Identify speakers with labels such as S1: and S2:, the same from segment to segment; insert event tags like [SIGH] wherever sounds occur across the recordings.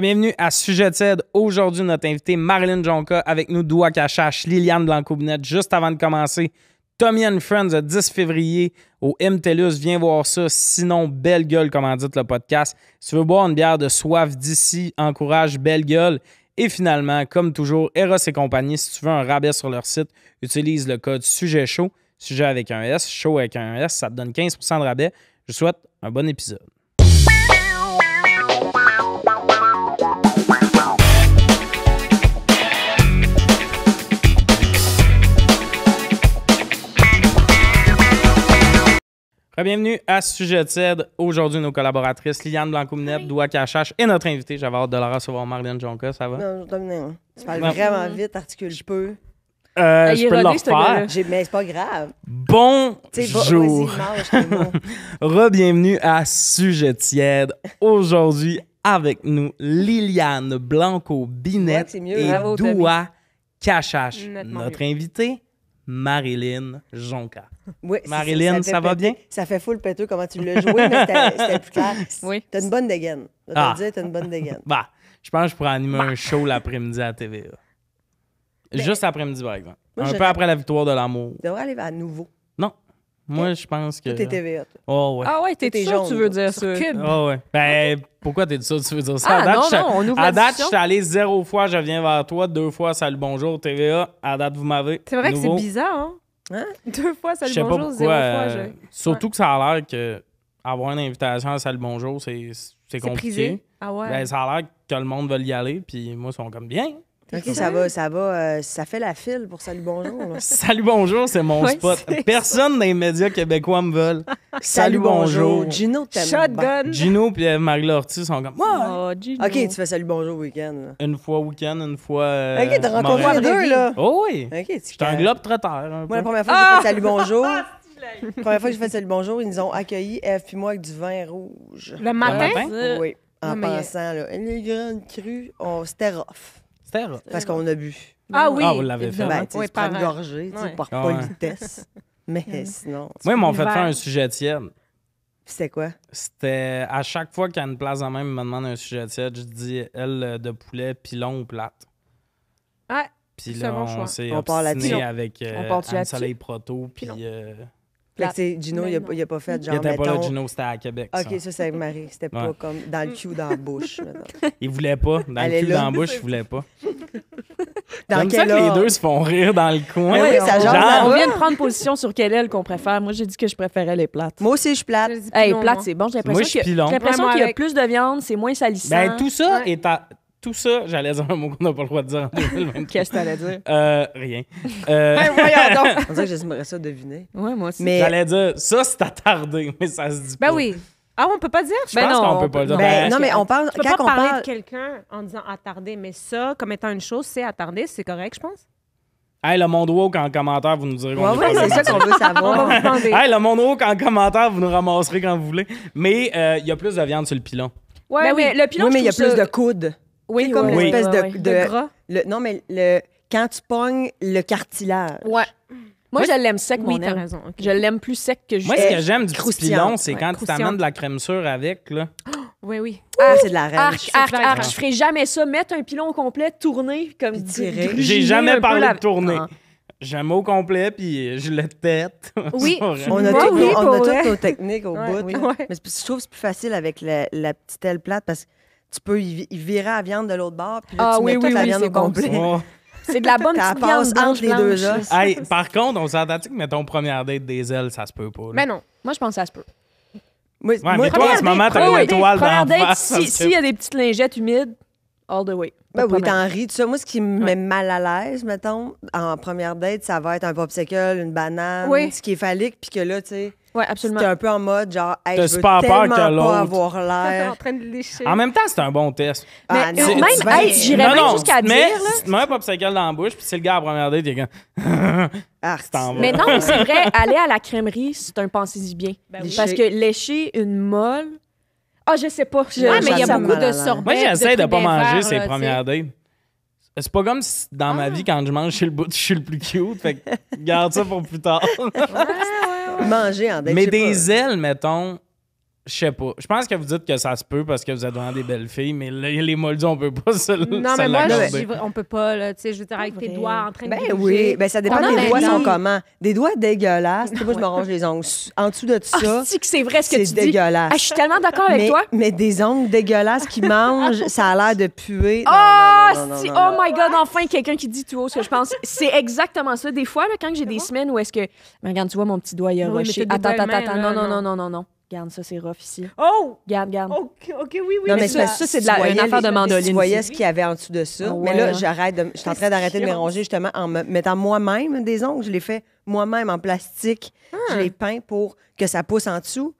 S1: Bienvenue à Sujet Ted. Aujourd'hui, notre invité Marilyn Jonka, avec nous, Doua Cachache, Liliane blanco Juste avant de commencer, Tommy and Friends le 10 février au Mtelus. Viens voir ça. Sinon, Belle Gueule, comme dit le podcast. Si tu veux boire une bière de soif d'ici, encourage Belle Gueule. Et finalement, comme toujours, Eros et compagnie, si tu veux un rabais sur leur site, utilise le code Sujet Chaud, sujet avec un S, chaud avec un S, ça te donne 15 de rabais. Je souhaite un bon épisode. Bienvenue à sujet Tiède, Aujourd'hui, nos collaboratrices Liliane blanco binette Doua Kachach et notre invité, J'avais hâte de la recevoir, Marlène Jonca. Ça va?
S2: Non, je Dominique, tu parles vraiment vite, articule euh, je peux.
S1: Euh, je peux le refaire.
S2: mais c'est pas grave.
S1: Bonjour! [LAUGHS] Rebienvenue bienvenue à Sujet tiède. Aujourd'hui, avec nous, Liliane Blanco-Binette et Doua Kachach, notre invitée Marilyn Jonca. Oui, Marilyn, ça, va bien?
S2: Ça fait full péteux comment tu l'as joué, mais c'était [LAUGHS] plus clair. Oui. T'as une bonne dégaine. Je ah. t'as une bonne dégaine. [LAUGHS]
S1: Bah, je pense que je pourrais animer un bah. show l'après-midi à la TVA. Ben, Juste l'après-midi, par exemple. un peu après la victoire de l'amour.
S2: Tu devrais aller à nouveau.
S1: Moi, je pense que. T'es TVA. Oh, ah ouais. Ah,
S2: ouais, t'es sûr tu veux dire ça. ouais.
S1: Ah, ben, pourquoi t'es ça tu veux dire ça? à date, je, à date je suis allé zéro fois, je viens vers toi. Deux fois, salut, bonjour, TVA. À date, vous m'avez. C'est vrai que c'est bizarre,
S3: hein? hein? Deux fois, salut, bonjour, zéro fois. Je... Euh, surtout
S1: que ça a l'air que avoir une invitation à salut, bonjour, c'est compliqué. Ah, ouais. Ben, ça a l'air que le monde veut y aller, puis moi, ils sont comme bien. OK, ça va,
S2: ça va. Euh, ça fait la file pour Salut Bonjour. [LAUGHS] Salut
S1: bonjour, c'est mon spot. Personne dans les médias québécois me veulent. Salut bonjour. Gino, Shotgun. Gino et euh, Marie Lortie sont comme
S2: Oh, Gino. OK, tu fais Salut Bonjour week-end.
S1: une fois week-end, une fois. Euh, OK, t'as rencontré les deux, là. Oh oui. OK, tu J'étais un globe tard, un Moi, la première fois que j'ai fait ah! Salut Bonjour,
S2: la [LAUGHS] ah, première fois que j'ai fait Salut Bonjour, ils nous ont accueillis, Eve puis moi, avec du vin rouge. Le matin? Oui, en passant. pensant, là, les grandes crues, on... c'était rough. Parce qu'on a bu. Ah oui. Ah, vous l'avez fait. Ben, oui, par politesse. Mais sinon. Moi, ils m'ont fait faire un
S1: sujet tiède. C'était quoi? C'était à chaque fois qu'il une place en même, me demande un sujet tiède, je dis elle euh, de poulet, pilon ou plate.
S2: Ouais. Puis
S1: là, bon on s'est obstiné avec euh, soleil Proto, puis fait que, tu Gino, il a pas fait genre. Il n'était pas là, Gino, c'était à Québec. OK, ça, c'est avec Marie. C'était pas
S2: comme dans le cul, dans la bouche.
S1: Il voulait pas. [LAUGHS] Dans le cul, dans la bouche, il voulait pas. Comme ça que les deux se font rire dans le coin. Ah oui, ça genre,
S2: on vient de
S4: prendre position sur quelle aile qu'on préfère. Moi, j'ai dit que je préférais les plates. Moi aussi, je suis plate. Hey, plate, c'est bon. J'ai l'impression qu'il y a plus de viande, c'est moins salissant.
S1: Ben, tout ça est à tout ça, j'allais dire un mot qu'on n'a pas le droit de dire [LAUGHS] Qu'est-ce que t'allais dire? Euh, rien. ben voyons donc! [LAUGHS] On dirait que j'aimerais ça deviner. Ouais, moi aussi. Mais... J'allais dire, ça, c'est attardé, mais ça se dit
S3: ben pas. Ben oui. Ah, on peut pas dire? Je pense ben qu'on peut pas
S1: le dire. Ben, non, mais on
S2: parle... Tu quand pas on parler parle... de
S3: quelqu'un en disant attardé, mais ça, comme étant une chose, c'est attardé, c'est correct, je pense?
S1: Hey, le monde woke en commentaire, vous nous direz qu'on c'est ça
S5: qu'on veut savoir.
S1: [LAUGHS] hey, le monde woke en commentaire, vous nous ramasserez quand vous voulez. Mais euh, il y a plus de viande sur le pilon.
S2: Ouais, oui, le pilon, mais il y a plus de coudes. Oui, comme une espèce de, de, gras. non, mais le, quand tu pognes
S4: le cartilage. Ouais. Moi, je l'aime sec, oui, mon as raison. Je l'aime plus sec que juste. Moi, ce que euh, j'aime du
S1: pilon, c'est quand tu t'amènes de la crème sûre avec. Là.
S3: [GASPS] oui, oui. Ah, c'est de la reine. Je ferais
S4: jamais ça. Mettre un pilon au complet, tourner comme dirais. J'ai jamais parlé de
S1: tourner. Ah. J'aime au complet, puis je le tête. [LAUGHS] [LAUGHS] Oui, on a, toutes nos techniques au bout. Mais
S2: je trouve que c'est plus facile avec la, la petite aile plate parce que tu peux y, virer à la viande de l'autre bord, puis là, ah, tu oui, mets toute la viande au complet. [LAUGHS] C'est de la bonne petite viande entre les deux là
S1: par contre, on s'entend que mettons première date des ailes, ça se peut pas. Mais ben
S2: non, moi je pense que ça se peut. mais
S1: toi, en ce moment, t'as une oh, étoile première date, S'il y a des
S4: petites lingettes humides,
S2: all the way. Ben oui, t'en ris. Tu sais, moi, ce qui me met mal à l'aise, mettons, en première date, ça va être un popsicle, une banane, ce qui est phallique, puis que là, tu sais, t'es un peu en mode genre, hey, je veux tellement pas avoir [LAUGHS] l'air.
S1: en même temps, c'est un bon test. Ah, mais euh, même, j'irais dire, là. Tu un popsicle dans la bouche, puis c'est le gars à première date, il est comme... [LAUGHS] Ah, Mais non, c'est vrai, [LAUGHS] aller
S4: à la crèmerie, c'est un pensez du bien. Ben Parce que lécher une molle, ah, oh, je sais pas. Je, mais il y a beaucoup de sorbets.
S1: Moi, j'essaie de, pas manger ces premières dates. C'est pas comme si dans ma ah. vie, quand je mange, je suis le, [LAUGHS] je suis le plus cute. Fait que garde ça pour plus tard. ouais,
S2: ouais, Manger
S1: en date. Mais des ailes, mettons, je sais pas. Je pense que vous dites que ça se peut parce que vous êtes vraiment des belles filles, mais les, les moldus, on peut pas se Non, mais moi,
S2: on peut pas, là, tu sais, je veux dire, avec tes doigts en train de Ben oui, ben ça dépend des doigts sont comment. Des doigts dégueulasses, moi, je me range les ongles. En dessous de tout ça, Tu ah, c'est que c'est vrai ce que tu dis. C'est dégueulasse. Ah, je suis tellement d'accord avec toi. Mais des ongles dégueulasses qui mangent, ça a l'air de puer. Ah, oh, oh
S4: my God, enfin, quelqu'un qui dit tout haut ce que je pense. C'est exactement ça. Des fois, là, quand j'ai des semaines où est-ce que, regarde, tu vois, mon petit doigt, il a roché. Attends, attends, attends, non, non, non,
S2: non, non, non. Garde, ça, c'est rough ici.
S4: Oh! Garde, garde. OK, oui, oui. Non, mais, ça, c'est la, une affaire de mandoline. Tu voyais ce qu'il y avait en
S2: dessous de ça. Ah mais là, hein. j'arrête je suis en train d'arrêter de me ronger justement en me mettant moi-même des ongles. Je les fais moi-même en plastique. Je ah. les peins pour que ça pousse en dessous.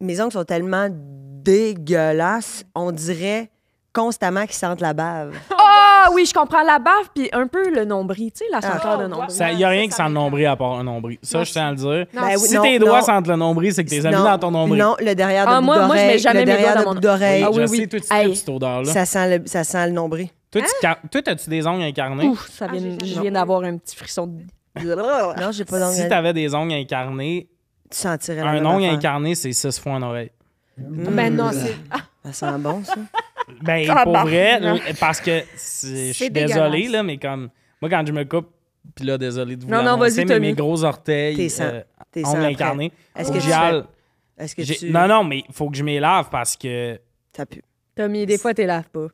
S2: Mes ongles sont tellement dégueulasses. On dirait constamment qu'ils sentent la bave.
S4: [LAUGHS] Ah oui, je comprends la baffe, puis un peu le nombril, tu sais, la ah. senteur de ah, nombril.
S1: Il n'y a rien qui sent le nombril à part un nombril. Ça, je tiens à le dire. si tes doigts sentent le nombril, c'est que tes amis dans ton nombril. Non,
S2: le derrière de ah, moi, moi, je mets jamais le derrière mes doigts de mon oreille. Ah oui, je sais, toi,
S1: tu hey, cette odeur-là. Ça
S2: sent le, ça sent le nombril.
S1: Toi, tu hein? as-tu des ongles incarnés? Ouf,
S2: ça ah, je viens d'avoir
S4: un petit frisson de...
S1: non, j'ai pas d'ongles. Si tu avais des ongles incarnés... Tu sentirais Un ongle incarné, c'est six fois en oreille. Ben non, mmh. c'est... Ça sent bon, ça. [LAUGHS] Ben, pour vrai, parce que je suis désolé, là, mais comme. Moi, quand je me coupe, puis là, désolé de vous non, non, mais mes gros orteils euh, ont incarné. Est-ce que tu fais... Non, non, mais il faut que je m'élave parce que... Ça pue.
S4: Tommy, des fois, tu
S2: laves pas.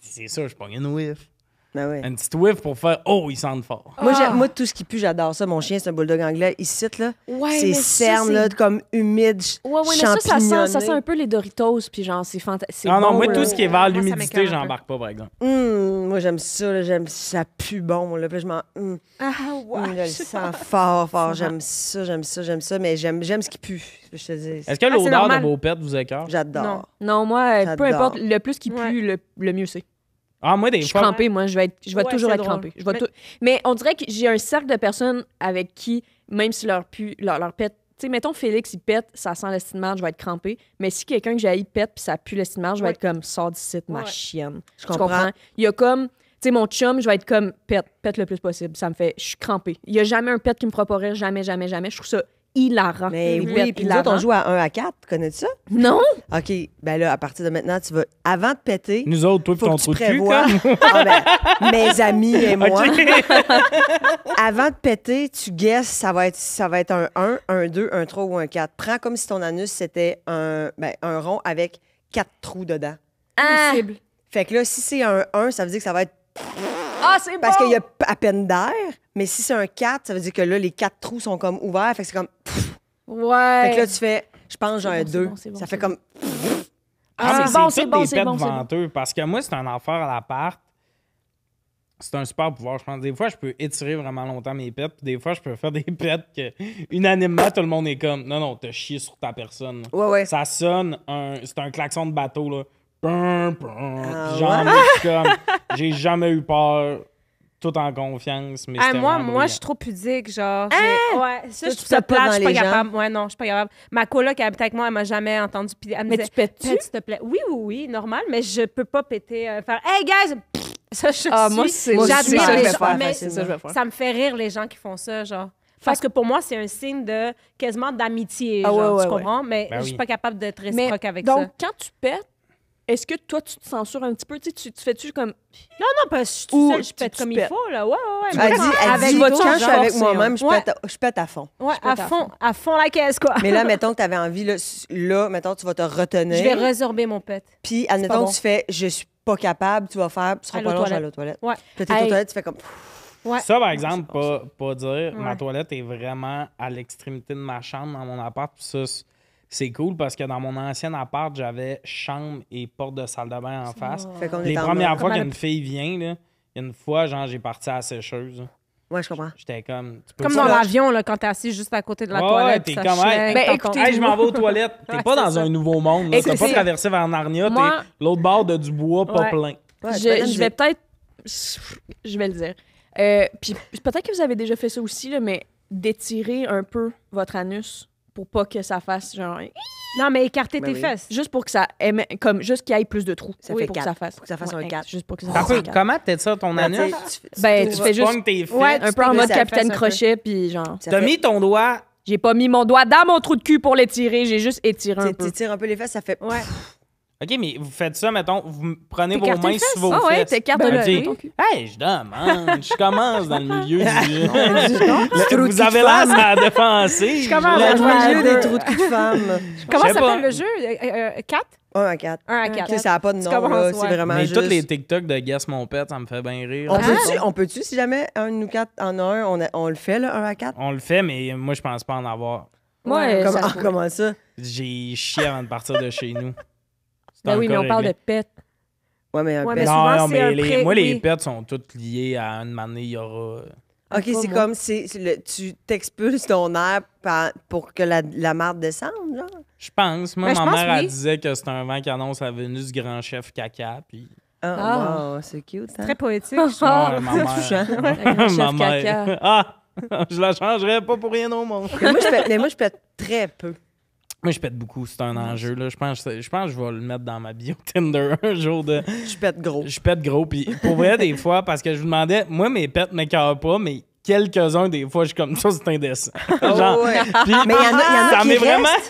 S1: C'est ça je prends une whiff. Ah un petit whiff pour faire Oh, il sent fort. Ah.
S2: Moi, tout ce qui pue, j'adore ça. Mon chien, c'est un bulldog anglais. Il cite, là, ses cernes, là, comme humides, mais ça, ça sent, un
S4: peu les Doritos, puis genre, c'est fantastique. Ah non, moi, tout ce qui est vers
S2: l'humidité, j'embarque pas, par exemple. Hum, moi, j'aime ça, j'aime ça pue bon. Là, puis je m'en. Hum. Ah, hum, sens fort, fort. J'aime ça, j'aime ça, j'aime ça, mais j'aime j'aime ce qui pue. Est-ce que ah, l'odeur de vos
S1: pets vous écœure? j'adore.
S2: Non, moi, peu importe, le plus qui
S4: pue, le mieux c'est.
S1: Ah, moi, des je suis crampée,
S4: moi. Je vais, être, je vais toujours être crampée. Je vais mais... on dirait que j'ai un cercle de personnes avec qui, même si leur, leur, pète... Tu sais, mettons, Félix, il pète, ça sent l'estimard, je vais être crampée. Mais si quelqu'un que j'ai pète puis ça pue l'estimard, je vais être comme, sors d'ici, ma chienne. Je comprends. Il y a comme... Tu sais, mon chum, je vais être comme, pète, pète le plus possible. Ça me fait... Je suis crampée. Il y a jamais un pète qui me fera pas rire, jamais, jamais, jamais. Je trouve ça hilarant. Mais oui, puis nous on joue
S2: à 1 à 4. Connais-tu ça? Non. OK. Ben là, à partir de maintenant, tu vas, avant de péter.
S1: Nous autres, toi, ton tu prévois. [LAUGHS] ah ben, mes amis et [LAUGHS] moi.
S2: [LAUGHS] avant de péter, tu guesses, ça va être, ça va être un 1, un 2, un 3 ou un 4. Prends comme si ton anus, c'était un, ben, un rond avec quatre trous dedans. Ah. Fait que là, si c'est un 1, ça veut dire que ça va être.
S4: Ah, c'est bon! Parce qu'il y a
S2: à peine d'air. Mais si c'est un 4, ça veut dire que là, les quatre trous sont comme ouverts. Fait que c'est comme. Ouais. Fait que là, tu fais, je pense, j'ai un 2. ça fait comme. Ah, ah c'est bon, c'est bon, c'est venteux.
S1: Parce que moi, c'est un affaire à l'appart. C'est un super pouvoir, je pense. Des fois, je peux étirer vraiment longtemps mes pets. Des fois, je peux faire [LAUGHS] des pets que, unanimement, tout le monde est comme Non, non, t'as chié sur ta personne. Ouais, ouais. Ça sonne, un, c'est un klaxon de bateau, là. Ah, J'ai jamais eu peur tout en confiance. Mais ah, c'est. moi, moi, je suis trop
S3: pudique, genre. Hein? Ouais, ça, je suis pas capable. Ouais, non, je suis pas capable. Ma coloc qui habite avec moi, elle m'a jamais entendu. Elle me mais tu pètes, s'il te plaît. Oui, oui, oui, normal, mais je peux pas péter, euh, faire, hey, guys! Ça, je ah, suis. Moi, c'est ça, je vais faire. Mais, ça, me fait rire, les gens qui font ça, genre. Parce que pour moi, c'est un signe de quasiment d'amitié. Ah, genre, tu comprends? Mais ben je suis pas
S4: capable d'être réciproque avec ça. Donc, quand tu pètes, est-ce que toi, tu te censures un petit peu? Tu, tu, fais-tu comme. Non, non, parce que je je pète comme il faut, là. Ouais, ouais,
S3: ouais.
S2: Elle dit, quand je suis avec moi-même, je, pète, je pète à fond. Ouais, à fond,
S3: à fond la caisse, quoi. Mais là, [LAUGHS] mettons
S2: que tu avais envie, là, là, mettons, tu vas te retenir. Je vais résorber mon pet. Puis, admettons que tu fais, je suis pas capable, tu vas faire, tu seras pas aux long, la toilette. Ouais. Puis, t'es aux toilettes, tu fais comme.
S1: Ouais. Ça, par exemple, pas, dire ma toilette est vraiment à l'extrémité de ma chambre dans mon appart. Puis ça, c'est cool parce que dans mon ancien appart, j'avais chambre et porte de salle de bain en face. Les premières fois qu'une fille vient, là, une fois, genre, j'ai parti à la sécheuse. Oui, Ouais, je comprends. J'étais comme. Comme dans l'avion,
S3: quand t'es assis juste à côté de la Ouais, toilette. t'es comme, ben, je m'en vais aux toilettes. T'es pas dans un
S1: nouveau monde. Tu T'as pas traversé vers Narnia. T'es l'autre bord de Dubois, pas plein. Ben, je, vais
S4: peut-être. Je vais le dire. Euh, puis peut-être que vous avez déjà fait ça aussi, mais d'étirer un peu votre anus pour pas que ça fasse genre. Non, mais écarter ben tes fesses. Juste pour que ça aime, comme juste qu'il y ait plus de trous. Ça fait pour que ça
S1: fasse. Pour que ça fasse un 4. Juste pour que ça fasse. comment ça ton anus? Ben, tu, fais juste. Tes un peu en mode capitaine crochet, puis genre. T'as mis ton doigt. J'ai pas
S4: mis mon doigt dans mon trou de cul pour
S2: l'étirer, j'ai juste étiré un peu. T'étires un peu les fesses, ça fait. Ouais.
S1: OK, mais vous faites ça, mettons, vous prenez vos mains sous vos oh, fesses. Ben, ouais, Hey, je demande, je commence dans le milieu du... [LAUGHS] jeu. »« vous avez l'air la défensive. Je commence dans le milieu des trous de cul de [LAUGHS] femme. Comment s'appelle
S2: le jeu? 4? Euh, 1 euh, à 4. 1 à 4. Ça n'a pas de nom, C'est ouais. vraiment Mais juste... tous les
S1: TikTok de Guess Mon Pet, ça me fait bien rire. On
S2: ah! peut-tu, si jamais un ou quatre en
S1: un, on, on le fait, là, 1 à 4? On le fait, mais moi, je pense pas en avoir. Ouais, ça [LAUGHS] comment ça? J'ai chié avant de partir de chez nous. Ben oui, mais on parle de pets. Ouais,
S2: mais euh, souvent, non, c'est moi, les
S1: pets sont toutes liées à une manière, il y aura.
S2: OK, c'est comme si tu t'expulses ton air pour que la, marde descende,
S1: là. Je pense. Moi, ben, ma mère, elle disait que c'était un vent qui annonce la venue du grand chef caca. Puis. Oh, c'est cute, hein. Très poétique. Ah, je trouve. ma mère. [LAUGHS] Ah! [LAUGHS] Je la changerais pas pour rien au monde. moi, je mais moi, je pète très peu. Moi, je pète beaucoup, c'est un enjeu. Je, pense, je pense que je vais le mettre dans ma bio [LAUGHS] Tinder un jour de. Je pète gros. Je pète gros. Puis pour vrai, des fois, parce que je vous demandais, moi, mes pètes ne m'écœurent pas, mais quelques-uns, des fois, je suis comme ça, c'est indécent. [LAUGHS] Oh, Genre, ouais. mais il y en a, y en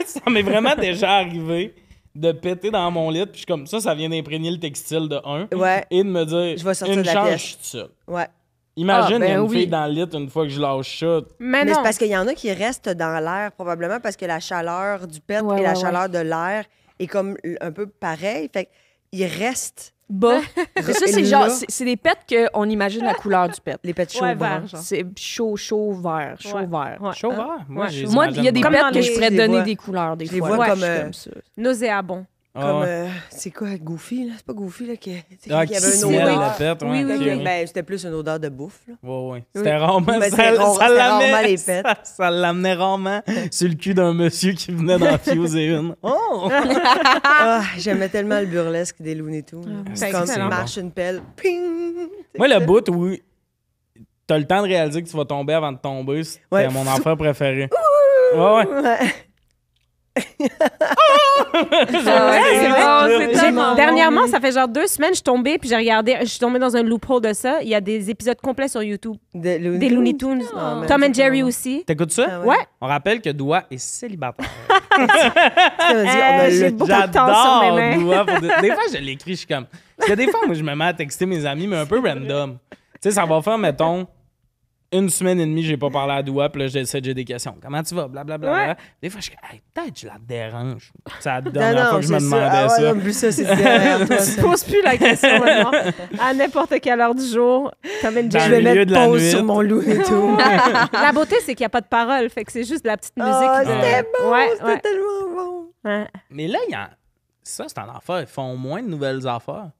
S1: [LAUGHS] ça m'est vraiment, déjà arrivé de péter dans mon lit, puis je suis comme ça, ça vient d'imprégner le textile de un. Ouais. Et de me dire, je vais sortir une la chance, Ouais. Imagine, ah, ben une fille dans le lit une fois que je lâche ça. Mais, c'est parce
S2: qu'il y en a qui restent dans l'air, probablement, parce que la chaleur du pet et la chaleur de l'air est comme un peu pareil. Fait qu'ils restent. Bas.
S4: [LAUGHS] ça, c'est genre, c'est des pets qu'on imagine la couleur du pet. Les pets chauds verts. C'est chaud, chaud, vert. Chaud, vert. Chaud, hein? vert. Moi, il y a des pets que je pourrais donner des couleurs
S2: des fois. Euh, comme, ça. Nauséabond. Ah comme, euh, c'est quoi, Goofy, là? C'est pas Goofy,
S4: là,
S3: qui,
S2: ah, avait une odeur. Oui, Ben, c'était plus une odeur de bouffe, là. Ouais, ouais. Ben, c'était rarement. ça, l'amenait- rarement [LAUGHS] ça- l'amenait
S1: rarement sur le cul d'un monsieur qui venait d'enfuser [LAUGHS] une.
S2: Oh! Ah, j'aimais tellement le burlesque des Looney Tunes. tout, ah, c'est comme, ça marche une pelle, ping!
S1: Moi, le bout où t'as le temps de réaliser que tu vas tomber avant de tomber, C'est mon enfant [LAUGHS] préféré. ouais. Ouais.
S3: Dernièrement, ça fait genre deux semaines, je suis tombée, puis j'ai regardé, je suis tombée dans un loophole de ça. Il y a des épisodes complets sur YouTube. Des Looney, Tunes. Ah, ben, Tom and Jerry aussi. T'écoutes ça? Ah, ouais.
S1: On rappelle que Doua est célibataire. [LAUGHS] Euh, J'adore beaucoup de Doua des... fois, je l'écris, je suis comme... Il y des fois, moi, je me mets à texter mes amis, mais un peu random. Tu sais, ça va faire, mettons une semaine et demie, j'ai pas parlé à Doua, puis là, j'essaie, j'ai des questions. Comment tu vas? Blablabla. Bla, bla, bla. Des fois, je suis hey, peut-être je la dérange. Ça la dernière fois que je me demandais ça. Ah non, plus ça, [LAUGHS] c'est poses plus la question
S3: À n'importe quelle heure du jour, comme une Je vais mettre
S1: pause sur mon loup et
S2: tout.
S3: [LAUGHS] la beauté, c'est qu'il n'y a pas de parole, fait que c'est juste de la petite musique. Ah, c'était bon, c'était tellement bon.
S1: Mais là, y a... ça, c'est un affaire. Ils font moins de nouvelles affaires.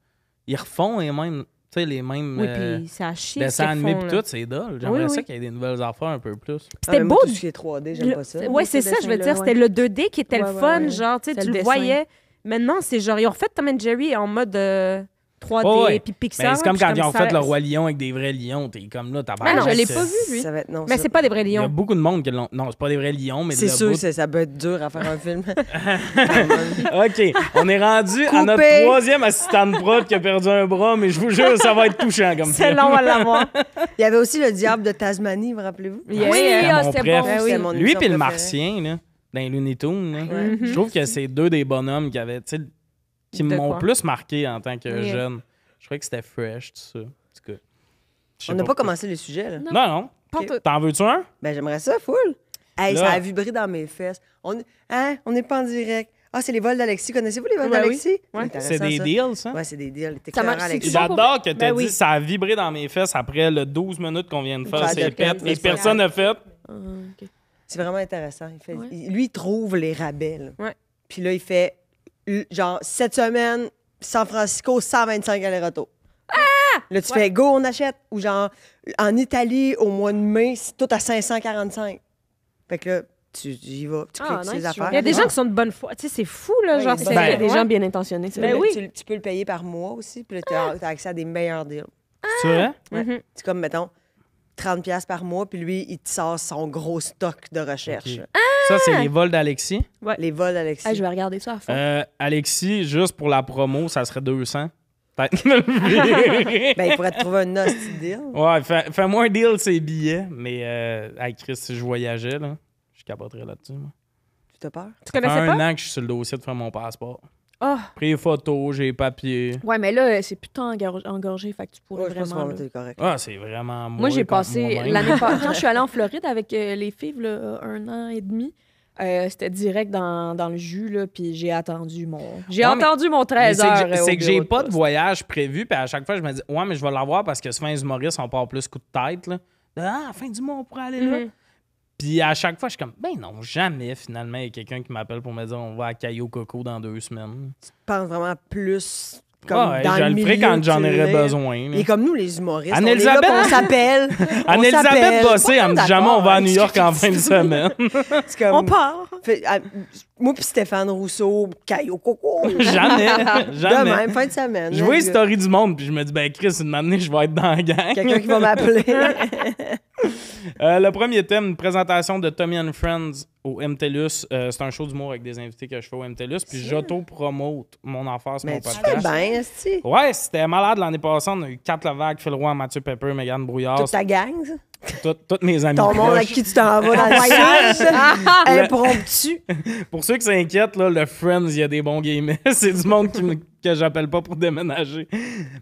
S1: Ils refont et même tu les mêmes. Oui, puis euh, ça chie. animé, puis tout, c'est drôle. J'aimerais ça qu'il y ait des nouvelles affaires un peu plus. C'était ah, beau. Tout ce qui 3D, j'aime pas ça. Oui, c'est ça, je veux dire. C'était le 2D qui était le fun. Genre, tu le voyais.
S3: Maintenant, c'est genre, ils ont refait Tom and Jerry en mode. Euh,
S1: 3D oh Pixar. Ben, c'est comme quand ils ont fait le roi lion avec des vrais lions, t'es comme là, t'as ben pas. je l'ai pas vu
S3: lui. Ça va être... mais c'est pas des vrais lions. Il y a
S1: beaucoup de monde qui l'ont. Non, c'est pas des vrais lions, mais c'est sûr, ça peut être dur à faire un film. [LAUGHS] [LAUGHS] ok, on est rendu à notre troisième de prod qui a perdu un bras, mais je vous jure, ça va être touchant comme ça. C'est long à l'avoir.
S2: Il y avait aussi le diable de Tasmanie, vous rappelez-vous Oui, ah, ah, c'était bon. Ben lui puis le martien
S1: là, dans Looney Tunes, mhm. je trouve que c'est deux des bonhommes qui avaient qui m'ont plus marqué en tant que jeune. Je crois que c'était fresh, tout ça. tout On n'a pas, commencé le sujet, là. Non, non. T'en veux-tu un? Ben, j'aimerais ça, full.
S2: Hey, ça a vibré dans mes fesses. On hein, on n'est pas en direct. Ah, c'est les vols d'Alexis. Connaissez-vous les vols d'Alexis? Oui. C'est des deals, ça? Ouais, c'est des deals. T'es Alexis. J'adore que ben tu ça
S1: a vibré dans mes fesses après le 12 minutes qu'on vient de faire. C'est pète. Et personne n'a fait. Ah,
S2: c'est vraiment intéressant. Lui, il trouve les rabelles. Ouais. Puis là, il fait genre, cette semaine, San Francisco, 125 aller retours Ah! Là, tu fais go, on achète. Ou genre, en Italie, au mois de mai, tout à 545. Fait que là, tu y vas, tu ah, cliques nice, affaires. Il y a des gens qui sont de bonne foi. Tu sais, c'est fou, là. genre, c'est a des gens bien intentionnés. Ben tu, peux le payer par mois aussi, puis là, tu as, ah! accès à des meilleurs deals. tu ah! C'est vrai? Mm-hmm. C'est comme, mettons, 30$ par mois, puis lui, il te sort son gros stock de recherche. Ah! Ça, c'est les
S1: vols d'Alexis.
S2: Ouais, les vols d'Alexis. Ah, je vais regarder ça à fond.
S1: Euh, Alexis, juste pour la promo, ça serait 200. Peut-être [LAUGHS] ben, il pourrait te trouver un autre deal. Ouais, fais-moi un deal, c'est billets. Mais, euh, Chris, si je voyageais, là, je capoterais là-dessus.
S2: Tu te peur? Tu connaissais pas? un an
S1: que je suis sur le dossier de faire mon passeport. Ah! Pris photo, j'ai les papiers.
S2: Ouais, mais là,
S4: c'est plutôt engorgé, engorgé, fait que tu pourrais vraiment.
S1: Ah, c'est vraiment Moi, j'ai passé l'année [LAUGHS] quand je suis
S4: allée en Floride avec euh, les filles, euh, un an et demi, euh, c'était direct dans, le jus, là, puis j'ai attendu mon. J'ai mon 13 C'est que j'ai
S1: pas de voyage prévu, puis à chaque fois, je me dis, ouais, mais je vais l'avoir parce que ce fin du Maurice, on part plus coup de tête, là. Ah, fin du mois, on pourrait aller là. Mm-hmm. Puis à chaque fois, je suis comme, ben non, jamais finalement, il y a quelqu'un qui m'appelle pour me dire on va à Caillou Coco dans deux semaines. Tu
S2: penses vraiment plus comme ouais, dans je le, le ferai quand j'en aurais besoin. Et comme nous, les humoristes, on est on s'appelle. [LAUGHS] Anne-Elisabeth Bossé, elle me dit jamais on va à New York en fin de semaine.
S1: [LAUGHS] on
S2: part. Ah, moi puis Stéphane Rousseau, Caillou Coco. [LAUGHS] jamais, jamais. Demain, fin de semaine. Je vois les stories
S1: du monde, puis je me dis, ben Chris, une année, je vais être dans la gang. Quelqu'un qui va m'appeler. Euh, le premier thème, une présentation de Tommy and Friends au MTLUS. Euh, c'est un show d'humour avec des invités que je fais au MTLUS. Puis j'auto-promote mon affaire sur Mais mon podcast. bien, Ouais, c'était malade l'année passée. On a eu la Levac, Phil Roy, Mathieu Pepper, Megan Brouillard. Toute ta gang, ça? Toutes mes amis. Ton monde à qui
S2: tu t'en vas dans le sud. [LAUGHS] Impromptu.
S1: Ah, ah, ah. [LAUGHS] pour ceux qui s'inquiètent, le Friends, il y a des bons gamers. [LAUGHS] c'est du monde qui que j'appelle pas pour déménager.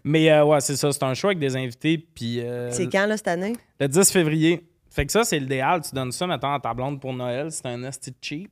S1: Mais euh, ouais, c'est ça. C'est un show avec des invités. Euh, c'est quand, là, cette année? Le 10 février. Fait que ça, c'est l'idéal. Tu donnes ça, maintenant à ta blonde pour Noël. C'est un esti cheap. Puis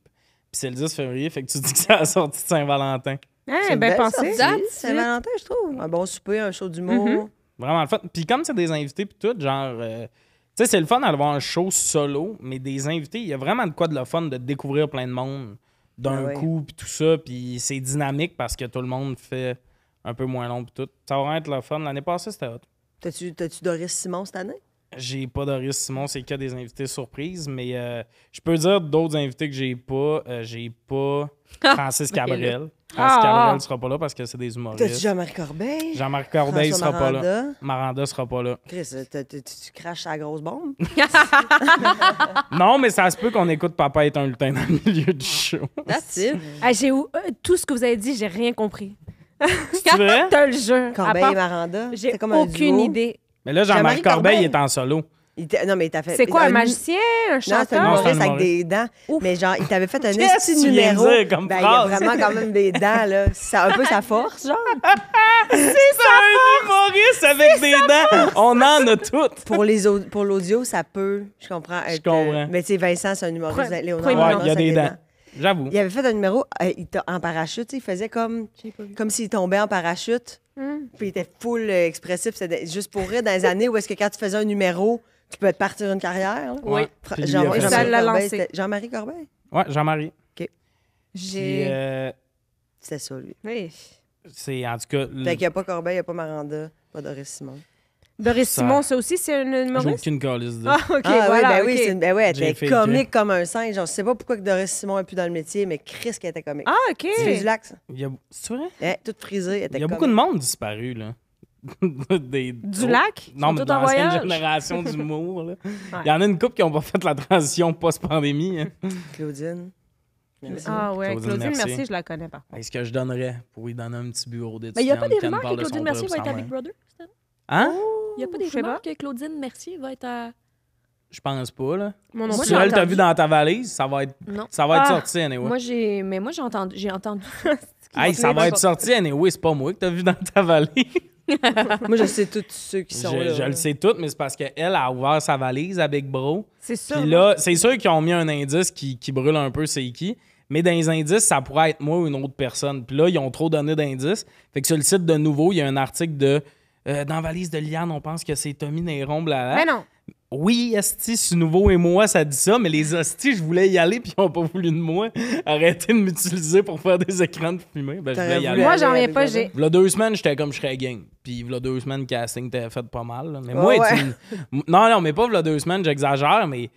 S1: c'est le 10 février. Fait que tu dis que c'est la sortie de Saint-Valentin. Hey, bien pensé. Saint-Valentin,
S2: je trouve. Un bon souper, un show d'humour. Mm-hmm.
S1: Vraiment le fun. Puis comme c'est des invités, puis tout, genre. Euh, tu sais, c'est le fun d'avoir un show solo, mais des invités, il y a vraiment de quoi de le fun de découvrir plein de monde d'un ben coup, puis tout ça. Puis c'est dynamique parce que tout le monde fait un peu moins long, puis tout. Ça va être le fun. L'année passée, c'était hot. T'as-tu Doris Simon cette année? J'ai pas Doris Simon, c'est cas des invités surprises, mais euh, je peux dire d'autres invités que j'ai pas. Euh, j'ai pas ah! Francis Cabrel. Ah! Francis Cabrel sera pas là parce que c'est des humoristes. T'as-tu Jean-Marc
S2: Corbeil?
S1: Jean-Marc Corbeil sera pas là. Maranda sera pas là.
S2: Chris, euh, tu craches la grosse bombe?
S1: [LAUGHS] [LAUGHS] non, mais ça se peut qu'on écoute Papa être un lutin dans le milieu du show.
S2: That's
S3: it. Ah, [LAUGHS] j'ai, tout ce que vous avez dit, j'ai rien compris. C'est vrai? T'as le jeu. Corbeil et
S2: Maranda. J'ai aucune idée.
S1: Mais là, Jean-Marc Corbeil, il est en solo.
S2: non, mais il t'a fait. C'est quoi, un magicien, un chanteur? Non, c'est un humoriste avec des dents. Mais genre, il t'avait fait [LAUGHS] un quest numéro. comme ben, il a vraiment quand même des dents, là. C'est un peu sa force, genre. [LAUGHS] C'est un
S1: humoriste avec des
S2: dents. On en a toutes. [LAUGHS] Pour, les pour l'audio, ça peut, je comprends. être, Je euh, comprends. mais tu sais, Vincent, c'est un humoriste. Léonard, Ouais, il y a des dents. J'avoue. Il avait fait un numéro euh, en parachute. Il faisait comme, comme s'il tombait en parachute. Hein? Puis il était full euh, expressif. C'était juste pour rire dans les années où est-ce que quand tu faisais un numéro, tu peux partir une carrière. Oui. Jean- marie Ça l'a Jean-Marie Corbeil?
S1: J'ai. Euh, ça, lui. Oui. c'est en tout cas. Fait qu'il n'y a pas Corbeil, il n'y a
S2: pas Maranda, pas Doris Simon. Doris Simon, ça aussi, c'est une humoriste? J'ai aucune calice Ah, OK, ah voilà, ben oui, ben elle était comique comme un singe. Je ne sais pas pourquoi que Doris Simon est plus dans le métier, mais Chris qui était comique. Ah, OK. C'est du lac, ça.
S1: C'est vrai? Ouais, eh, toute frisée, elle était Il y a beaucoup de monde disparu, là. [LAUGHS] Du lac? Non, mais dans l'ancienne génération [LAUGHS] d'humour. Il y en a une couple qui n'ont pas fait la transition post-pandémie. Hein.
S2: Claudine. Ah ouais,
S3: Claudine, merci, Mercier. je la connais pas.
S1: Est-ce que je donnerais pour lui donner un petit bureau d'études? Mais il n'y a pas des rumeurs que Claudine Mercier va être avec Brother? Il hein?
S4: n'y oh, a pas des rumeurs que Claudine Mercier va être à.
S1: Je pense pas, là. si elle t'a vu dans ta valise, ça va être, ça va être ah. sorti, anyway. Moi,
S4: j'ai... Mais moi, j'ai entendu... J'ai entendu...
S1: [LAUGHS] ça va être sorti, anyway. C'est pas moi que t'as vu dans ta valise. [LAUGHS] moi, je sais tous ceux qui sont je, là. Je le sais tout, mais c'est parce qu'elle a ouvert sa valise avec Bro.
S3: C'est sûr Puis là,
S1: c'est sûr qu'ils ont mis un indice qui, qui brûle un peu, c'est qui. Mais dans les indices, ça pourrait être moi ou une autre personne. Puis là, ils ont trop donné d'indices. Fait que sur le site de nouveau, il y a un article de euh, dans Valise de Liane, on pense que c'est Tommy Néron, là. Mais non. Oui, Esti, ce nouveau et moi, ça dit ça, mais les hosties, je voulais y aller, puis ils n'ont pas voulu de moi. Arrêtez de m'utiliser pour faire des écrans de fumée. Ben, je y aller. Moi, j'en ai pas. J'ai... V'là deux semaines, j'étais comme je serais gang. Puis v'là deux semaines, casting, t'avais fait pas mal. Mais moi, non, non, mais pas v'là deux semaines, j'exagère, mais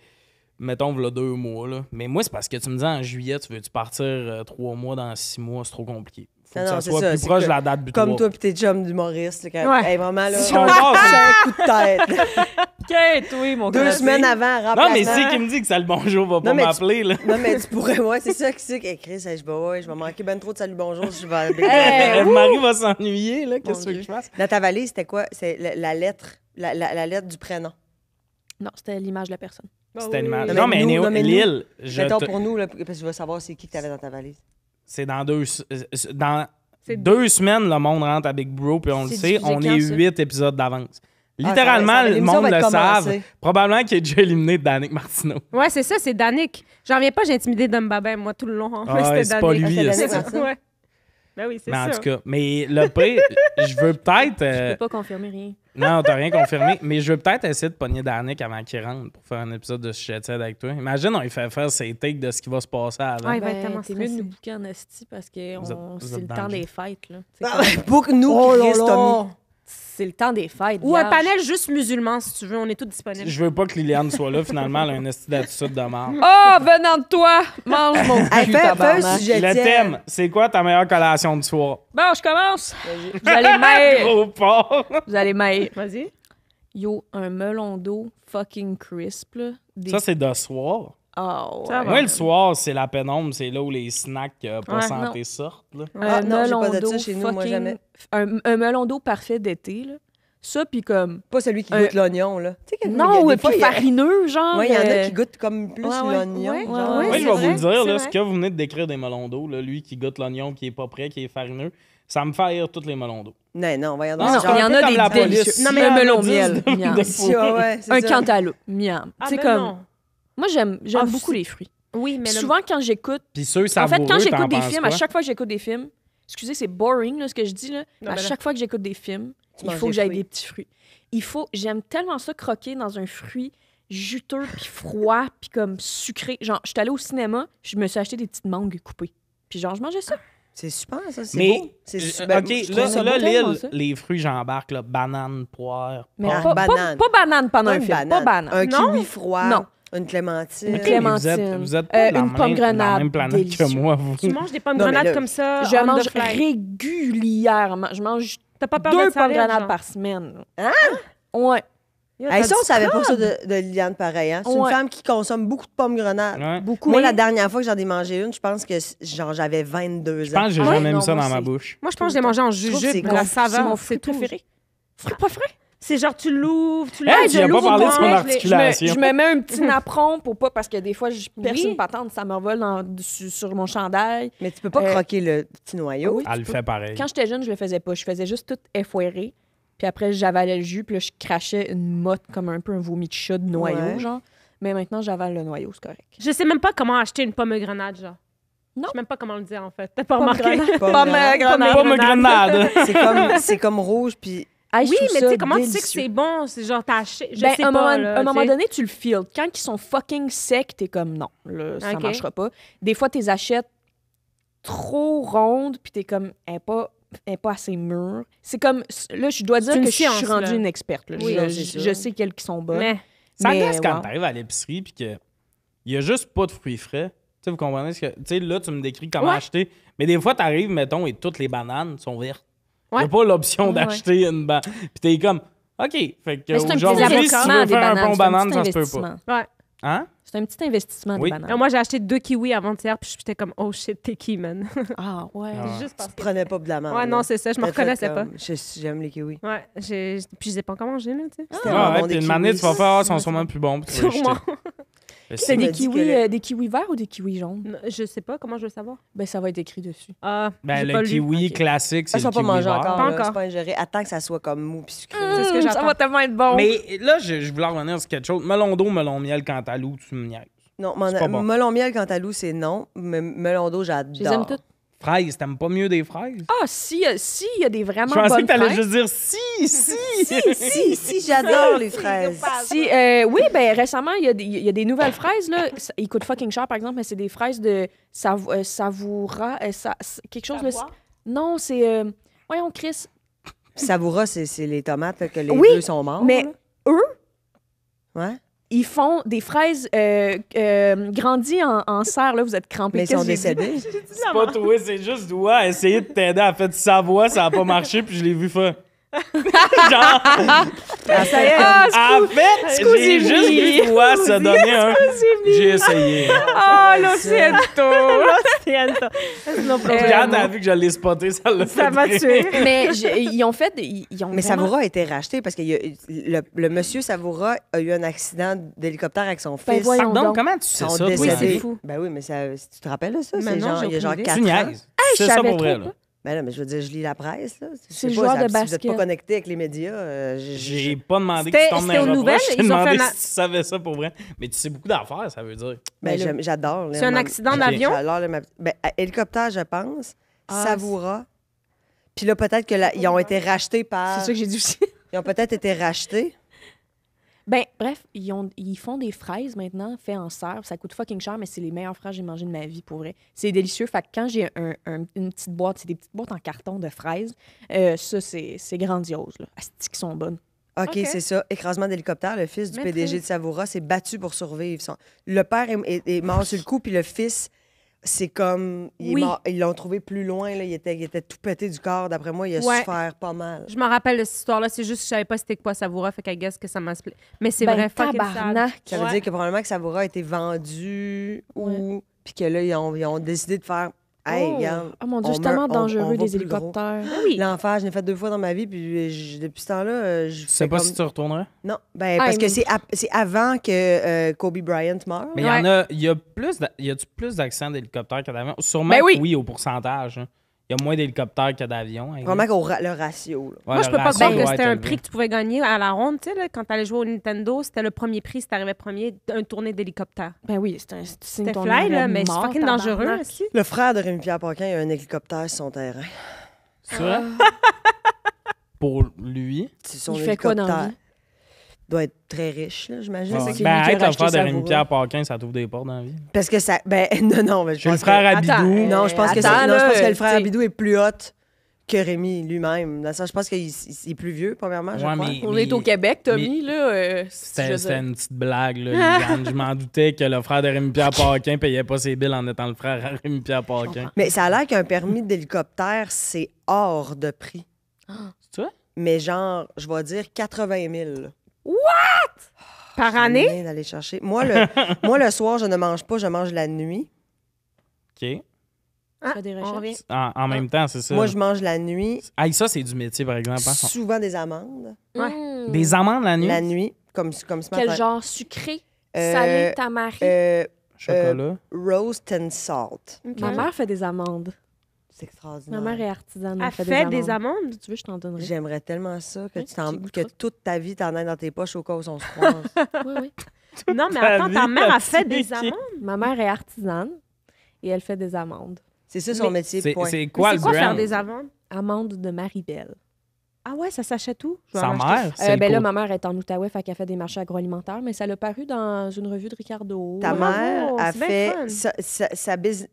S1: mettons v'là deux mois. Là. Mais moi, c'est parce que tu me dis en juillet, tu veux-tu partir euh, trois mois dans six mois, c'est trop compliqué non, que ça soit plus proche de la date butoir. Comme toi
S2: puis tes chums d'humoriste. Quand... Ouais. Hey, maman, là, on un coup de tête. Quête, [LAUGHS] oui, mon Deux semaines avant, remplacement. Non, mais c'est qui me
S1: dit que ça le bonjour va pas m'appeler, là. [LAUGHS] Non, mais tu pourrais,
S2: moi, c'est ça qui c'est que Chris, je vais, je vais manquer ben trop de salut bonjour je vais euh, Marie va
S1: s'ennuyer, là. Qu'est-ce que tu veux je fasse?
S2: Dans ta valise, c'était quoi? C'est la, lettre, la, lettre du prénom. Non, c'était l'image de la personne. C'était oh. l'image. Non, mais, non, mais, Lille. Mettons pour nous, là, parce que je veux savoir c'est qui que tu avais dans ta valise.
S1: C'est dans deux. Euh, dans deux semaines, le monde rentre à Big Bro, puis on le sait. On est huit épisodes d'avance. Ah, Littéralement, le monde le savent. Probablement qu'il est déjà éliminé de Danick Martineau.
S3: Ouais, c'est ça, c'est Danick. J'en viens pas, j'ai intimidé moi, tout le long. Ah, [LAUGHS] c'est pas lui, ah, c'est Ben oui, c'est ça. En tout cas,
S1: mais le P, je veux peut-être. je peux euh, pas
S4: confirmer rien. Non, t'as rien confirmé.
S1: Mais je vais peut-être essayer de pogner Darnick avant qu'il rentre pour faire un épisode de Sujet avec toi. Imagine, on lui fait faire ses takes de ce qui va se passer avant. Ah, il va ben, être tellement
S4: mieux de nous bouquer en parce que c'est le temps des fêtes. Là.
S2: Ah, ben, nous, Oh Tommy
S4: c'est le temps des fêtes. Ou un panel juste
S3: musulman, si tu veux. On est tous disponibles. Je
S1: veux pas que Liliane soit là. Finalement, elle a un esti d'attitude de mort.
S4: Oh, venant de toi! Mange
S3: mon cul, tabarnak.
S1: Le thème, c'est quoi ta meilleure collation de soir?
S4: Bon, je commence. Ben, vous allez [LAUGHS] mailler. Vous allez mailler. Vas-y. Yo, un melon d'eau fucking crisp, là. Ça, c'est de
S1: soir? Oh, moi, le soir, c'est la pénombre, c'est là où les snacks euh, pas santé sortent.
S2: Là. Ah, non, melon pas de chez nous, jamais.
S4: Un, melon d'eau parfait d'été, là. Ça, puis comme. Pas celui qui goûte
S2: l'oignon, là. Non, pas pas farineux, genre. Oui, il y en a euh, qui goûtent comme plus l'oignon. Oui, je vais vous le dire, là, ce que
S1: vous venez de décrire des melons d'eau, lui qui goûte l'oignon, qui est pas prêt, qui est farineux, ça me fait rire tous les melons d'eau. Non, non, voyons non Il y en a des délicieux. Non, mais un melon miel. [LAUGHS] Un cantaloupe,
S4: miam. Ah, tu sais, ben comme. Moi, j'aime j'aime ah, beaucoup les fruits. Oui, mais souvent, quand j'écoute. Puis En fait, quand j'écoute des films, à chaque fois que j'écoute des films, excusez, c'est boring ce que je dis, là, à chaque fois que j'écoute des films, il faut que j'aille des petits fruits. Il faut, j'aime tellement ça croquer dans un fruit juteux, puis froid, puis comme sucré. Genre, je suis allée au cinéma, je me suis acheté des petites mangues coupées. Puis genre, je mangeais ça. C'est super, ça. C'est Mais, beau. C'est euh, super OK, là, là
S1: les fruits, j'embarque, là, banane, poire. Mais
S2: pas, banane. pas- banane pendant Pas un film, pas banane. Un kiwi froid. Non, une clémentine. Une clémentine. Vous êtes, euh, la une pomme grenade. même planète délicieux.
S1: que moi, vous. Tu manges des pommes grenades comme
S4: ça. Je mange régulièrement. Je mange T'as pas peur deux de pommes grenades par semaine. Hein? Ouais. Hey, ça, on savait pas ça de,
S2: de Liliane pareil. Hein. C'est une femme qui consomme beaucoup de pommes grenades. Beaucoup. Moi, la dernière fois que j'en ai mangé une, je pense que genre j'avais 22 ans. Je pense que j'ai ah jamais mis ça dans ma bouche. Moi,
S3: je pense que j'ai mangé en jujube. C'est saveur, fruit préféré. Fruit
S4: pas frais? C'est genre, tu l'ouvres, tu
S2: l'ouvres. je me-
S4: mets un petit [LAUGHS] napron pour pas, parce que des fois, je perce Oui. une patente, ça me revole sur, mon chandail.
S2: Mais tu peux pas euh, croquer le petit noyau. Elle le fait pareil. Quand
S4: j'étais jeune, je le faisais pas. Je faisais juste tout effoiré. Puis après, j'avalais le jus, puis là, je crachais une motte comme un peu un vomi de chat de noyau, genre. Mais maintenant, j'avale le noyau, c'est correct.
S3: Je sais même pas comment acheter une pomme grenade, genre. Non. Je sais même pas comment le dire, en fait. T'as pas remarqué?
S4: [LAUGHS] Pomme grenade. Pomme grenade. [LAUGHS] C'est comme, c'est comme rouge, puis oui, mais tu sais, comment tu sais que c'est
S3: bon? C'est genre, t'as acheté. Je ben, sais un Moment, moment donné,
S4: tu le feel ». Quand ils sont fucking secs, t'es comme non, là, ça ne marchera pas. Des fois, t'es achètes trop rondes, puis t'es comme, elle pas n'est pas assez mûre. C'est comme, là, je dois dire que je suis rendue une experte. je, sais quelles qui sont bonnes. Mais, ça quand
S1: t'arrives à l'épicerie puis qu'il n'y a juste pas de fruits frais. Tu vous comprenez ce que. Tu sais, là, tu me décris comment acheter. Mais des fois, t'arrives, mettons, et toutes les bananes sont vertes. Il pas l'option d'acheter une banane. Puis t'es comme, OK. Fait que aujourd'hui, si tu veux faire un bon banane, ça se peut pas. Ouais. Hein?
S3: C'est un petit investissement de banane. Moi, j'ai acheté deux kiwis avant-hier, puis j'étais comme, oh shit, t'es qui, man? Ah ouais. Ah. Juste parce tu prenais
S2: pas de la main. Ouais, non, c'est ça, je me reconnaissais pas.
S1: J'aime les kiwis.
S3: Ouais, puis je les pas encore mangés, là, tu sais. Ah, ouais, une manette, tu vas faire, ah, ils sont
S1: sûrement plus bons. Sûrement. C'est des kiwis,
S4: euh, des kiwis verts ou des kiwis jaunes? je sais pas. Comment je veux savoir? Ben, ça
S2: va être écrit dessus. Ah, ben, le kiwi
S1: classique, ah, c'est le kiwi pas vert. Encore, pas
S2: pas ingéré. Attends que ça soit
S1: comme mou puis sucré.
S2: Mm, ça va tellement être bon. Mais
S1: là, je, voulais revenir sur quelque chose. Melon d'eau, melon miel, cantalou, tu me niaques.
S2: Non, melon miel, cantalou, c'est non. Mais melon d'eau, j'adore. Je les toutes
S1: t'aimes pas mieux des fraises?
S4: Ah, si, euh, si, il y a des vraiment bonnes fraises. Je pensais que t'allais juste
S1: dire si,
S4: si. [LAUGHS] si, si, si, j'adore les fraises. Si, euh, oui, ben récemment, il y, a des, y, a des nouvelles fraises, là. Ils coûtent fucking cher, par exemple, mais c'est des fraises de sav euh, savoura, quelque chose... Non, c'est... Voyons, Chris.
S2: Savoura, c'est les tomates que les deux sont morts. mais eux... Ouais ils font
S4: des fraises euh, euh grandies en, serre. Là, vous êtes crampés. Mais ils sont décédés.
S1: C'est pas toi, c'est juste toi. Essayer de t'aider à faire de sa voix, ça a pas marché, puis je l'ai vu faire.
S3: [LAUGHS] Genre. Ah,
S5: ça y est. Ah, ah en fait, j'ai juste vu toi se
S3: donner un.
S1: J'ai essayé.
S3: Oh, lo siento. lo
S4: siento. No Quand
S1: elle a vu que j'allais spotter, ça l'a fait. Ça m'a tué. Mais
S4: ils ont fait. Ils ont Mais Savoura
S2: a été racheté parce que y le, monsieur Savoura a eu un accident d'hélicoptère avec son ben fils. Ben, donc, donc, comment tu sais ça, Oui, c'est fou. Ben oui, mais ça, tu te rappelles de ça? C'est genre, il y a genre 4 ans. ça pour vrai, là. Ben mais je veux dire, je lis la presse. C'est le joueur de si Vous n'êtes pas connecté
S1: avec les médias. Euh, j'ai pas demandé que tu tombes dans les nouvelles. J'ai demandé tu savais ça pour vrai. Mais tu sais beaucoup d'affaires, ça veut dire. Ben, ben j'adore. C'est un accident d'avion?
S2: hélicoptère, je pense. Ah, Savoura. Puis là, peut-être qu'ils ont été rachetés par... C'est ça que j'ai dit aussi. Ils ont peut-être été rachetés. Ben, bref, ils, ont, ils font des
S4: fraises maintenant, faites en serre. Ça coûte fucking cher, mais c'est les meilleures fraises que j'ai mangées de ma vie, pour vrai. C'est délicieux. Fait que quand j'ai un, une petite boîte, c'est des petites boîtes en carton de fraises, euh, ça, c'est grandiose.
S2: Là. qui sont bonnes. OK, c'est ça. Écrasement d'hélicoptère. Le fils du PDG de Savoura s'est battu pour survivre. Le père est, est mort sur le coup, puis le fils c'est comme. ils l'ont trouvé plus loin, là. Il, était, il était tout pété du corps. D'après moi, il a souffert pas mal. Je m'en
S3: rappelle de cette histoire-là. C'est juste que je savais pas c'était quoi Savoura, fait qu'à guess que ça m'a... Mais c'est ben, vrai, Ça veut dire que
S2: probablement que Savoura a été vendu ou. Puis que là, ils ont décidé de faire. Oh, oh. mon Dieu, c'est tellement dangereux, des hélicoptères. Ah L'enfer, je l'ai fait deux fois dans ma vie, puis euh, depuis ce temps-là. Euh, je tu sais pas si tu retourneras? Non, ben, ah, parce que c'est avant que euh, Kobe Bryant meure. Mais il y en
S1: a, il y a plus, y plus d'accents d'hélicoptères qu'avant? Sûrement, ben oui. au pourcentage. Hein. Il y a moins d'hélicoptères que d'avions. Hein. Vraiment le ratio. Moi, je peux pas croire que c'était un prix que
S3: tu pouvais gagner à la ronde. Tu sais, quand t'allais jouer au Nintendo, c'était le premier prix si arrivais premier d'un tournée d'hélicoptère. Ben oui, c'était un signe fly, là, mais c'est fucking dangereux aussi.
S2: Le frère de Rémi-Pierre Paquin a un hélicoptère sur son terrain. Ça, ah.
S1: pour lui, C'est son Il fait quoi dans
S2: la doit être très riche, là, j'imagine. Ouais. Ben, être le frère de Rémi-Pierre
S1: Paquin, ça t'ouvre des portes dans la vie.
S2: Parce que ça... Ben, [LAUGHS] non, non. Ben, je le frère Abidou... Euh, non, je pense, que, je pense que le frère Abidou est plus hot que Rémi lui-même. je pense qu'il est plus vieux, premièrement.
S1: On est au Québec, Tommy, là. Euh, c'était une petite blague, là. [LAUGHS] je m'en doutais que le frère de Rémi-Pierre Paquin payait pas ses billes en étant le frère de Rémi-Pierre Paquin. Mais
S2: ça a l'air qu'un permis d'hélicoptère, c'est hors de prix. [GASPS] C'est toi? Mais genre, je vais dire 80 000. What? Par année? d'aller chercher. Moi le, [LAUGHS] moi, le soir, je ne mange pas, je mange la nuit. OK. Ah, des
S1: En, même ah. temps, c'est ça. Moi, je mange la nuit. Ah, ça, c'est du métier, par exemple. Souvent
S2: des amandes. Ouais. Mmh. Des
S1: amandes la nuit? La nuit, comme, comme ce matin. Quel
S2: genre sucré, salé, euh, tamari. Euh, euh, Chocolat. roast and salt. Ma mère fait des amandes. C'est extraordinaire. Ma mère est
S4: artisane.
S3: Elle fait, des,
S2: amandes. Tu veux, je t'en donnerai. J'aimerais tellement ça que, tu que toute ta vie, t'en aies dans tes poches au cas où on se croise.
S4: [LAUGHS] oui, oui.
S3: non, mais
S2: attends, ta mère a fait des amandes.
S4: Ma mère est artisane et elle fait
S2: des amandes. C'est ça son métier. C'est quoi C'est quoi faire des
S4: amandes? Amandes de Maribel. Ah ouais, ça s'achète tout. Sa mère? Euh, ben là, ma mère est en Outaouais, fait qu'elle fait des marchés agroalimentaires, mais ça l'a paru dans une revue de Ricardo. Ta mère a fait...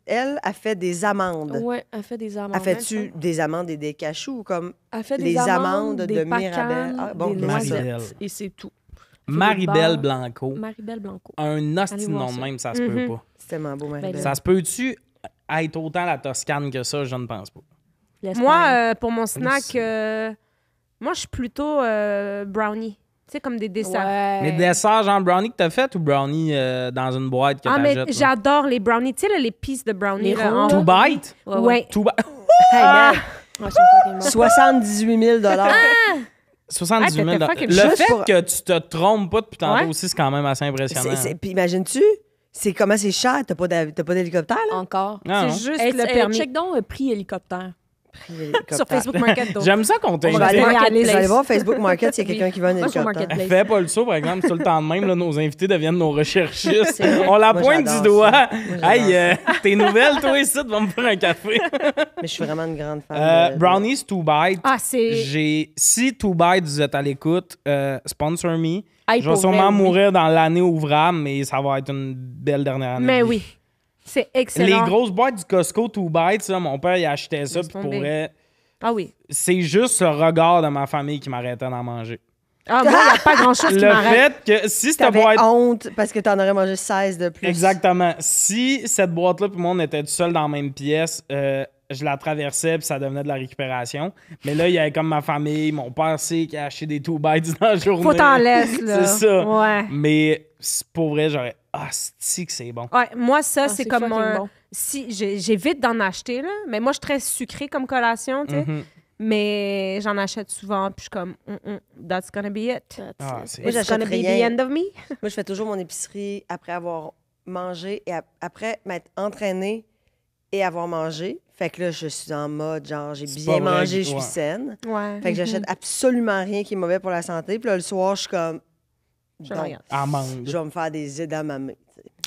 S2: Elle a fait des amandes. Oui,
S4: elle fait des amandes. Elle fait-tu
S2: des amandes et des cachous, comme fait des les amandes, de
S4: Mirabelle? Ah,
S1: bon, des Maribel. Et c'est tout. Maribel Blanco. Maribel Blanco. Un ostinon nom même, ça se peut mhm. pas. C'est tellement beau, Maribel. Ben, ça se peut-tu être autant la Toscane que ça? Je ne pense pas.
S3: Moi, euh, pour mon snack... Euh, moi, je suis plutôt euh, brownie. Tu sais, comme des desserts. mais des
S1: desserts, genre brownie que t'as fait ou brownie euh, dans une boîte que Ah, mais j'adore
S3: les brownies. Tu sais, les pistes de brownie. Les Two bite?
S1: Oui. Two
S2: bite?
S1: 78 000 78 000 Le fait que tu te trompes pas de putain aussi, c'est quand même assez impressionnant.
S2: Puis imagines-tu, c'est comment c'est cher, t'as pas pas d'hélicoptère, encore. C'est juste le Check
S4: donc le prix hélicoptère.
S1: [LAUGHS] Sur Facebook Market, J'aime ça qu'on t'invite. Je vais aller, aller, voir
S4: Facebook Market s'il y a quelqu'un qui veut
S2: un Marketplace Fais
S1: pas le saut, par exemple, tout le temps de même, nos invités deviennent nos recherchistes. On la pointe du doigt. Aïe, euh, tes nouvelles, toi, ici, tu vas me faire un café. [LAUGHS] Mais je suis vraiment une grande fan. Euh, Brownies to Bite. Ah, c'est. J'ai... Si to Bite, vous êtes à l'écoute, euh, sponsor me. je vais sûrement mourir dans l'année ouvrable, mais ça va être une belle dernière année. Mais
S3: oui. C'est excellent. Les grosses
S1: boîtes du Costco tout Bites, mon père, il achetait ça, puis pourrait. Ah oui. C'est juste le regard de ma famille qui m'arrêtait d'en manger.
S2: Ah, moi, il n'y a pas grand-chose qui m'arrête.
S1: Le fait que si cette boîte.
S2: honte parce que tu en aurais mangé 16 de plus.
S1: Exactement. Si cette boîte-là, puis le on était tout seul dans la même pièce, euh, je la traversais, puis ça devenait de la récupération. Mais là, il y avait comme ma famille, mon père, sait qui a acheté des two bites dans la journée. Faut t'en laisser. [LAUGHS] là. C'est ça. Ouais. Mais pour vrai, j'aurais ah, que c'est bon.
S3: Ouais, moi, ça, ah, c'est comme un. Si, J'évite d'en acheter, là, mais moi, je suis très sucrée comme collation, tu sais. Mm-hmm. Mais j'en achète souvent, puis je suis comme,
S2: mm, mm, that's gonna be it. Ah, moi, gonna be the end of me. [LAUGHS] moi, je fais toujours mon épicerie après avoir mangé et après m'être entraînée et avoir mangé. Fait que là, je suis en mode, genre, j'ai bien mangé, je suis saine. Fait que j'achète mm-hmm. absolument rien qui est mauvais pour la santé. Puis là, le soir, je suis comme, je amande. vais me faire des
S1: edamame.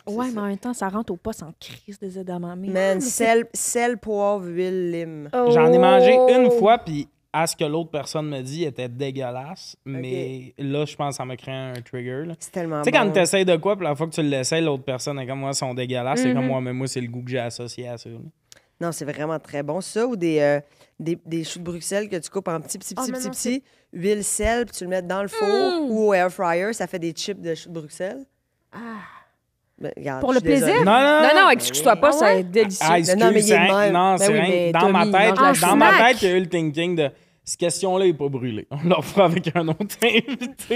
S4: Ouais, mais en même temps, ça rentre au poste en crise des edamame. Man, ah, sel,
S2: sel, poivre, huile, lime. Oh! J'en ai mangé une fois,
S1: puis à ce que l'autre personne me dit, était dégueulasse. Mais là, je pense que ça m'a créé un trigger. C'est tellement bon. Tu sais, quand tu essayes de quoi, puis la fois que tu l'essayes, l'autre personne est comme moi, sont dégueulasses. C'est comme moi, mm-hmm. mais moi, c'est le goût que j'ai associé à ça. Non, c'est
S2: vraiment très bon. Ça, ou des. Euh, des, des choux de Bruxelles que tu coupes en petits, petits, ah, petits, petits, petits, huile, sel, puis tu le mets dans le four mmh. ou au air fryer, ça fait des chips de choux de Bruxelles.
S3: Ah.
S1: regarde, Pour le plaisir? Non, non, non, non
S2: excuse-toi pas, ah ouais? c'est délicieux. Ah, non, non, mais il est Non,
S1: ben c'est rien. Dans, ma tête, dans ma tête, il y a eu le thinking de cette question-là n'est pas brûlée. On l'offre avec un autre [LAUGHS] invité. Je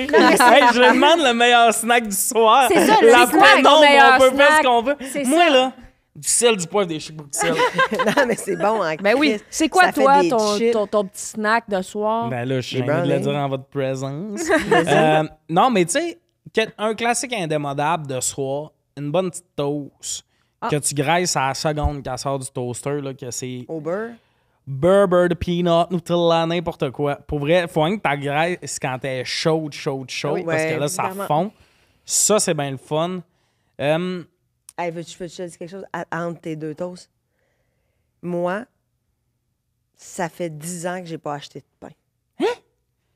S1: je demande le meilleur snack du soir. C'est ça, le la snack, on peut faire ce qu'on veut. Moi, là, du sel, du poivre, des chips non, mais c'est bon.
S2: Hein,
S4: ben oui. C'est quoi, toi, ton, ton, petit snack de soir?
S1: Ben là, je suis de le dire en votre présence. [LAUGHS] Euh, non, mais tu sais, un classique indémodable de soir, une bonne petite toast ah. que tu graisses à la seconde qu'elle sort du toaster, là, que c'est... Au beurre? Beurre, de peanut, n'importe quoi. Pour vrai, faut que ta graisses quand elle est chaude, chaude, chaude, parce que là, ça fond. Ça, c'est bien le fun. Euh, Hey, veux-tu que je te dise
S2: quelque chose? entre tes deux toasts, moi, ça fait dix ans que j'ai pas acheté de pain. Hein?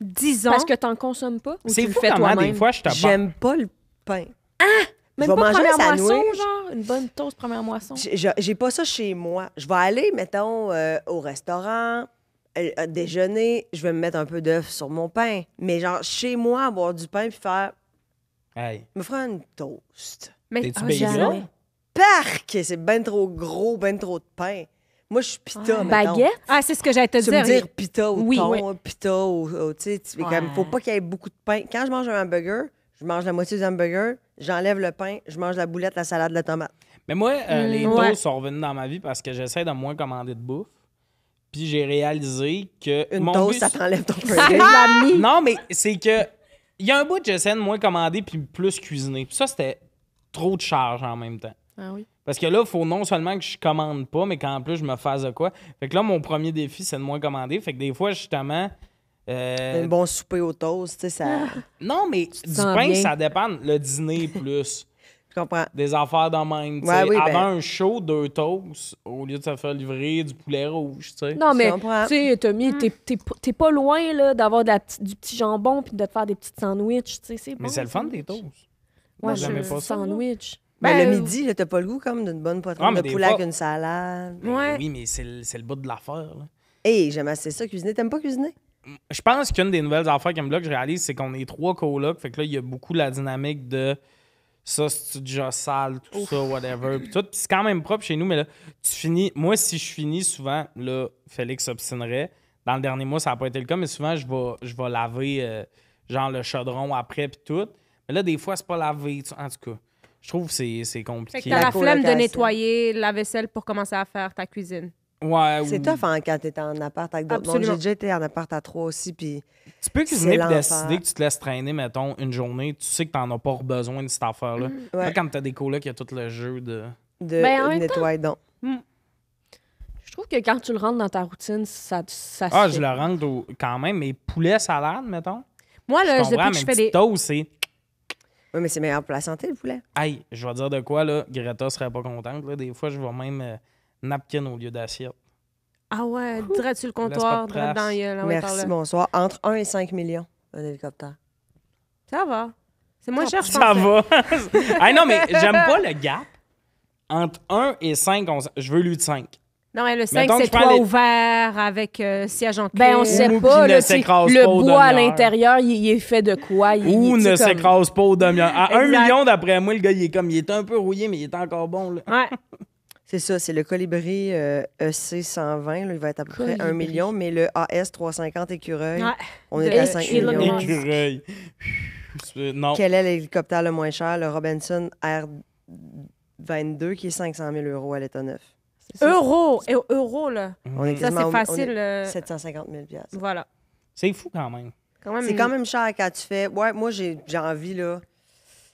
S2: Dix ans? Parce que
S4: t'en consommes pas? c'est fou
S2: des fois, je te J'aime pas le pain. Ah! Même pas manger première moisson,
S4: genre? Une bonne toast première moisson? J'ai-
S2: pas ça chez moi. Je vais aller, mettons, euh, au restaurant, euh, à déjeuner, je vais me mettre un peu d'œuf sur mon pain. Mais genre, chez moi, avoir du pain puis faire, Hey, me faire une toast. Mais tu ah, bien parc, c'est bien trop gros, bien trop de pain. Moi, je suis pita. Ah, baguette? Ah, c'est
S3: ce que j'allais te dire. Tu dire pita ou oui,
S2: pita il faut pas qu'il y ait beaucoup de pain. Quand je mange un hamburger, je mange la moitié du hamburger, j'enlève le pain, je mange la boulette, la salade, la tomate.
S1: Mais moi, euh, mm, les toasts sont revenus dans ma vie parce que j'essaie de moins commander de bouffe. Puis j'ai réalisé que. Une toast, ça t'enlève ton pain. non, mais c'est que. Il y a un bout de j'essaie de moins commander puis plus cuisiner. Puis ça, c'était trop de charge en même temps. Ah Parce que là, il faut non seulement que je commande pas, mais qu'en plus je me fasse de quoi. Fait que là, mon premier défi, c'est de moins commander. Fait que des fois, justement. Euh, un bon souper au toast, tu sais, ça. [GASPS] non, mais du pain, ça dépend. Le dîner [LAUGHS] plus. je comprends. Des affaires dans même. sais, Avant ben. un show, deux toasts, au lieu de se faire livrer du poulet rouge, tu sais. Non, mais tu sais,
S4: Tommy, t'es pas loin d'avoir du petit jambon puis de te faire des petites sandwichs, tu sais. mais c'est le fun des toasts. Moi, je sandwich.
S2: Ben, le euh, midi, t'as pas le goût comme d'une bonne poitrine ah, de poulet avec une salade. Oui,
S1: mais c'est le, c'est bout de l'affaire. Hé, hey, j'aime assez ça cuisiner. T'aimes pas cuisiner? Je pense qu'une des nouvelles affaires qui me bloque, je réalise, c'est qu'on est trois colocs. Fait que là, il y a beaucoup la dynamique de ça, c'est déjà sale, tout ça, whatever. Puis tout, c'est quand même propre chez nous, mais là, tu finis. Moi, si je finis souvent, là, Félix s'obstinerait. Dans le dernier mois, ça n'a pas été le cas, mais souvent, je vais, je vais laver, euh, genre, le chaudron après, puis tout. Mais là, des fois, c'est pas lavé. En tout cas. Je trouve que c'est compliqué. que t'as la, flemme de nettoyer
S3: la vaisselle pour commencer à faire ta cuisine.
S1: Ouais, c'est tough hein,
S2: quand t'es en appart avec d'autres J'ai déjà été en appart à trois aussi, puis Tu peux cuisiner et décider
S1: que tu te laisses traîner, mettons, une journée. Tu sais que t'en as pas besoin de cette affaire-là. Mm. Quand t'as des colocs, il y a tout le jeu de...
S2: De ben, nettoyer donc. Hmm.
S4: Je trouve que quand tu le rentres dans ta routine, ça, ça Ah, je le
S1: rentre quand même, mais poulet salade,
S4: mettons.
S2: Moi, là, je depuis que je fais des...
S1: Oui, mais c'est meilleur pour la santé, le poulet. Aïe, je vais dire de quoi, là. Greta serait pas contente. Des fois, je vois même euh, napkin au lieu d'assiette.
S2: Ah ouais, dirais tu le comptoir, dans le ah Merci, bonsoir. Entre 1 et 5 millions,
S1: un hélicoptère.
S3: Ça va. C'est moins cher, je Ça va.
S1: ah [LAUGHS] non, mais j'aime pas le gap. Entre 1 et 5, je veux lui de 5.
S3: Non, mais le 5, c'est toi ouvert avec euh, siège en cuir. Ben, on sait pas. le bois à l'intérieur,
S4: il, est fait de quoi? Il,
S3: Ou ne
S1: s'écrase pas au demi À un million, d'après moi, le gars, il est comme, il est un peu rouillé, mais il est encore bon. Ouais.
S2: [LAUGHS]
S1: c'est ça, c'est le Colibri EC euh, e
S2: 120. il va être à peu près un million, mais le AS 350 écureuil, on est à 5 millions. Écureuil. Quel est l'hélicoptère le moins cher? Le Robinson R22 qui est 500 000 euros à l'état neuf.
S3: Euros! Euros,
S2: là. ça, c'est facile. 750 euh, 000 Voilà. C'est fou quand même. C'est quand même cher quand tu fais. Ouais, moi, j'ai envie, là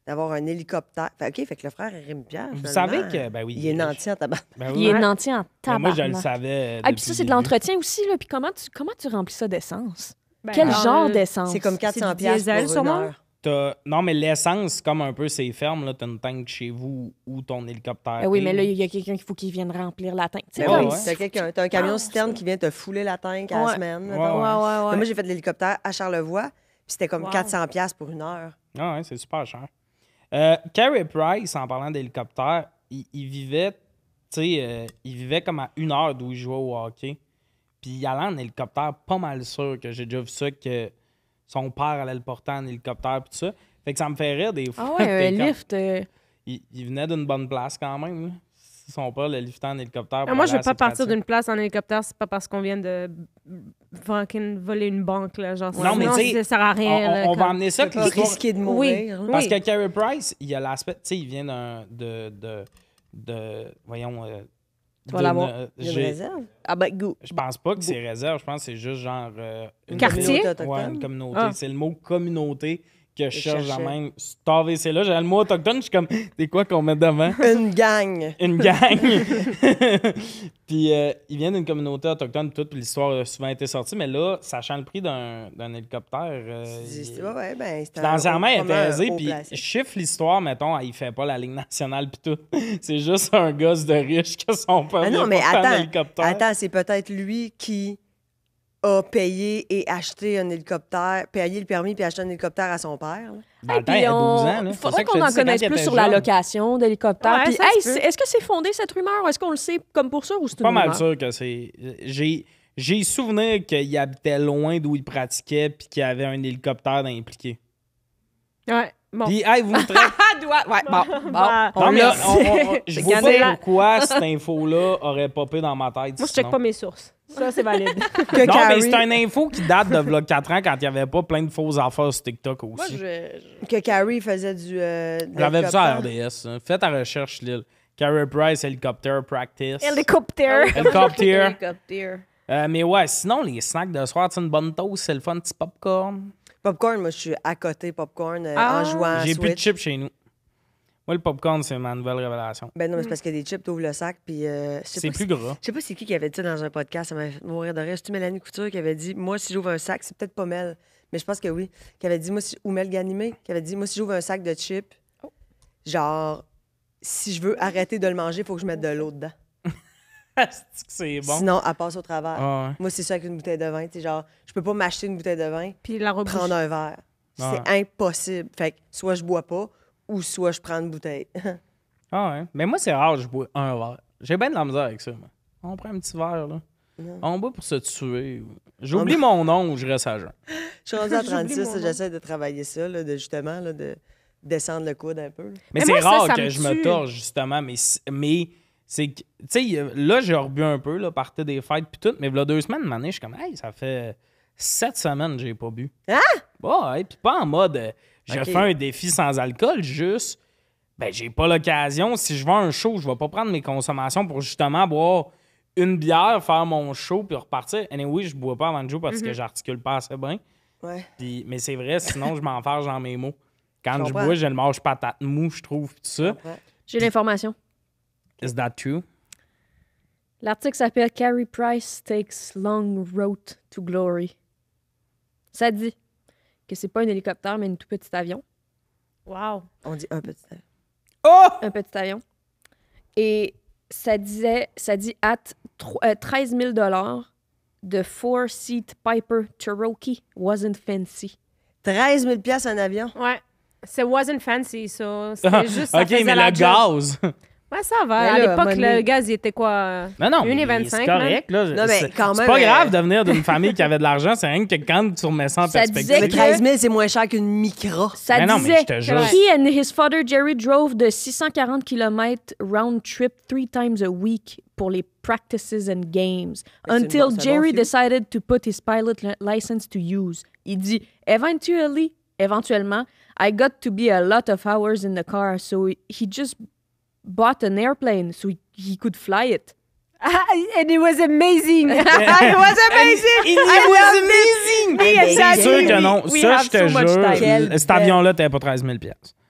S2: d'avoir un hélicoptère. Fait, OK, fait que le frère Rémi Pierre. Vous savez que. Ben oui. Il est nanti en tabac. Il est nanti en tabac. Ben ben, moi, je le savais. Euh,
S1: ah, puis ça, c'est de l'entretien
S4: aussi. Là. Puis comment tu, comment tu remplis ça d'essence? Ben, Quel euh, genre d'essence? C'est comme 400 pièces pour heure.
S1: Non, mais l'essence, comme un peu c'est ferme, là, as une tank chez vous ou ton hélicoptère. Ben oui, mais là, il
S2: y a quelqu'un qui faut qu'il vienne remplir la tank. Tu sais, T'as, un, camion ah, citerne qui vient te fouler la tank à la semaine. Moi, j'ai fait de l'hélicoptère à Charlevoix, puis c'était comme 400$ pour une heure.
S1: Ah c'est super cher. Euh, Carey Price, en parlant d'hélicoptère, il, vivait vivait, sais euh, il vivait comme à une heure d'où il jouait au hockey. Puis il allait en hélicoptère, pas mal sûr que j'ai déjà vu ça, que son père allait le porter en hélicoptère et tout ça. Fait que ça me fait rire des ah fois. Ah ouais, [LAUGHS] un lift. Euh. Il, venait d'une bonne place quand même. son père le liftait en hélicoptère. Ah, moi, je veux pas partir d'une
S3: place en hélicoptère, c'est pas parce qu'on vient de voler une banque. Là, genre, non, mais tu ça sert à rien. On, va amener ça. qui risquer de mourir. parce qu'à
S1: que Carey Price, il y a l'aspect, tu sais, il vient d'un. De, de, de, voyons. Euh, tu vas l'avoir. Euh, une réserve? Ah, ben, Bakou. Je pense pas que c'est réserve, je pense que c'est juste genre. Euh, une quartier? Communauté, ouais, une communauté. Ah. C'est le mot communauté que je, cherche la même. star c'est là. j'ai le mot autochtone, je suis comme, c'est quoi qu'on met devant? [LAUGHS] Une
S2: gang. Une gang. [LAUGHS]
S1: puis euh, il vient d'une communauté autochtone, toute l'histoire a souvent été sortie, mais là, sachant le prix d'un hélicoptère. Euh, c'est pas
S2: ouais, ben, est puis euh,
S1: chiffre l'histoire, mettons, il fait pas la ligne nationale, puis tout. [LAUGHS] c'est juste un gosse de riche qui sont pas ah non, mais attends, Attends,
S2: c'est peut-être lui qui a payé et acheté un hélicoptère, payé le permis puis acheté un hélicoptère à son père.
S5: Ben, il ans, faudrait qu'on en connaisse plus sur la
S2: location
S4: d'hélicoptères.
S2: est-ce que c'est fondé cette rumeur? Est-ce qu'on le sait comme pour ça ou c'est une Pas mal sûr que
S1: c'est. J'ai. J'ai souvenir qu'il habitait loin d'où il pratiquait puis qu'il y avait un hélicoptère impliqué.
S3: Ouais. Bon. Puis, hey, vous me traitez. [LAUGHS] Ah, [LAUGHS] bah. je vois pas pourquoi cette
S1: info-là aurait popé dans ma tête. Moi, je je check pas
S2: mes sources. Ça, c'est valide. [LAUGHS] non, mais c'est
S1: une info qui date de vlog 4 ans quand il n'y avait pas plein de fausses affaires sur TikTok aussi. Moi,
S2: je... Que Carrie faisait du. Euh, J'avais vu ça à
S1: RDS. Hein. Faites ta recherche, Lille. Carrie Price, Helicopter Practice.
S2: Helicopter.
S1: Ah Helicopter. Euh, mais ouais, sinon, les snacks de soir, c'est une bonne toast, c'est le fun, petit popcorn.
S2: Popcorn, moi, je suis à
S1: côté popcorn euh, en ah. jouant à J'ai plus de chips chez nous. Moi, le popcorn, c'est ma nouvelle révélation. Ben non, mais c'est hmm. parce
S2: que des chips, t'ouvres le sac, puis. Euh, c'est plus gras. Je sais pas c'est qui qui avait dit ça dans un podcast, ça m'a fait mourir de rire. cest Mélanie Couture qui avait dit Moi, si j'ouvre un sac, c'est peut-être pas Mel, mais je pense que oui. Qui avait dit Moi, si... ou Mel Ganimé, qui avait dit Moi, si j'ouvre un sac de chips, oh. genre, si je veux arrêter de le manger, il faut que je mette de l'eau dedans.
S1: [LAUGHS] c'est bon. Sinon,
S2: elle passe au travers. Ah moi, c'est ça avec une bouteille de vin. c'est genre, je peux pas m'acheter une bouteille de vin, puis la prendre un verre. Ah c'est impossible. Fait que soit je bois pas, ou soit je prends une bouteille. [LAUGHS]
S1: ah ouais. Mais moi, c'est rare que je bois un verre. J'ai bien de la misère avec ça. On prend un petit verre, là. On boit pour se tuer. J'oublie mon nom ou je reste à jeun. Je suis rendue à 36 [LAUGHS] j'essaie
S2: de travailler ça, là, de, justement, là, de descendre le coude un peu. Mais, c'est rare que je me torche,
S1: justement, mais... mais c'est que, tu sais, là, j'ai rebu un peu, là, terre des fêtes puis tout, mais là, deux semaines, mané, je suis comme, hey, ça fait sept semaines que j'ai pas bu. Hein? Ouais, bah, puis pas en mode, euh, je fais un défi sans alcool, juste, ben, j'ai pas l'occasion. Si je vais un show, je vais pas prendre mes consommations pour justement boire une bière, faire mon show, puis repartir. oui, anyway, je bois pas avant le show parce que mhm. j'articule pas assez bien. Ouais. mais c'est vrai, sinon, je m'enferme dans mes mots. Quand je, je bois, j'ai le mange patate mou, je trouve, tout ça. J'ai l'information. Is that true?
S4: L'article s'appelle Carrie Price Takes Long Road to Glory. Ça dit que c'est pas un hélicoptère, mais un tout petit avion. Wow!
S2: On dit un petit avion.
S4: Oh! Un petit avion. Et ça disait, ça dit at 13 000 euh, de four-seat Piper Cherokee wasn't fancy. 13 000 un avion? Ouais. C'est wasn't fancy, ça.
S3: C'était [LAUGHS] juste. OK, mais la gaz! Ouais, ça va. Ben à l'époque, le gaz, il était quoi? Non, non. 1,25. C'est correct, là. Non, mais quand même. C'est pas euh, grave
S1: de venir d'une famille qui avait de l'argent. C'est rien que quand tu remets ça en perspective. Que... 13
S4: 000, c'est moins cher qu'une micro. Ça mais disait non, mais je te He and his father Jerry drove de 640 km round trip three times a week pour les practices and games. Until Jerry decided to put his pilot license to use. Il dit, eventually, éventuellement, I got to be a lot of hours in the car, so he just bought an airplane so he could fly it. Ah, and it was amazing. [LAUGHS] it was amazing. it, was amazing. C'est sûr que non. ça, je te jure, cet ben. avion-là, t'avais pas 13 000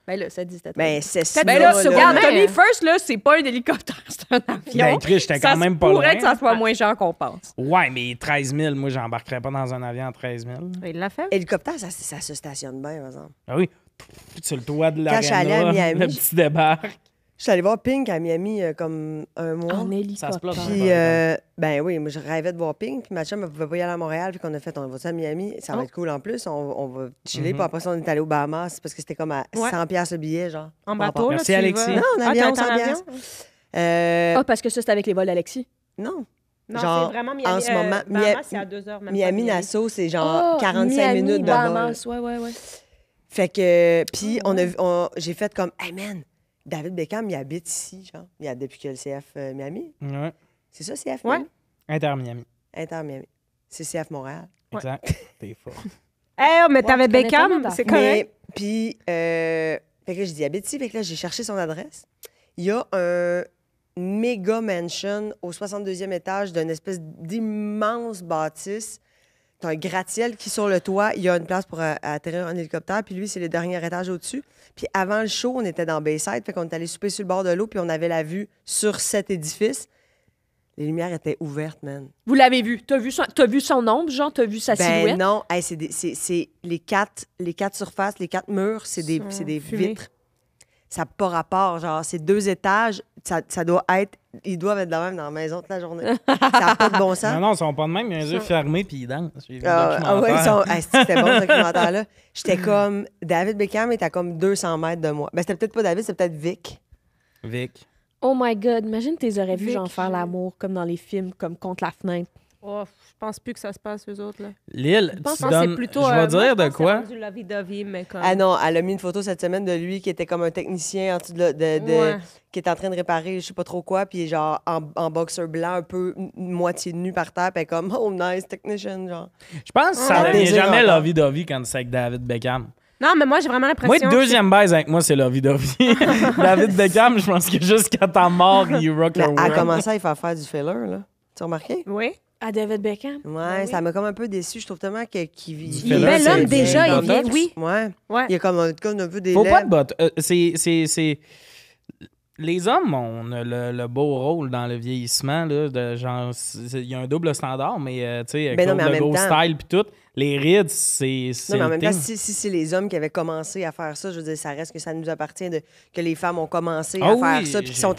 S4: ben là, ça dit c'était. Ben, c'est ça. Ben là, regarde, Tommy First, là, c'est pas un hélicoptère, c'est
S1: un avion. Ben, Chris, j'étais quand même pas loin. pourrait que ça
S4: soit moins cher
S1: qu'on pense. Ouais, mais 13 000, moi, j'embarquerais pas dans un avion à 13 000.
S2: Il l'a fait. Hélicoptère, ça, ça se stationne bien, par exemple.
S1: Ah oui. Sur le toit de la Quand [LAUGHS] Le petit débarque.
S2: Je suis allée voir Pink à Miami euh, comme un mois. En hélicoptère. Puis, euh, ben oui, moi, je rêvais de voir Pink. Puis ma chum ne pouvait pas y aller à Montréal. Puis qu'on a fait, on va ça à Miami. Ça va oh. être cool en plus. On, on va chiller. Mhm. Puis après on est allé au Bahamas parce que c'était comme à 100 piastres le billet, genre. En bateau, là, Merci, tu Alexis. Non, on Ah, mis 100 ah, Euh, Ah,
S4: parce que ça, c'était avec les vols d'Alexis. Non.
S2: Non, c'est vraiment Miami. en ce euh, Bahamas, c'est à deux heures. même pas Miami, Nassau, c'est genre 45 minutes de vol. Bahamas, ouais, ouais, ouais. Fait que, puis ah, on a, j'ai fait comme, hey man, David Beckham, il habite ici, genre. Il a depuis que le CF euh, Miami. Ouais. C'est ça, CF Miami? Inter Miami. Inter Miami. C'est CF Montréal.
S1: Exact. [LAUGHS] T'es fort.
S5: Eh,
S2: mais t'avais Beckham, c'est correct. Puis, euh, fait que je dis habite ici, là, j'ai cherché son adresse. Il y a un méga mansion au 62e étage d'une espèce d'immense bâtisse T'as un gratte-ciel qui, sur le toit, il y a une place pour euh, atterrir un hélicoptère. Puis lui, c'est le dernier étage au-dessus. Puis avant le show, on était dans Bayside. Fait qu'on est allé souper sur le bord de l'eau, puis on avait la vue sur cet édifice. Les lumières étaient ouvertes, man.
S4: Vous l'avez vu? T'as vu, son... vu son ombre, genre? T'as vu sa ben non.
S2: c'est les, quatre, les quatre surfaces, les quatre murs, c'est des, des vitres ça n'a pas rapport. Genre, ces deux étages, ça, doit être. Ils doivent être de même dans la maison toute la journée. ça n'a pas de bon sens. Non, non, ils
S1: sont pas de même, ils ont les yeux fermés puis ils dansent. Ah, oui, ah ouais, sont. c'était bon ce [LAUGHS] documentaire-là.
S2: J'étais comme. David Beckham était à comme 200 mètres de moi. Ben, c'était peut-être pas David, c'était peut-être Vic.
S1: Vic.
S4: Oh my God, imagine tes aurais vu genre faire l'amour comme dans les films, comme contre la fenêtre.
S3: Oh, je pense plus que ça se passe, eux autres. Là. Lille, je pense tu donnes... plutôt,
S1: je vais euh, dire de quoi.
S3: mais comme... Ah non,
S2: elle a mis une photo cette semaine de lui qui était comme un technicien en de, qui est en train de réparer je sais pas trop quoi, puis genre en, en boxeur blanc, un peu moitié nu par terre, puis comme oh nice technician. Genre. Je
S1: pense que ça ah, n'est jamais Lovey Dovey quand c'est avec David Beckham.
S2: Non, mais moi, j'ai vraiment l'impression. Moi, deuxième
S1: base avec moi, c'est Lovey Dovey. [LAUGHS] [LAUGHS] David Beckham, je pense que jusqu'à ta mort, il rock le À Elle a commencé à faire du filler, là. Tu as remarqué?
S2: Oui à David Beckham. Ouais, ben oui. ça m'a comme un peu déçu. Je trouve tellement qu'il qu vit. Il, l'homme déjà, il vient, oui. Ouais. Il y a comme un, peu des. Faut pas
S1: euh, c'est les hommes ont le, beau rôle dans le vieillissement. Là, il y a un double standard, mais euh, tu sais, ben le style puis tout. Les rides, c'est. Non, mais même si,
S2: c'est les hommes qui avaient commencé à faire ça, je veux dire, ça reste que ça nous appartient de, que les femmes ont commencé à ah faire ça, puis qui sont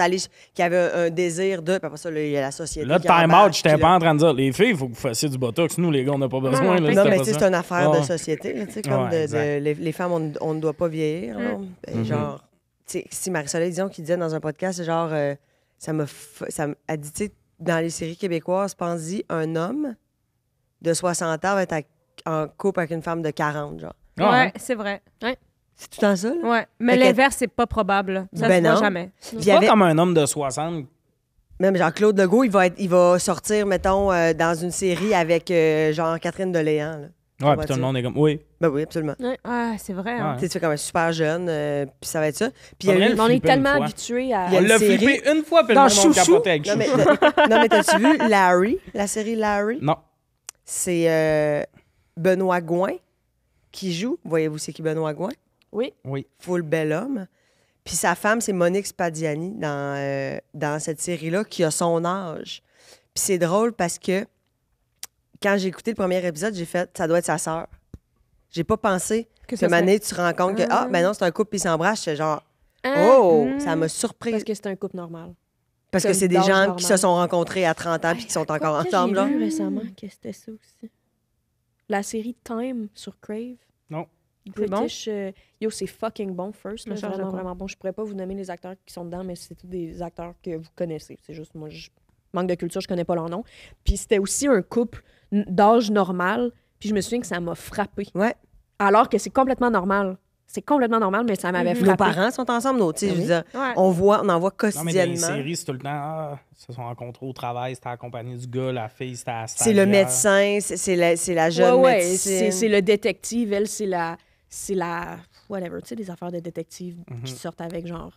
S2: qui avaient un désir de. Puis après ça, il y a la société. Là, time out, j'étais pas en
S1: train de dire, les filles, il faut que vous fassiez du botox. Nous, les gars, on n'a pas besoin. Non, mais c'est une affaire de société, sais, comme de,
S2: les, femmes, on, ne doit pas vieillir. Mm. Ben, mm-hmm. Genre si Marie-Soleil Dion qui disait dans un podcast, genre, euh, ça m'a. Ça a dit, tu sais, dans les séries québécoises, pense-y, un homme de 60 ans va être en couple avec une femme de 40, genre. Ah, hein? ouais, c'est vrai. C'est tout en ça, là? Ouais. Mais l'inverse,
S3: c'est pas probable. Ça se ben jamais. C'est
S2: pas comme un
S1: homme de 60
S2: même Jean-Claude Legault, il va, être, il va sortir, mettons, euh, dans une série avec euh, genre Catherine Deléant.
S1: ouais, puis tout le monde est comme, oui. Ben oui,
S2: absolument. Ah, c'est vrai. Hein. Tu es tu même comme super jeune, euh, puis ça va être ça. Puis on est tellement habitués habitué à. une l'a une fois, puis le monde capotait avec Non, mais, [LAUGHS] mais t'as-tu vu Larry, la série Larry? Non. C'est euh, Benoît Gouin qui joue. Voyez-vous, c'est qui Benoît Gouin? Oui. Oui. Full bel homme. Puis sa femme, c'est Monique Spadiani dans, euh, dans cette série-là, qui a son âge. Puis c'est drôle parce que quand j'ai écouté le premier épisode, j'ai fait ça doit être sa sœur. J'ai pas pensé que, que Mané, tu compte que ah. ah, ben non, c'est un couple qui s'embrasse. C'est genre, ah, oh, hmm. ça m'a surpris. Parce que c'est un couple normal. Parce que c'est des gens qui se sont rencontrés à 30 ans puis qui sont encore ensemble. J'ai vu récemment
S4: que c'était ça aussi. La série Time sur Crave. Non. British, euh, yo, c'est fucking bon, first. Je pourrais pas vous nommer les acteurs qui sont dedans, mais c'est tous des acteurs que vous connaissez. C'est juste, moi, je manque de culture, je connais pas leur nom. Puis c'était aussi un couple d'âge normal puis je me souviens que ça m'a frappé Ouais. Alors que c'est complètement normal. C'est complètement normal, mais ça mhm. m'avait frappé. Nos parents
S1: sont ensemble, nos, oui. je veux dire, on voit, on en voit quotidiennement. dans les séries, c'est tout le temps, ah, ils se sont rencontrés au travail, c'était compagnie du gars, la fille, c'était à C'est le médecin,
S2: c'est la, la, jeune ouais, C'est le détective, elle, c'est
S4: la, c'est la, whatever, tu sais, des affaires de détective qui mhm. sortent avec genre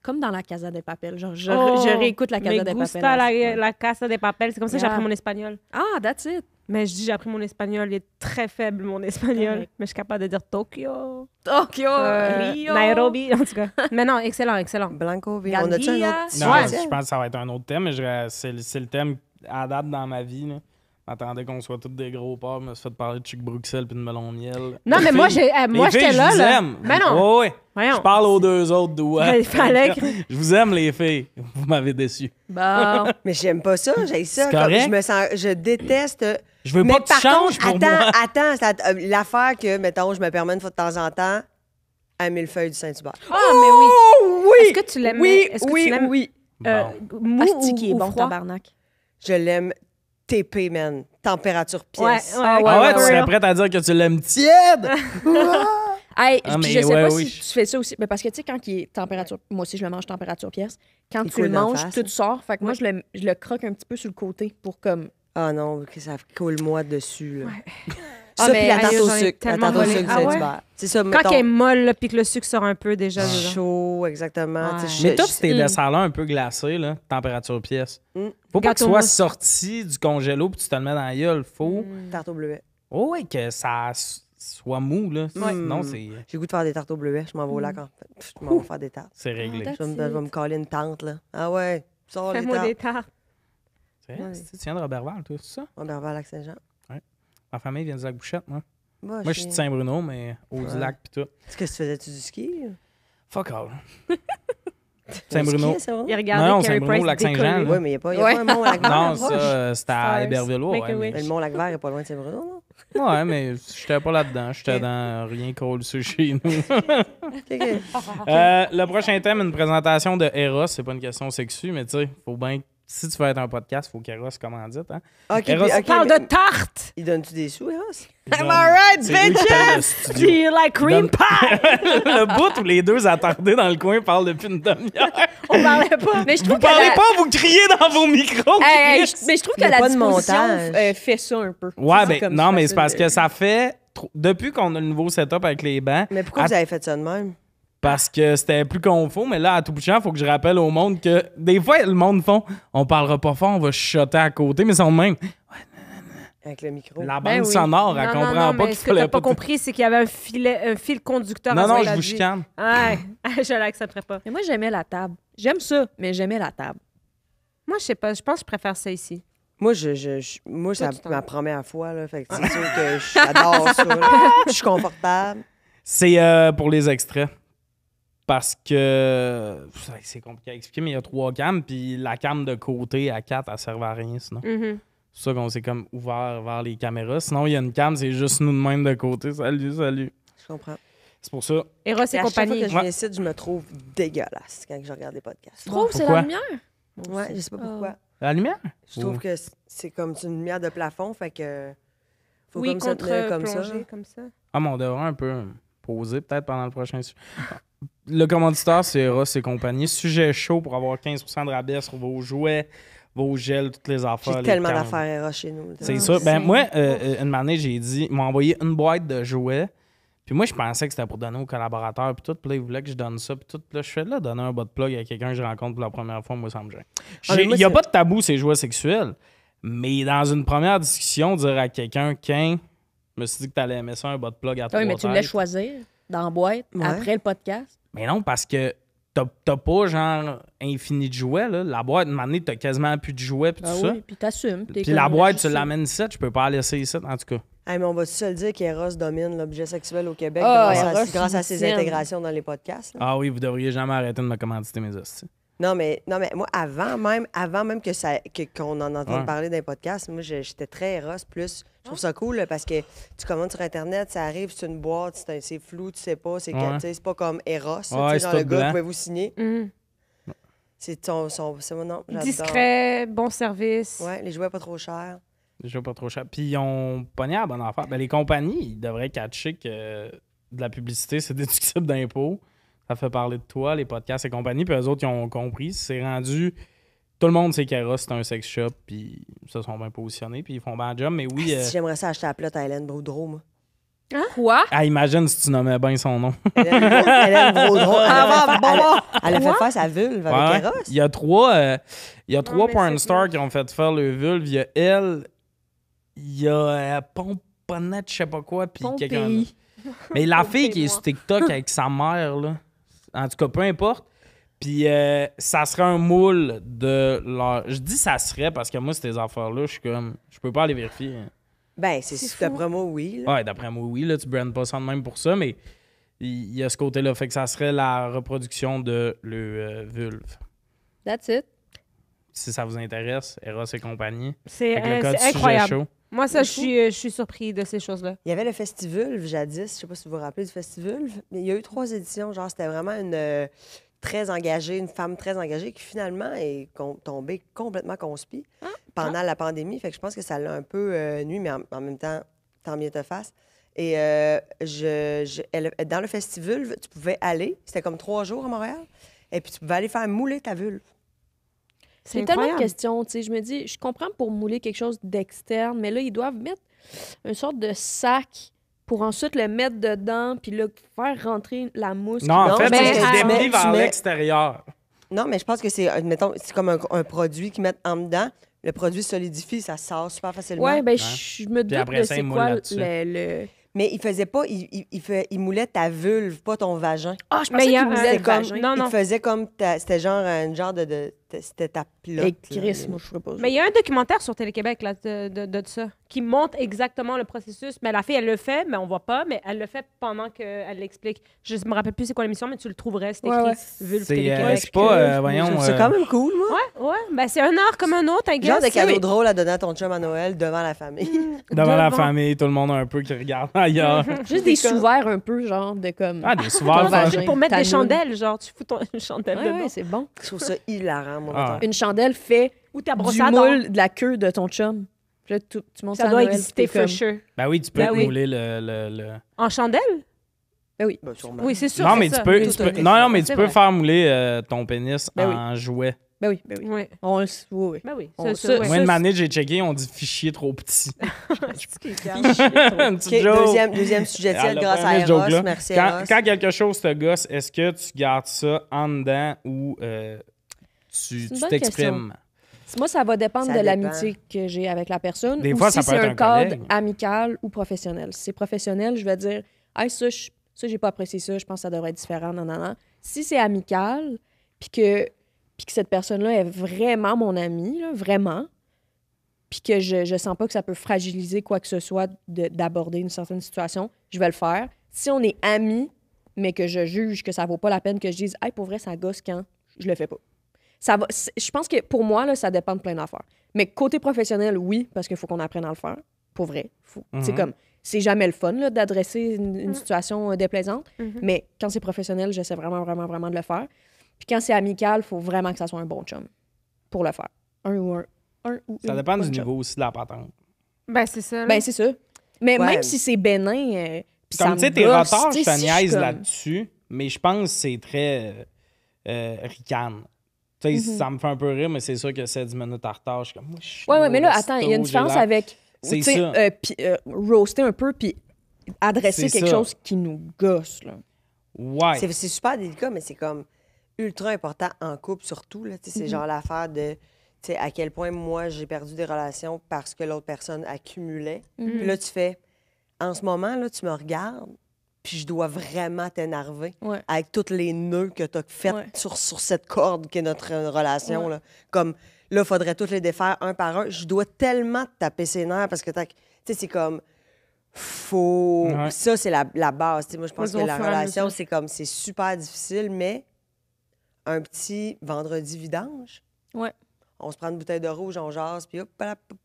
S4: comme dans la Casa des Papel. Genre, oh, je, réécoute la Casa des Papels. La, la Casa de Papel, c'est comme ça que j'apprends ah. mon espagnol.
S3: Ah, that's it. Mais je dis, j'ai appris mon espagnol. Il est très faible, mon espagnol. Mais je suis capable de dire Tokyo. Tokyo, euh, Rio. Nairobi, en tout cas. [LAUGHS] mais non, excellent, excellent. Blanco,
S2: On a un autre Non, je pense
S1: que ça va être un autre thème, mais c'est le thème à date dans ma vie. Là attendez qu'on soit tous des gros porcs, mais se fait parler de Chic Bruxelles puis de melon miel. Non, mais moi, j'ai, eh, moi, j'étais là. Je vous aime. Mais ben non. Oui, oui. Je parle aux deux autres doigts. [LAUGHS] [LAUGHS] Je vous aime, les filles. Vous m'avez déçu.
S2: Bon. [LAUGHS] mais j'aime pas ça. J'aime ça. je me sens, je déteste. Je veux pas que tu changes pour attends, moi. attends. attends euh, l'affaire que, mettons, je me permets une fois de temps en temps à Millefeuille du Saint-Hubert. Ah, mais oui. Oh, oui. Est-ce que tu l'aimes? Oui, Est-ce que oui, tu l'aimes? Oui. Euh, bon. qui est bon, tabarnak. Je l'aime TP, man. Température pièce. Ouais, ouais,
S1: ah, ouais, ouais, tu serais prête à dire que tu l'aimes tiède?
S4: [LAUGHS] hey, ah, je, sais pas si tu fais ça aussi. Mais parce que, tu sais, quand il est température. Moi aussi, je le mange température pièce. Quand tu le manges, tu tout hein. Fait que moi, je le, croque un petit peu sur le côté pour comme.
S2: Ah non, ça coule moi dessus. Là. [LAUGHS] Ah, ça, puis la tarte au sucre. La tarte au sucre, ah Quand elle est
S3: molle, puis que le sucre sort un peu déjà. Ah. Chaud, exactement. Mais toi, tes desserts-là
S1: un peu glacés, là, température pièce. Mm. Faut pas que tu sois sorti du congélo puis tu te le mets dans la gueule. Faut. Mm. Tarte au bleuet. Oh, oui, que ça soit mou, là. Mm. c'est.
S2: J'ai goût de faire des tartes au bleuet. Je m'en vais quand lac. Je m'en vais faire des tartes.
S1: C'est réglé. je, vais me
S2: coller une tente, là. Ah ouais, les tartes. Fais-moi des
S1: tartes. Tu viens de Val, toi, c'est ça? Val Lac-Saint-Jean. Ma famille vient du lac Bouchette, hein. moi. Moi, je suis de Saint-Bruno, mais au lac pis tout. Est-ce que tu faisais du ski? Fuck all. [LAUGHS] Saint-Bruno. Il regardait non, Saint-Bruno, Lac-Saint-Jean. Oui, mais il n'y a, pas, a pas un mont lac [LAUGHS] vert. Non, ça, c'était à Héberville. Ouais, mais...
S2: le mont lac vert n'est pas loin de Saint-Bruno,
S1: non? Ouais, mais j'étais pas là-dedans. [LAUGHS] J'étais dans rien cool chez nous. Euh, le prochain thème, une présentation de Ce C'est pas une question sexue, mais tu sais, faut bien que si tu veux être un podcast, il faut qu'Eros commandite. Hein? OK, Eros, Il parle de tarte! Il donne-tu des sous, Eros? Am I right, bitches? Do you like cream pie? [LAUGHS] le bout où les deux attardés dans le coin parlent depuis une demi-heure.
S3: On parlait pas. Mais je vous que parlez pas,
S1: vous criez dans vos micros. mais je trouve que la disposition
S2: fait ça un peu. Ouais, ben, mais non, mais c'est parce que ça
S1: fait... Depuis qu'on a le nouveau setup avec les bancs... Mais pourquoi vous avez
S2: fait ça de même?
S1: parce que c'était plus confond, Mais là, à tout bout de champ, il faut que je rappelle au monde que des fois, le monde font on parlera pas fort, on va chuchoter à côté, mais Ouais sont même.
S3: Avec le micro. La ben bande s'en oui. elle comprend pas qu'il fallait pas. Ce que pas compris, c'est qu'il y avait un, filet, un fil conducteur. Non, non, je vous chicane. Ouais, [LAUGHS] je l'accepterai pas. Mais moi, j'aimais la table. J'aime ça, mais j'aimais la table. Moi, je sais pas. Je pense que je préfère ça ici.
S2: Moi, je, je, moi c'est ma première fois. Là, fait que c'est sûr que j'adore ça. [LAUGHS] Je suis confortable.
S1: C'est euh, pour les extraits. Parce que c'est compliqué à expliquer, mais il y a trois cames puis la cam de côté à quatre, elle sert à rien sinon. Mm-hmm. C'est ça qu'on s'est comme ouvert vers les caméras. Sinon, il y a une cam, c'est juste nous de même de côté. Salut, salut. Je comprends. C'est pour ça. et Ross et
S2: compagnie. Chaque fois que je viens ici, je me trouve dégueulasse quand je regarde les podcasts. Tu trouves c'est la lumière? Ouais, je sais pas ah. pourquoi. La lumière? Je trouve que c'est comme une lumière de plafond, fait que faut oui, comme, ça, comme, ça. comme
S3: ça.
S1: Ah, mais on devrait un peu poser peut-être pendant le prochain le commanditeur, c'est Ross et compagnie. Sujet chaud pour avoir 15% de rabais sur vos jouets, vos gels, toutes les affaires. J'ai tellement d'affaires
S2: Ross chez nous. C'est ça. Ben, moi,
S1: euh, euh, une année, j'ai dit, ils m'ont envoyé une boîte de jouets. Puis moi, je pensais que c'était pour donner aux collaborateurs, puis tout. Puis là, ils voulaient que je donne ça, puis tout. Là, je fais là, donner un bas de plug à quelqu'un que je rencontre pour la première fois, moi, ça me gêne. Ah, Il n'y a pas de tabou, ces jouets sexuels. Mais dans une première discussion, dire à quelqu'un, qu'un, je me suis dit que tu allais aimer ça, un bas de plug à toi. Oui, mais tu voulais
S4: choisir dans boîte, après le podcast.
S1: Mais non, parce que t'as pas genre infini de jouets. Là. La boîte, une tu t'as quasiment plus de jouets puis tout ah oui, ça.
S2: puis t'assumes. Puis la boîte,
S1: tu l'amènes ici, tu peux pas la laisser ici, en tout cas.
S2: mais on va-tu se le dire qu'Eros domine l'objet sexuel au Québec ah, grâce, à, ses intégrations dans les podcasts?
S1: Ah oui, vous devriez jamais arrêter de me commanditer mes hosties.
S2: Non, mais, non, mais moi, avant même, avant même que ça, qu'on en entende parler d'un podcast, moi, j'étais très Eros plus. Je trouve ça cool parce que tu commandes sur Internet, ça arrive, c'est une boîte, c'est, flou, tu sais pas, c'est, c'est pas comme Eros. Ouais, genre, le gars, gars, pouvez-vous signer? Mhm. C'est son, c'est mon nom. J'adore. Discret, bon service. Ouais, les jouets pas trop chers.
S1: Les jouets pas trop chers. Puis ils ont pogné à bonne affaire. Ben, les compagnies, ils devraient catcher que euh, de la publicité, c'est [LAUGHS] déductible d'impôts ça fait parler de toi, les podcasts et compagnie. Puis eux autres, ils ont compris. C'est rendu. Tout le monde sait qu'Eros, c'est un sex shop. Puis ils se sont bien positionnés. Puis ils font bien job. Mais oui. Ah, euh,
S2: j'aimerais ça acheter à plat à Hélène Boudreau, moi. Hein? Quoi?
S1: Ah, imagine si tu nommais bien son nom. Hélène Boudreau. elle, elle, a fait
S2: faire sa Vulve avec Eros.
S1: Il y a trois, euh, il y a trois porn stars qui ont fait faire le Vulve. Il y a elle, il y a euh, Pomponette, je sais pas quoi, puis quelqu'un. Mais la fille qui est sur TikTok avec sa mère, là. En tout cas, peu importe. Puis euh, ça serait un moule de leur. Je dis ça serait parce que moi, ces affaires-là, je suis comme. Je peux pas aller vérifier. Hein.
S2: Ben, c'est d'après moi, oui. Ouais,
S1: d'après moi, oui. Là, tu brandes pas ça de même pour ça, mais il y, a ce côté-là. Fait que ça serait la reproduction de le euh, vulve. That's it. Si ça vous intéresse, Eros et compagnie. C'est euh, incroyable.
S2: Moi, ça, euh, je suis, surpris de ces choses-là. Il y avait le festival jadis. Je sais pas si vous vous rappelez du festival, mais il y a eu trois éditions. Genre, c'était vraiment une euh, très engagée, une femme très engagée qui finalement est tombée complètement conspi ah, pendant ah. la pandémie. Fait que je pense que ça l'a un peu euh, nuit, mais en, même temps, tant mieux te fasse. Et je, dans le festival, tu pouvais aller. C'était comme trois jours à Montréal. Et puis, tu pouvais aller faire mouler ta vulve. C'est tellement de
S4: questions, tu sais. Je me dis, je comprends pour mouler quelque chose d'externe, mais là, ils doivent mettre une sorte de sac pour ensuite le mettre dedans, puis là, faire rentrer la mousse. Non, en fait, c'est
S1: des vers l'extérieur.
S2: Non, mais je pense que c'est, mettons, c'est comme un, produit qu'ils mettent en dedans. Le produit solidifie, ça sort super facilement. Oui, ben, je me doute c'est quoi le... Mais il faisait pas, il, il, fait, il, moulait ta vulve, pas ton vagin. Ah, je pensais qu'il moulait le vagin. Il faisait comme, c'était genre un genre de cette, étape-là. Mais il
S3: y a un documentaire sur Télé-Québec là, de, ça qui montre exactement le processus. Mais la fille, elle le fait, mais on voit pas, mais elle le fait pendant qu'elle l'explique. Je me rappelle plus c'est quoi l'émission, mais tu le trouverais, c'est écrit
S1: c'est euh, C'est euh, euh, quand même
S3: cool, moi. Ouais, ouais. Ben, c'est un art comme un autre, un Genre de cadeau drôle
S2: à donner à ton chum à Noël devant la famille. Hmm.
S4: [LAUGHS]
S3: devant,
S1: la famille, tout le monde un peu qui regarde [LAUGHS] ailleurs. [LAUGHS]
S3: Juste des sous
S4: un peu, genre, de comme... Ah, des sous pour mettre des chandelles, genre, tu fous ton chandelle dedans. c'est bon. Je trouve ça hilarant, ah une chandelle fait ou du moule de la queue de ton chum. tu, tu ça doit exister,
S1: Ben oui, tu peux ben mouler le-
S4: En chandelle? Ben oui. Ben, oui, c'est sûr. Non, mais tu peux, non, non, mais tu peux faire
S1: mouler euh, ton pénis ben en jouet.
S4: Ben oui, ben oui. On oui, oui. Ben oui, Moi,
S1: une j'ai checké, on dit fichier trop petit. Un
S4: [LAUGHS]
S2: [LAUGHS] petit deuxième, deuxième sujet,
S1: tiens, grâce à merci Quand, quand quelque chose te gosse, est-ce que tu gardes ça en dedans ou euh, tu t'exprimes.
S4: Moi, ça va dépendre de l'amitié que j'ai avec la personne. Des ou si c'est un, un cadre amical ou professionnel. Si c'est professionnel, je vais dire Hey, ça, je, ça, j'ai pas apprécié ça, je pense que ça devrait être différent. Non, non, Si c'est amical, puis que, que cette personne-là est vraiment mon amie, vraiment, puis que je, je sens pas que ça peut fragiliser quoi que ce soit d'aborder une certaine situation, je vais le faire. Si on est amis, mais que je juge que ça vaut pas la peine que je dise Hey, pour vrai, ça gosse quand, je le fais pas je pense que pour moi, là, ça dépend de plein d'affaires. Mais côté professionnel, oui, parce qu'il faut qu'on apprenne à le faire. Pour vrai. C'est mhm. comme, c'est jamais le fun d'adresser une, mhm. situation euh, déplaisante. Mhm. Mais quand c'est professionnel, j'essaie vraiment, vraiment, vraiment de le faire. Puis quand c'est amical, faut vraiment que ça soit un bon chum pour le faire. ça
S1: dépend du niveau aussi de la patente.
S4: Ben, c'est ça. Ben, c'est ça. Mais même si c'est bénin. Euh, comme tu sais, tes retards, je te niaise
S1: là-dessus. Mais je pense que c'est très euh, euh, ricane. Mhm. Ça me fait un peu rire, mais c'est sûr que c'est du minutes en retard. comme, ouais, mais là, attends, il y a une différence avec c'est ça. Euh,
S2: euh, roaster un peu, puis
S4: adresser quelque chose qui nous gosse. Là. Ouais. C'est,
S2: super délicat, mais c'est comme ultra important en couple, surtout. C'est mhm. genre l'affaire de à quel point moi j'ai perdu des relations parce que l'autre personne accumulait. Mhm. Puis là, tu fais en ce moment, là, tu me regardes, puis je dois vraiment t'énerver avec tous les nœuds que tu as sur, sur, cette corde qui est notre euh, relation. Là. Comme là, faudrait tous les défaire un par un. Je dois tellement te taper ses nerfs parce que tu sais, c'est comme faux. Ça, c'est la, la, base. moi, je pense que la relation, c'est comme c'est super difficile, mais un petit vendredi vidange. Ouais. On se prend une bouteille de rouge, on jase, puis hop,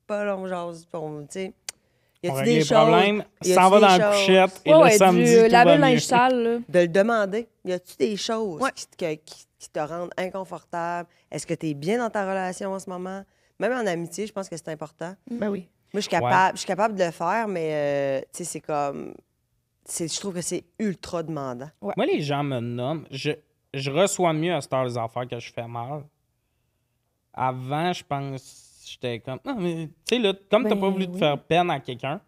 S2: on jase, on, tu sais y a des problèmes, ça va dans la couchette et le samedi, tout laver le De le demander. Y a-tu des choses qui, te rendent inconfortable? Est-ce que tu es bien dans ta relation en ce moment? Même en amitié, je pense que c'est important. Mm. Ben
S3: oui.
S1: Moi, je suis capable, je
S2: suis capable de le faire, mais euh, tu sais, c'est comme... Je trouve que c'est ultra demandant.
S1: Moi, les gens me nomment. Je, je reçois mieux à cette heure les affaires que je fais mal. Avant, je pense j'étais comme, non, mais tu sais, là, comme t'as ben pas voulu te faire peine à quelqu'un,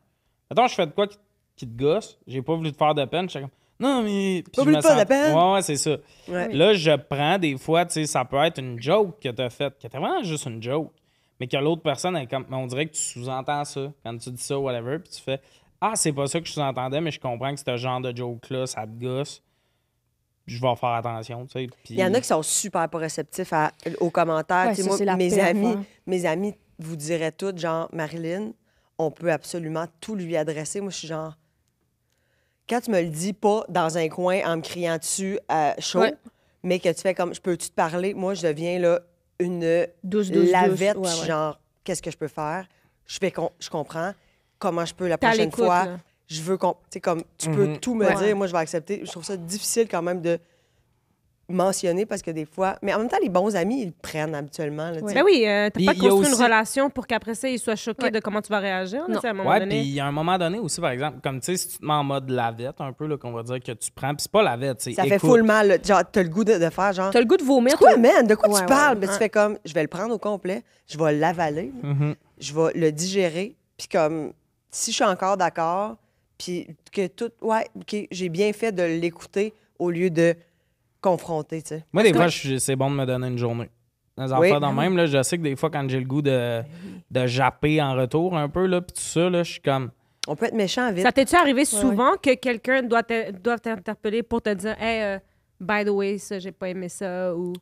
S1: attends, je fais de quoi qui, te gosse, j'ai pas voulu te faire de peine, j'étais comme, non, mais. Pas voulu pas faire de peine. Ouais, c'est ça. Là, je prends des fois, tu sais, ça peut être une joke que t'as faite, qui était vraiment juste une joke, mais que l'autre personne, est comme, on dirait que tu sous-entends ça quand tu dis ça, whatever, puis tu fais, ah, c'est pas ça que je sous-entendais, mais je comprends que ce genre de joke-là, ça te gosse je vais faire attention. Tu sais, Il y en a qui
S2: sont super pas réceptifs aux commentaires. moi, mes, amis, mes amis vous diraient toutes, genre, Marilyn, on peut absolument tout lui adresser. Moi, je suis genre, quand tu me le dis pas dans un coin en me criant dessus euh, chaud, mais que tu fais comme, je peux-tu te parler? Moi, je deviens là une douce, lavette, genre, qu'est-ce que je peux faire? Je, fais je comprends comment je peux la prochaine fois je veux qu'on. Tu comme, tu peux mhm. tout me dire, moi, je vais accepter. Je trouve ça difficile quand même de mentionner parce que des fois. Mais en même temps, les bons amis, ils prennent habituellement.
S3: oui. Ben oui, euh, t'as pas construit une relation pour qu'après ça, ils soient choqués de comment tu vas
S2: réagir.
S1: à un puis il y a un moment donné aussi, par exemple, comme tu sais, si tu te mets en mode lavette, un peu, qu'on va dire que tu prends, puis c'est pas lavette. Ça fait full
S2: mal. Genre, t'as le goût de, faire, genre. T'as le goût de vomir. Quoi, De quoi tu parles? Mais ben, tu fais comme, je vais le prendre au complet, je vais l'avaler, mhm. je vais le digérer, puis comme, si je suis encore d'accord, puis que tout. Ouais, j'ai bien fait de l'écouter au lieu de confronter, tu sais. Moi, des fois,
S1: c'est bon de me donner une journée. Dans oui. dans ah même, je sais que des fois, quand j'ai le goût de, ben de japper en retour un peu, là, puis tout ça, je suis comme. On peut être méchant vite. Ça t'est-tu arrivé souvent
S3: que quelqu'un doit t'interpeller pour te dire, hey, euh, by the way, ça, j'ai pas aimé ça, ou.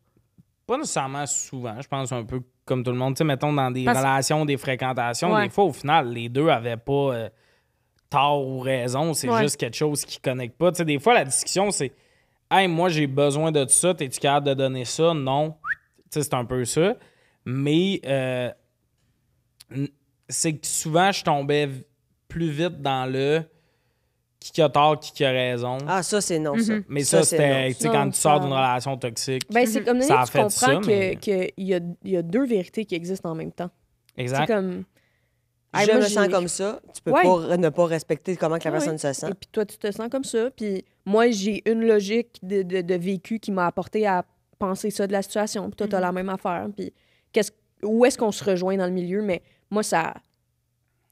S1: Pas nécessairement souvent. Je pense un peu comme tout le monde. Tu sais, mettons, dans des relations, des fréquentations, des fois, au final, les deux avaient pas. Euh, tort ou raison, c'est juste quelque chose qui connecte pas. des fois, la discussion, c'est Hey, moi, j'ai besoin de ça, t'es-tu capable de donner ça? Non. c'est un peu ça. Mais euh, c'est que souvent, je tombais plus vite dans le qui a tort, qui a raison. Ah, ça, c'est non, ça. Mais ça, ça c'était quand tu sors d'une relation toxique. Ben, c'est comme ça tu comprends qu'il
S4: y, a, deux vérités qui existent en même temps. Exact. Comme, je me sens comme ça. Tu peux pas
S2: ne pas respecter comment la personne se sent. Et puis
S4: toi, tu te sens comme ça. Puis moi, j'ai une logique de, vécu qui m'a apporté à penser ça de la situation. Puis toi, tu as mhm. la même affaire. Puis quest où est-ce qu'on se rejoint dans le milieu? Mais moi, ça.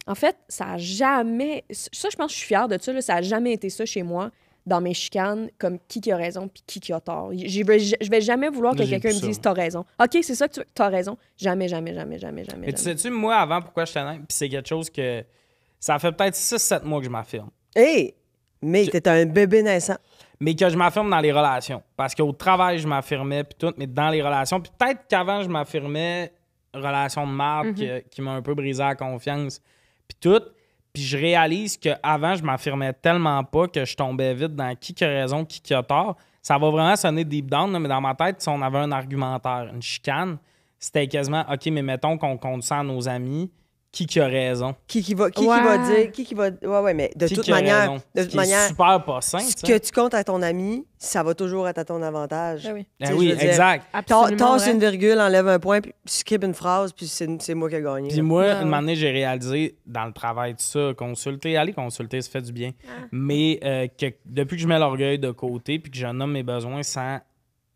S4: En fait, ça n'a jamais. Ça, je pense que je suis fière de ça. ça n'a jamais été ça chez moi dans mes chicanes comme qui qui a raison puis qui qui a tort. Je vais, vais jamais vouloir que quelqu'un me dise t'as raison. OK, c'est ça que tu t'as raison. Jamais, jamais, jamais, jamais, jamais. Mais tu
S1: sais-tu, moi, avant, pourquoi je t'en puis c'est quelque chose que. Ça fait peut-être 6-7 mois que je m'affirme. Hé! Hey, mais je... t'es un bébé naissant. Mais que je m'affirme dans les relations. Parce qu'au travail, je m'affirmais, puis tout, mais dans les relations. Puis peut-être qu'avant, je m'affirmais relation de marque mm-hmm. qui, qui m'a un peu brisé la confiance, puis tout. Puis je réalise qu'avant, je m'affirmais tellement pas que je tombais vite dans qui qui a raison, qui a tort. Ça va vraiment sonner deep down, mais dans ma tête, si on avait un argumentaire, une chicane, c'était quasiment OK, mais mettons qu'on compte ça à nos amis, qui qui a raison. Qui qui va, qui, qui va dire,
S2: qui qui va. Ouais, ouais, mais de toute manière. De toute super pas simple, Ce que tu comptes à ton ami, ça va toujours être à ton avantage. Ah oui, ben exact. Tasse une virgule, enlève un point, puis skip une phrase, puis c'est moi qui ai gagné. Puis moi, ben une année,
S1: j'ai réalisé dans le travail de ça, consulter, aller consulter, ça fait du bien. Ah. Mais euh, que depuis que je mets l'orgueil de côté, puis que j'en nomme mes besoins sans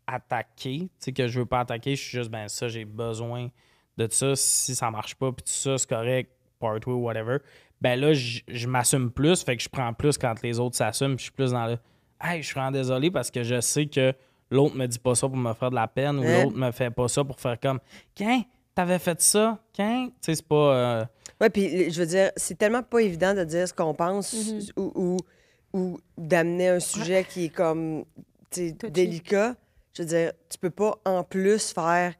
S1: attaquer, tu sais, que je veux pas attaquer, je suis juste, ben ça, j'ai besoin de ça, si ça marche pas, puis tout ça, c'est correct, part way, whatever, ben là, je m'assume plus, fait que je prends plus quand les autres s'assument, je suis plus dans le Hey, je suis vraiment désolé parce que je sais que l'autre me dit pas ça pour me faire de la peine ou l'autre me fait pas ça pour faire comme quin t'avais fait ça, quin Tu sais, c'est pas. Euh, ouais, puis je veux
S2: dire, c'est tellement pas évident de dire ce qu'on pense mhm. ou, ou, d'amener un sujet qui est comme délicat. Je veux dire, tu peux pas en plus faire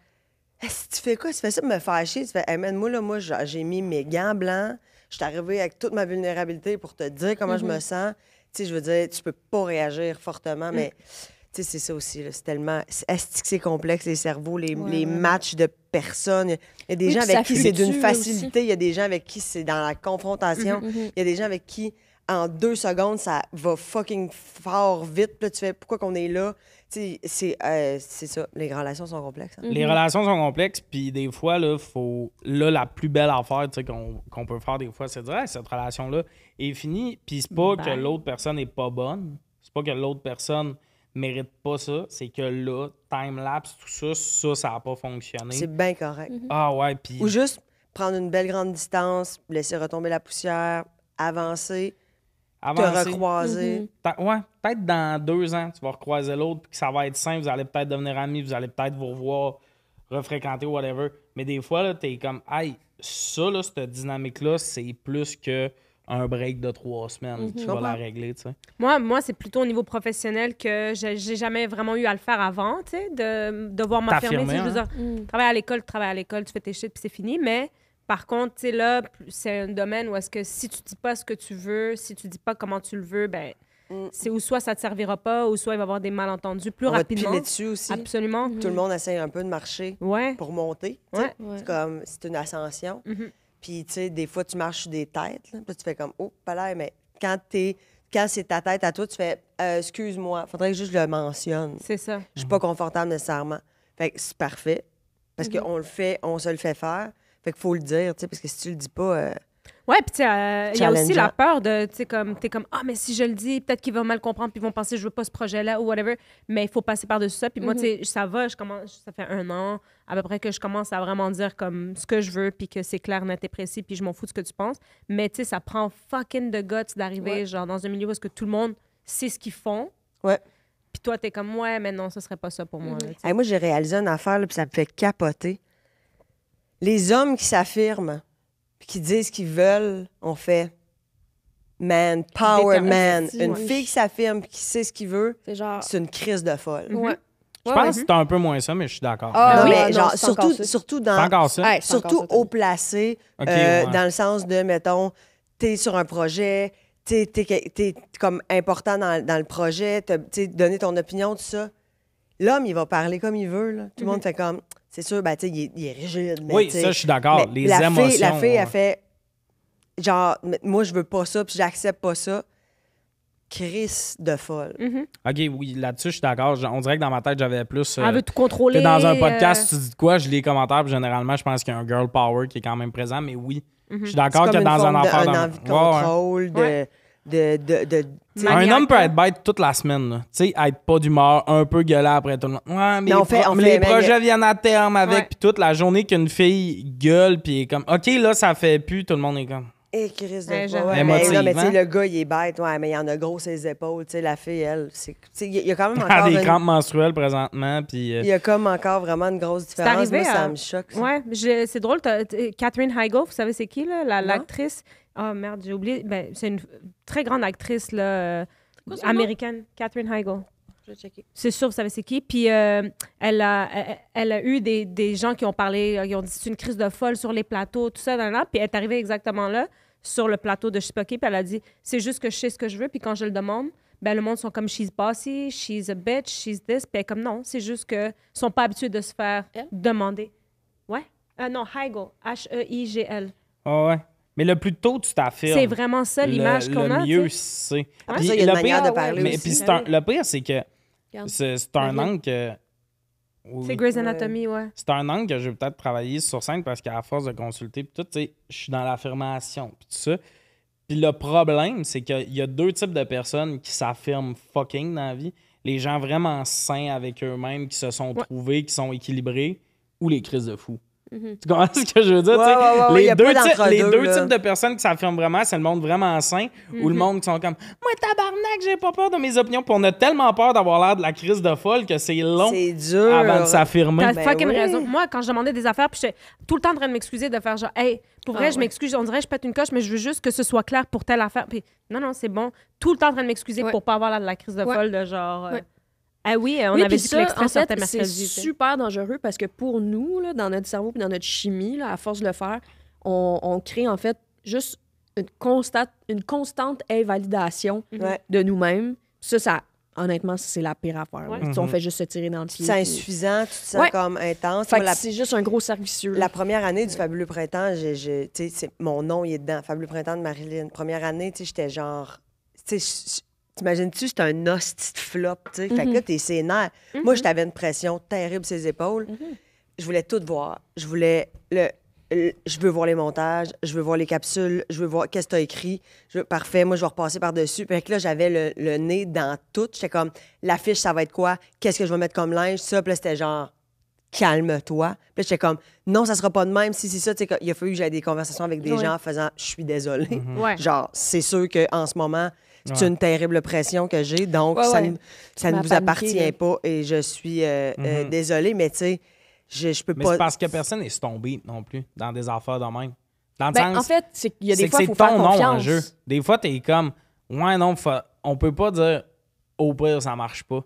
S2: ah, si tu fais quoi? Tu fais ça, me fâcher. Tu fais, moi, là, moi, j'ai mis mes gants blancs. Je suis arrivée avec toute ma vulnérabilité pour te dire comment je me mm-hmm. sens. Tu sais, je veux dire, tu peux pas réagir fortement, mm. mais tu sais, c'est ça aussi. C'est tellement. est c'est complexe, les cerveaux, les, matchs de personnes? Il y a des gens avec qui c'est d'une facilité. Il y a des gens avec qui c'est dans la confrontation. Mm-hmm, mm-hmm. Il y a des gens avec qui en deux secondes, ça va fucking fort vite. tu fais pourquoi qu'on est là? Euh, c'est ça, les relations sont complexes. Hein. Les mhm.
S1: relations sont complexes, puis des fois, là, faut, là, la plus belle affaire qu'on peut faire des fois, c'est de dire cette relation-là est finie, puis c'est pas que l'autre personne est pas bonne, c'est pas que l'autre personne mérite pas ça, c'est que là, time-lapse, tout ça, ça, ça n'a pas fonctionné. C'est bien correct. Mhm. Ah ouais, puis... Ou
S2: juste prendre une belle grande distance, laisser retomber la poussière, avancer,
S1: te recroiser. Mhm. Ouais, peut-être dans deux ans, tu vas recroiser l'autre, puis ça va être simple, vous allez peut-être devenir amis, vous allez peut-être vous revoir, refréquenter, whatever. Mais des fois, là, t'es comme, hey, ça, là, cette dynamique-là, c'est plus que un break de trois semaines tu mhm. vas la régler, tu sais.
S3: Moi, moi c'est plutôt au niveau professionnel que j'ai, jamais vraiment eu à le faire avant, tu sais, de devoir m'affirmer. Si je hein. mm. à l'école, travailler à l'école, tu fais tes shit, puis c'est fini. Mais par contre, là, c'est un domaine où est-ce que si tu dis pas ce que tu veux, si tu dis pas comment tu le veux, ben mm. c'est ou soit ça te servira pas, ou soit il va y avoir des malentendus plus rapidement. dessus aussi. Absolument. Tout le monde
S2: essaie un peu de marcher pour monter. C'est comme, c'est une ascension. Mm-hmm. Puis, des fois, tu marches sur des têtes, puis tu fais comme, oh, pas l'air, mais quand quand c'est ta tête à toi, tu fais euh, excuse-moi, faudrait que je le mentionne. C'est ça. Je suis pas confortable nécessairement. Fait c'est parfait parce mm-hmm. qu'on le fait, on se le fait faire. Fait qu'il faut le dire, tu sais, parce que si tu le dis pas. Euh,
S3: ouais, puis tu euh, il y a aussi la peur de, tu sais, comme, t'es comme, ah, mais si je le dis, peut-être qu'ils vont mal comprendre, puis ils vont penser, je veux pas ce projet-là ou whatever. Mais il faut passer par-dessus ça. Puis moi, tu mhm. sais, ça va, je commence, ça fait un an à peu près que je commence à vraiment dire comme ce que je veux, puis que c'est clair, net et précis, puis je m'en fous de ce que tu penses. Mais tu sais, ça prend fucking de guts d'arriver, genre, dans un milieu où est-ce que tout le monde sait ce qu'ils font. Ouais. Puis toi, t'es comme, ouais, mais non, ce serait pas ça pour moi.
S2: Mhm. moi, j'ai réalisé une affaire, puis ça me fait capoter. Les hommes qui s'affirment, qui disent ce qu'ils veulent, on fait man, power man. Une fille qui s'affirme, qui sait ce qu'il veut, c'est une crise de folle. Mhm. Je pense que c'est
S1: un peu moins ça, mais je suis d'accord. Ah, mais surtout, surtout dans. surtout
S2: haut placé, euh, dans le sens de, mettons, t'es sur un projet, t'es es, comme important dans, le projet, t'as donné ton opinion, tout ça. L'homme, il va parler comme il veut. Tout le monde mhm. fait comme c'est sûr, ben, tu il, est rigide. oui, ça, je suis d'accord. Les la émotions. Fille, la fille, elle hein. fait genre, moi, je veux pas ça, puis j'accepte pas ça. Chris de folle.
S1: Mm-hmm. OK, oui, là-dessus, je suis d'accord. On dirait que dans ma tête, j'avais plus. Elle euh, veut tout contrôler. Dans un podcast, euh, tu dis de quoi, je lis les commentaires, puis généralement, je pense qu'il y a un girl power qui est quand même présent, mais oui. Mm-hmm. Je suis d'accord que dans un enfant. Un de contrôle,
S2: de de, un homme peut
S1: être bête toute la semaine. Tu sais, être pas d'humeur, un peu gueuler après tout le monde. mais, les projets viennent à terme avec, puis toute la journée qu'une fille gueule, puis comme, OK, là, ça fait plus, tout le monde est comme.
S2: Et eh, Chris ben, de quoi, ben mais, le gars, il est bête, ouais, mais il en a gros ses épaules. sais la fille, elle, il y a quand même encore. des crampes
S1: menstruelles présentement. Puis, euh, Il y
S2: a comme encore vraiment une grosse différence.
S3: Moi, ça me choque. Ouais, c'est drôle. Catherine Heigl, vous savez c'est qui, là, l'actrice? ah oh merde, j'ai oublié. Ben, c'est une très grande actrice là, américaine, Catherine Heigl. C'est sûr, vous savez c'est qui. Puis euh, elle, a, elle, a eu des, gens qui ont parlé, euh, qui ont dit c'est une crise de folle sur les plateaux, tout ça, là, Puis elle est arrivée exactement là, sur le plateau de Shipoki, puis elle a dit c'est juste que je sais ce que je veux, puis quand je le demande, ben, le monde sont comme she's bossy, she's a bitch, she's this. Puis elle est comme non, c'est juste que sont pas habitués de se faire demander. Ouais. Euh, non, Heigl, H-E-I-G-L.
S1: oh, ah ouais. Mais le plus tôt tu t'affirmes. C'est vraiment ça l'image qu'on a. Le mieux c'est. Ah ça, a de parler aussi. Puis hein. le pire, c'est que c'est un angle que. C'est Grey's Anatomy, ouais. C'est un angle que je vais peut-être travailler sur scène parce qu'à force de consulter, tout, tu sais, je suis dans l'affirmation, puis tout ça. Puis le problème, c'est qu'il y a deux types de personnes qui s'affirment fucking dans la vie. Les gens vraiment sains avec eux-mêmes, qui se sont trouvés, qui sont équilibrés, ou les crises de fous. Mhm. Tu comprends [LAUGHS] ce que je veux dire? les, deux types, de personnes qui s'affirment vraiment, c'est le monde vraiment sain ou le mhm. monde qui sont comme Moi, tabarnak, j'ai pas peur de mes opinions. Puis on a tellement peur d'avoir l'air de la crise de folle que c'est long avant de s'affirmer. Ben fucking raison.
S3: Moi, quand je demandais des affaires, puis j'étais tout le temps en train de m'excuser, de faire genre Hey, pour ah vrai, je m'excuse, on dirait que je pète une coche, mais je veux juste que ce soit clair pour telle affaire. Puis non, non, c'est bon. Tout le temps en train de m'excuser pour pas avoir l'air de la crise de folle, de genre. Euh, ah oui, on avait dit ça, en fait, C'est super
S4: dangereux parce que pour nous, là, dans notre cerveau dans notre chimie, là, à force de le faire, on, crée en fait juste une, constate, une constante invalidation mhm. de nous-mêmes. Ça, ça, honnêtement, c'est la pire affaire. On mhm. fait juste se tirer dans le pied. C'est insuffisant, tu te comme intense. C'est
S2: juste un gros servicieux. La première année du Fabuleux Printemps, mon nom il est dedans, Fabuleux Printemps de Marilyn. Première année, j'étais genre... T'imagines-tu, c'est un hostie de flop, tu sais. Fait que là, mhm. t'es sénère. Moi, mhm. je Moi, une pression terrible sur les épaules. Mhm. Je voulais tout voir. Je voulais le, Je veux voir les montages, je veux voir les capsules, je veux voir qu'est-ce que t'as écrit. parfait, moi, je vais repasser par-dessus. Fait que là, j'avais le, nez dans tout. J'étais comme, l'affiche, ça va être quoi? Qu'est-ce que je vais mettre comme linge? Ça, puis là, c'était genre, calme-toi. Puis j'étais comme, non, ça sera pas de même. Si c'est ça, tu sais, il a fallu que j'aie des conversations avec des gens en faisant, je suis désolée. Genre, c'est sûr qu'en ce moment, c'est une terrible pression que j'ai. Donc, ça, Ne, vous appartient pas et je suis euh, euh, mm-hmm. désolée, mais tu sais, je, je peux mais pas. C'est parce
S1: que personne n'est tombé non plus dans des affaires de même. Ben, en fait, c'est qu'il y a des fois, faut faire confiance. en jeu. Des fois, tu es comme, ouais, non, on on peut pas dire, au pire, ça marche pas.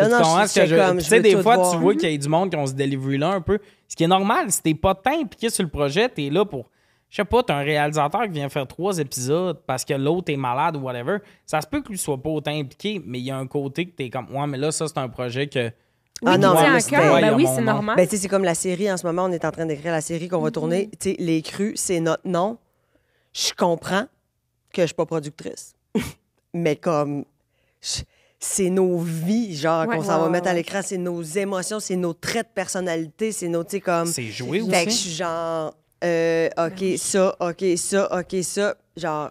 S2: Non, non, je, que comme, tu sais, des fois, tu vois qu'il y
S1: a du monde qui ont se délivré là un peu. Ce qui est normal, si tu t'es pas tant impliqué sur le projet, tu es là pour je sais pas, t'as un réalisateur qui vient faire trois épisodes parce que l'autre est malade ou whatever, ça se peut que lui soit pas autant impliqué, mais il y a un côté que t'es comme, ouais, mais là, ça, c'est un projet que. ah non, c'est ben oui, c'est normal. Ben, c'est
S2: comme la série en ce moment, on est en train d'écrire la série qu'on va mm-hmm. tourner. tourner. les crus, c'est notre nom. Je comprends que je suis pas productrice, [LAUGHS] mais comme c'est nos vies, genre, qu'on s'en va mettre à l'écran, c'est nos émotions, c'est nos traits de personnalité, c'est nos, tu sais, comme. C'est joué aussi. Fait que je suis genre, euh, OK, ben ça, OK, ça, OK, ça.
S1: Genre,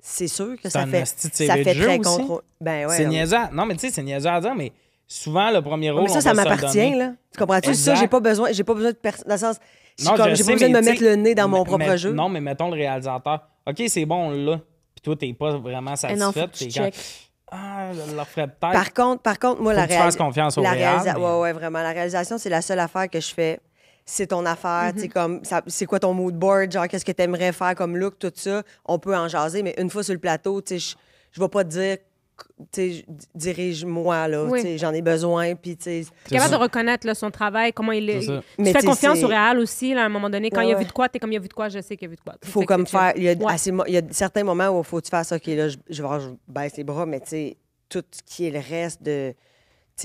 S1: c'est sûr que ça fait, ça fait très contrôle. Ben ouais, c'est niaisant. Non, mais tu sais, c'est niaisant à dire, mais souvent, le premier rôle. mais ça, ça m'appartient, là. Tu comprends-tu? Ça, j'ai
S2: pas besoin, j'ai pas besoin de personne. Dans le sens, j'ai pas besoin de me mettre le nez dans mon propre jeu. Non,
S1: mais mettons le réalisateur. OK, c'est bon, là. Puis toi, t'es pas vraiment satisfait. T'es quand... Ah, je leur ferais peut-être. Par
S2: contre, par contre moi, la réalisation. confiance au ouais, ouais, vraiment. La réalisation, c'est la seule affaire que je fais c'est ton affaire, mm-hmm. comme c'est quoi ton mood board, genre qu'est-ce que tu aimerais faire comme look, tout ça, on peut en jaser, mais une fois sur le plateau, je ne je vais pas te dire dirige-moi là, j'en ai besoin puis es capable de
S3: reconnaître son travail, comment il est, tu fais confiance au réel aussi là, à un moment donné quand il a vu de quoi, tu es comme il a vu de quoi, je sais qu'il a vu de quoi. Faut
S2: comme faire il y, a certains moments où il faut que tu fasses OK là, je, je baisse les bras mais tout ce qui est le reste de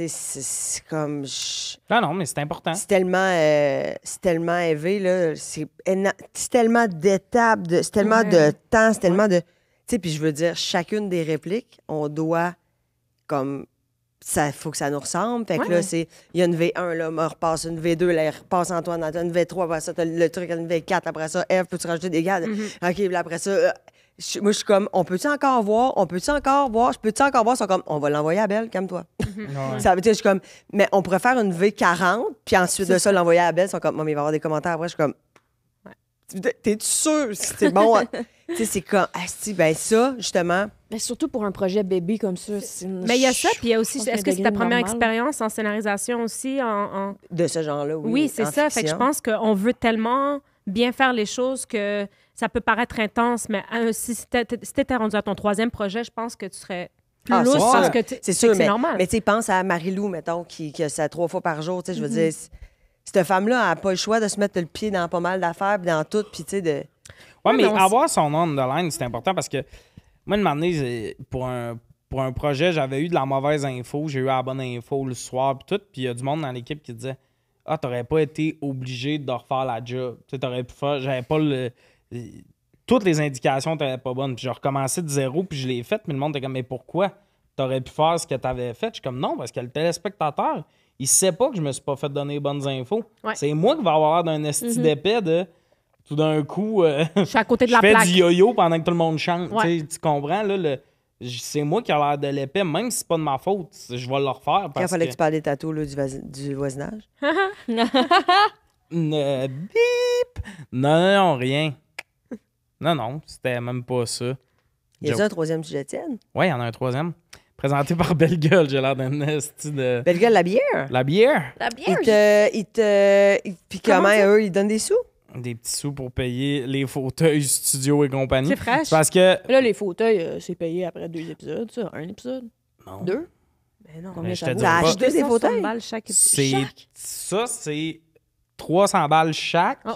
S2: c'est comme. Non, non, mais c'est important. C'est tellement, euh, tellement élevé, là. C'est tellement d'étapes, c'est tellement de temps, c'est tellement de. Tu sais, puis je veux dire, chacune des répliques, on doit, comme. Ça faut que ça nous ressemble. Fait que là, Il y a une V1, là, on repasse une V2, là, passe repasse Antoine, une V3, après ça, le truc, une V4, après ça, F, peux-tu rajouter des gars? Mm-hmm. OK, après ça. Euh, moi, je suis comme, on peut-tu encore voir? On peut-tu encore voir? Je peux-tu encore voir? Ils sont comme, on va l'envoyer à Belle, calme-toi. [LAUGHS] Ça veut dire, je suis comme, mais on pourrait faire une V40, puis ensuite de ça, l'envoyer à Belle. Ils sont comme, il va y avoir des commentaires après. Je suis comme, t'es-tu sûr si c'est bon? Hein? [LAUGHS] tu sais, c'est comme, ah, si, ben ça, justement. Mais surtout pour un projet bébé comme ça. Mais il y a ça,
S4: puis
S3: il y a aussi, est-ce que c'est ta première expérience en scénarisation aussi? En,
S2: De ce genre-là, oui. Oui, c'est ça. Fait que je pense
S3: qu'on veut tellement bien faire les choses que ça peut paraître intense, mais hein, si c'était rendu à ton troisième projet, je pense que tu serais plus ah, c'est c'est mais, normal. Mais
S2: tu pense à Marie-Lou, mettons, qui, qui a ça trois fois par jour. Tu je veux mm-hmm. dire, cette femme-là n'a pas le choix de se mettre le pied dans pas mal d'affaires, dans tout, puis de. mais avoir
S1: son nom de line, c'est important parce que moi, une année, pour un, pour un projet, j'avais eu de la mauvaise info. J'ai eu la bonne info le soir, puis tout. Puis il y a du monde dans l'équipe qui disait Ah, t'aurais pas été obligé de refaire la job. Tu t'aurais pu faire. J'avais pas le toutes les indications n'étaient pas bonnes. Puis j'ai recommencé de zéro, puis je l'ai fait. Mais le monde était comme, mais pourquoi t'aurais pu faire ce que t'avais fait? Je suis comme, non, parce que le téléspectateur, il sait pas que je me suis pas fait donner les bonnes infos. C'est moi qui vais avoir l'air d'un esti mhm. de tout d'un coup. Euh, je côté de fais du yo-yo pendant que tout le monde chante. Tu comprends, là, le, c'est moi qui ai l'air de l'épée, même si c'est pas de ma faute, je vais le refaire. Parce il fallait que... que tu
S2: parles des tatous du, voisinage. [LAUGHS]
S1: Non, non, rien. Non, non, c'était même pas ça. Il y a un
S2: troisième sujet, tienne?
S1: Oui, il y en a un troisième. Présenté par Belle Gueule, j'ai l'air d'un de. Belle Gueule, la bière. La bière.
S2: La bière. te. Puis comment, eux, ils donnent des sous?
S1: Des petits sous pour payer les fauteuils, studio et compagnie. C'est fraîche. Parce que.
S4: Là, les fauteuils, euh, c'est payé après deux épisodes, ça. Un épisode? Non. Deux? Ben ben, Mais non.
S3: Combien ça coûte? deux des fauteuils?
S4: balles chaque
S1: Ça, c'est 300 balles chaque. Oh.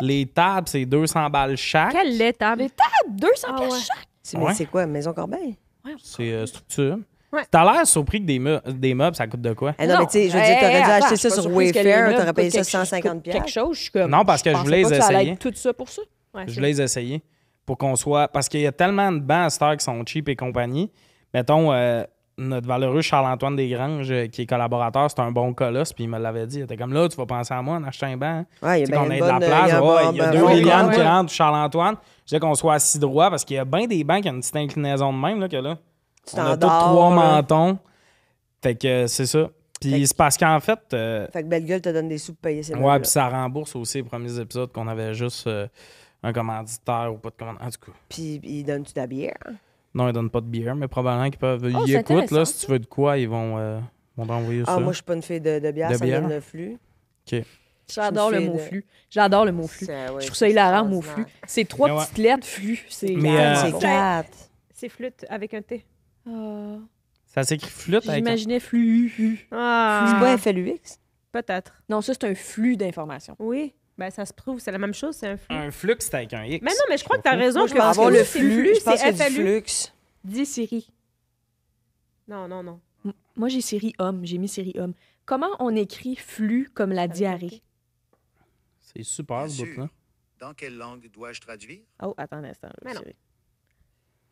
S1: Les tables, c'est 200 balles chaque.
S4: Quelle hein? les tables? Les tables, 200 balles chaque.
S2: mais c'est quoi, Maison Corbeil?
S1: C'est euh, structure. T'as l'air surpris que des, meubles- des ça coûte de quoi? Eh non, mais tu sais,
S2: je veux dire, t'aurais eh, dû acheter ça sur Wayfair, t'aurais payé ça 150 pièces. Quelque chose, je
S1: suis comme. Non, parce que je voulais les essayer.
S2: tout ça pour ça. Je voulais les
S1: essayer pour qu'on soit. Parce qu'il y a tellement de bancs à cette qui sont cheap et compagnie. Mettons, euh, notre valeureux Charles-Antoine Desgranges, euh, qui est collaborateur, c'est un bon colosse, puis il me l'avait dit. Il était comme là, tu vas penser à moi en achetant un banc. Ouais, il a de la place. Il y a deux millions qui rentrent Charles-Antoine. Je disais qu'on soit assis droit, parce qu'il y a bien des bancs qui ont une petite inclinaison de même, là, que là. On a tous trois mentons. Fait que euh, c'est ça. Puis c'est parce qu'en fait. Euh,
S2: fait que Belle Gueule te donne des sous pour payer ses Ouais, puis ça
S1: rembourse aussi les premiers épisodes qu'on avait juste un commanditaire ou pas de commanditaire.
S2: Puis il donne-tu de la bière?
S1: Non, ils donnent pas de bière, mais probablement qu'ils peuvent. Oh, ils écoutent, là, si tu veux de quoi, ils vont, euh, vont t'envoyer ah, ça. Ah, moi, je suis pas une fille de, bière, ça donne le flux. OK.
S4: J'adore le mot flux. J'adore le mot flux. je trouve ça hilarant, le mot flux. C'est trois petites lettres, flux. Euh, c'est quatre. C'est flûte avec un T. Ah.
S1: Ça s'écrit flûte avec J'imaginais flux. Ah. C'est pas FLUX?
S4: Peut-être. Non, ça, c'est un flux
S3: d'informations. Oui. Ben, ça se prouve. c'est la même chose, c'est un
S1: flux. Un flux, c'est avec un X. Mais non, mais je crois que tu as raison. je pense avoir que le flux, c'est flux
S4: Dis Siri. Non, non, non. Moi, j'ai Siri homme. J'ai mis Siri homme. Comment on écrit flux comme la diarrhée?
S1: C'est super, ce bout-là. Dans quelle langue dois-je
S4: traduire? Oh, attends un instant.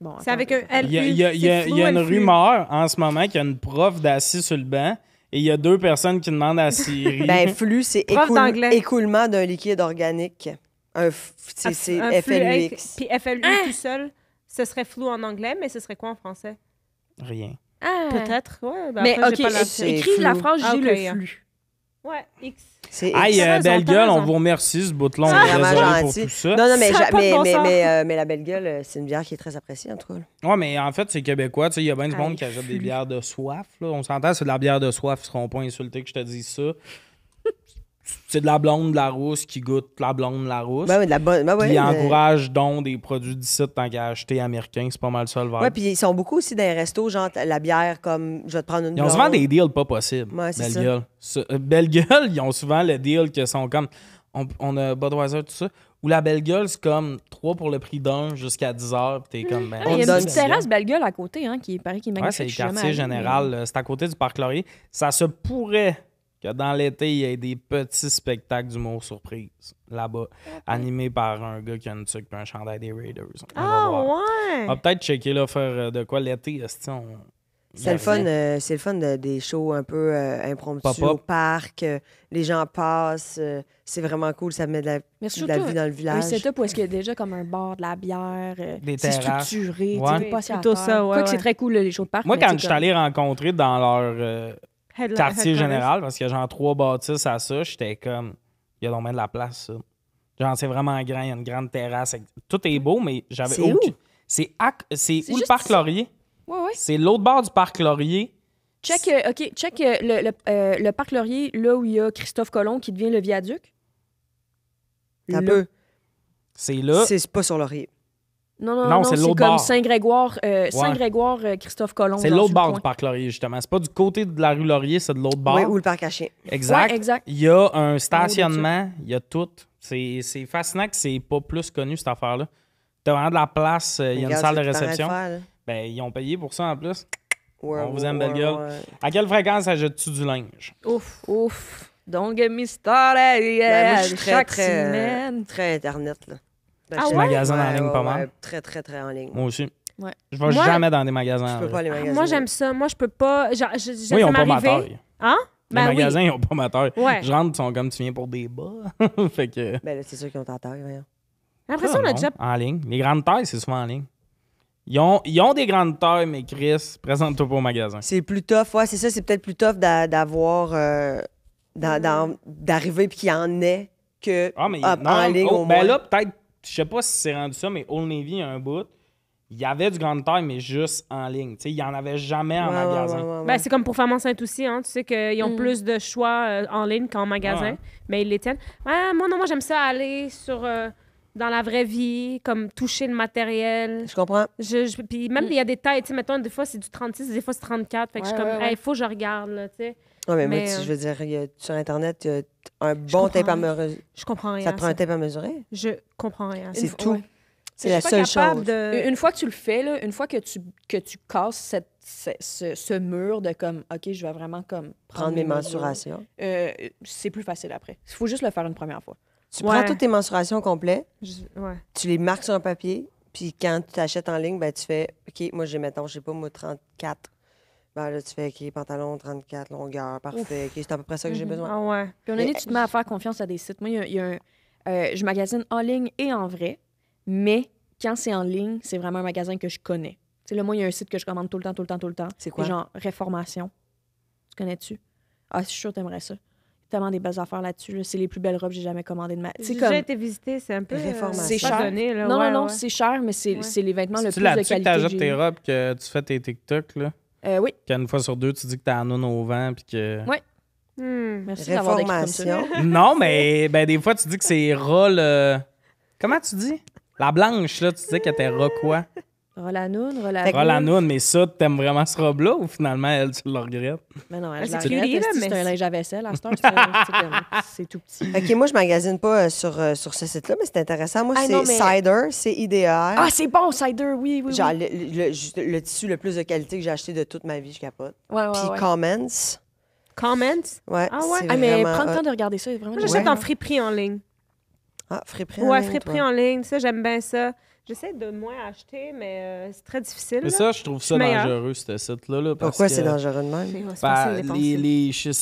S4: Bon, c'est avec
S3: un Il y a, y a, y a une rumeur
S1: en ce moment qu'il y a une prof d'assis sur le banc et il y a deux personnes qui demandent à Siri. ben, flux,
S3: c'est
S2: écoulement d'un liquide organique.
S1: Un C'est
S2: FLUX. Puis FLU ah! tout
S3: seul, ce serait flou en anglais, mais ce serait quoi en français? Rien. Ah! Peut-être, ouais.
S1: Ben mais OK, écris la phrase, j'ai ah, le flux. Ouais, X. Aïe, euh, belle gueule, on hein. vous remercie ce bout pour tout Non, non, euh,
S2: mais, la belle gueule, euh, c'est une bière qui est très appréciée, en tout cas.
S1: mais en fait, c'est québécois. Il y a bien du monde qui achète des bières de soif. On s'entend, c'est de la bière de soif. Ils seront pas insultés que je te dise ça c'est de la blonde, de la rousse qui goûte la blonde, de la rousse. Ben oui, de la bonne. Ben ils encouragent donc des produits d'ici tant qu'à acheter américain. C'est pas mal ça le verre. Oui, puis
S2: ils sont beaucoup aussi dans les restos, genre la bière comme je vais te prendre une. Ils ont souvent des
S1: deals pas possibles. Ouais, c'est ça. Gueule. Euh, belle gueule, ils ont souvent le deal que sont comme. On, a Budweiser, tout ça. Ou la belle gueule, c'est comme 3 pour le prix d'un jusqu'à 10 heures. Puis t'es comme. Ben, il y a une petite terrasse
S4: belle gueule à côté, hein, qui paraît qu'il est c'est le quartier général.
S1: Euh, c'est à côté du parc Laurier. Ça se pourrait dans l'été, il y a des petits spectacles d'humour surprise là-bas, animés par un gars qui a une tuque et un chandail des Raiders. On ah, va ouais! On va peut-être checker, là, faire euh, de quoi l'été, euh, C'est le fun,
S2: le fun des shows un peu euh, impromptus au parc. Euh, les gens passent. c'est vraiment cool. Ça met de la, vie dans le village. c'est
S4: où est-ce qu'il y a déjà comme un bar, de la bière. des
S1: C'est structuré. ça,
S4: ouais, c'est très cool, les shows de parc. Moi, quand je suis allé
S1: rencontrer dans leur
S4: quartier général,
S1: parce qu'il y a genre trois bâtisses à ça. J'étais comme, il y a donc de la place, ça. Genre, c'est vraiment grand, il y a une grande terrasse. Tout est beau, mais j'avais. C'est où? C'est où le parc Laurier? Oui, oui. C'est l'autre bord du parc Laurier.
S4: Check, euh, OK, check euh, euh, le, parc Laurier, là où il y a Christophe Colomb qui devient le viaduc.
S1: Un peu. C'est là. C'est pas sur Laurier. Non, non, non, c'est comme
S4: Saint-Grégoire, euh, Saint-Grégoire, euh, Christophe Colomb. C'est l'autre bord du
S1: parc Laurier, justement. C'est pas du côté de la rue Laurier, c'est de l'autre bord. Oui, ou le parc caché. Exact. Il y a un stationnement, il y a tout. C'est fascinant que c'est pas plus connu, cette affaire-là. T'as vraiment de la place, euh, il y a une salle de réception. ben, ils ont payé pour ça en plus. On vous aime, belle gueule. À quelle fréquence achètes-tu du linge?
S4: Ouf, ouf. Donc get me Yeah.
S1: très, semaine.
S2: très Internet, là. Ben, ah, ouais? magasins en ligne pas mal. très, très, très en ligne. Moi aussi. Ouais. Je vais jamais dans des magasins. peux pas ah, moi,
S3: j'aime ça. Moi, je peux pas. Je, oui, ils n'ont pas ma taille. Hein? Les ben magasins, ils n'ont
S1: pas ma taille. Je rentre, ils sont comme tu viens pour des bas. [LAUGHS] fait que. Ben c'est sûr qu'ils ont ta taille, voyons.
S3: Ah,
S1: en ligne. Les grandes tailles, c'est souvent en ligne. Ils ont, ils ont des grandes tailles, mais Chris, présente-toi pas au magasin. C'est plus tough,
S2: ouais, c'est ça. C'est peut-être plus tough d'avoir. Euh, d'arriver puis qu'il y en ait
S1: que. Ah, mais, en ligne, oh, au ben moins. là, peut-être je sais pas si c'est rendu ça, mais Old Navy, a un bout, il y avait du grande taille, mais juste en ligne. il n'y en avait jamais en magasin. Ben, c'est
S3: comme pour Femme enceinte aussi. Hein. Tu sais qu'ils ont mm. plus de choix euh, en ligne qu'en magasin, hein. mais ils les tiennent. Ah, moi, moi, j'aime ça aller sur. Euh, dans la vraie vie, comme toucher le matériel. Je comprends. Je, puis même, il y a des tailles. Tu sais, mettons, des fois, c'est du 36, des fois, c'est 34. Fait que je suis comme, il faut que je regarde, tu sais. Non, mais, moi, euh, je
S2: veux dire, sur Internet, y a un bon tape à mesurer. Je comprends rien. Ça prend un tape à mesurer?
S3: Je comprends rien. C'est tout. C'est la seule chose.
S2: De... Une
S4: fois que tu le fais, là, une fois que tu, que tu casses cette, ce, ce, mur de comme,
S2: OK, je vais vraiment comme
S4: prendre, mes mensurations, euh, c'est plus facile après. Il faut juste le faire une
S2: première fois. Tu prends toutes tes mensurations complètes, ouais. tu les marques sur un papier, puis quand tu t'achètes en ligne, ben, tu fais, OK, moi j'ai, mettons, je sais pas, moi 34 ben là, tu fais OK, pantalon 34 longueur, parfait. c'est à peu près ça que j'ai mhm. besoin. Ah
S4: ouais. Puis on a dit, tu te mets à faire confiance à des sites. Moi, il y a, un, euh, je magasine en ligne et en vrai, mais quand c'est en ligne, c'est vraiment un magasin que je connais. Tu sais, là, moi, il y a un site que je commande tout le temps, tout le temps, tout le temps. C'est quoi? Genre, Réformation. Tu connais-tu? Ah, je suis sûre t'aimerais ça. Tellement des belles affaires là-dessus. C'est les plus belles robes que j'ai jamais commandées de ma. J'ai C'est déjà été visité, c'est un peu. Euh, Réformation. C'est cher. non, non, non, c'est cher, mais c'est c'est les vêtements le plus de qualité.
S1: tu fais tes TikTok, euh, oui. Qu'une fois sur deux, tu dis que t'es en une au vent, puis que. Oui.
S4: Hmm. Merci d'avoir comme
S1: [LAUGHS] Non, mais ben, des fois, tu dis que c'est ras le... Comment tu dis? La blanche, là, tu disais que était ras quoi?
S4: Rolanoun, Rolanoun. Rolanoun,
S1: mais ça, t'aimes vraiment ce robe-là ou finalement, elle, tu le regrettes?
S4: Mais non, elle, ben, je la regrette. C'est un linge à vaisselle. À ce [LAUGHS]
S2: c'est tout petit. OK, moi, je magasine pas euh, sur, euh, sur ce site-là, mais c'est intéressant. Moi, ah, c'est Cider, c'est idéal. Ah, c'est bon, Cider, oui, oui. Genre, le, tissu le plus de qualité que j'ai acheté de toute ma vie, je capote. Ouais, ouais, Puis Comments. Comments? Ouais. Ah, ouais. Ah, mais prends le temps de regarder ça. Vraiment... J'achète en friperie en ligne. Ah, friperie en ligne. Ouais, friperie
S3: en ligne. Ça, j'aime bien ça. J'essaie de moins acheter, mais euh, c'est très difficile. Mais ça, je trouve ça dangereux,
S1: ce site-là. Pourquoi c'est dangereux de même? C'est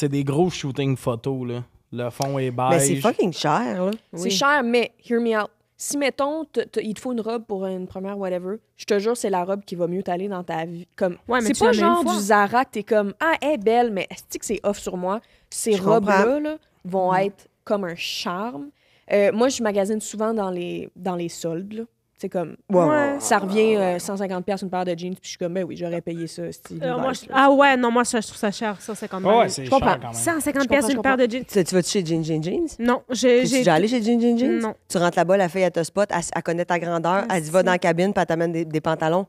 S1: bah, des gros shootings photos. Là. Le fond est beige. Mais c'est fucking
S2: cher. là.
S4: C'est cher, mais hear me out. Si, mettons, il te faut une robe pour une première whatever, je te jure, c'est la robe qui va mieux t'aller dans ta vie. Comme, c'est pas genre du Zara que t'es comme « Ah, elle est belle, mais est que c'est off sur moi? » Ces robes-là vont mm. être comme un charme. Euh, moi, je magasine souvent dans les, dans les soldes. C'est comme, ça revient 150$ euh, une paire de jeans, puis je suis comme, ben oui, j'aurais ah. payé ça. Euh, ah ouais, non, moi, ça, je trouve ça cher, 150$.
S3: Oh, ouais, c'est cher 150$ une paire de
S2: jeans. Tu, vas-tu chez Jean Jean Jeans? Non. J'ai, tu déjà allé chez Jeans Jeans Jeans? Non. Tu rentres là-bas, la fille, elle te spot, elle, connaît ta grandeur, ah, elle dit, va dans la cabine, puis elle t'amène des pantalons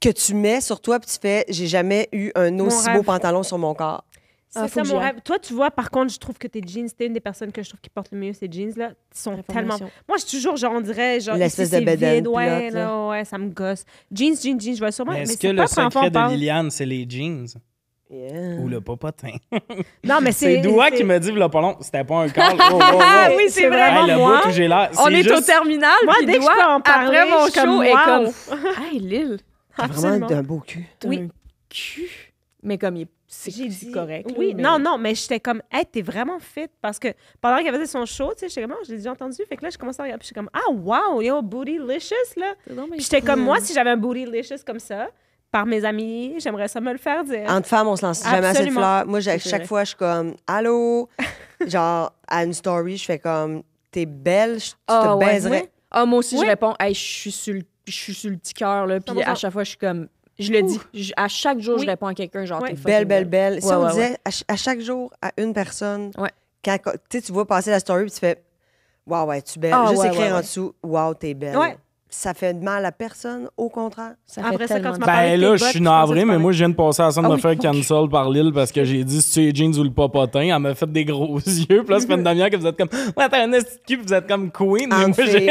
S2: que tu mets sur toi, puis tu fais, j'ai jamais eu un aussi beau pantalon sur mon corps. Ah, c'est ça mon rêve.
S3: Toi, tu vois, par contre, je trouve que tes jeans, t'es une des personnes que je trouve qui porte le mieux ces jeans-là. Ils sont tellement. Moi, je toujours, genre, on dirait, genre, l'espèce de vide, ouais, là, ouais, ça me gosse. Jeans, jeans, jeans, je vois sûrement. Mais est-ce que le secret de
S1: Liliane, c'est les jeans? Ou le popotin. [LAUGHS] non, mais c'est. C'est Doua qui me dit, le pas long, c'était pas un call. Ah oui, c'est vraiment. le moi. On est au terminal. Moi, dès que je peux en parler, après
S4: mon show est comme. [LAUGHS] Hey, Lille. T'as vraiment d'un beau cul. Oui. cul.
S3: Mais comme il c'est dit... correct. Oui, non, non, mais j'étais comme, hey, t'es vraiment fit. Parce que pendant qu'elle faisait son show, tu sais, j'étais comme, oh, j'ai déjà entendu. Fait que là, je commençais à regarder. Puis j'étais comme, ah, wow, yo, booty bootylicious, là. Puis j'étais comme, moi, si j'avais un bootylicious comme ça, par mes amis, j'aimerais ça me le faire dire. Entre
S2: femmes, on se lance jamais à cette fleurs. Moi, chaque fois, je suis comme, allô? [LAUGHS] Genre, à une story, je fais comme, t'es belle, je te baiserai. Ah, baiserais.
S4: Ah, moi aussi, je réponds, hey, je suis sur le je suis sur le petit cœur, là, puis à chaque fois, je suis comme, je le dis. à chaque jour, je réponds à quelqu'un, genre, t'es belle ».« Belle, belle, belle. Si on disait
S2: à, chaque jour à une personne, quand- tu vois passer la story puis tu fais Waouh, ouais, tu es belle. Ah, Juste écrire en dessous Waouh, t'es belle ça fait de mal à personne. Au contraire, ça Après ça, quand tu Ben là, je suis navré, mais moi, je viens
S1: de passer à la ah de faire cancel par l'île parce que j'ai dit si tu es jeans ou le popotin. Elle m'a fait des gros [LAUGHS] yeux. Puis là, ça fait une [LAUGHS] demi-heure que vous êtes comme Ouais, t'as un esti vous êtes comme queen. Mais [LAUGHS] moi, j'ai.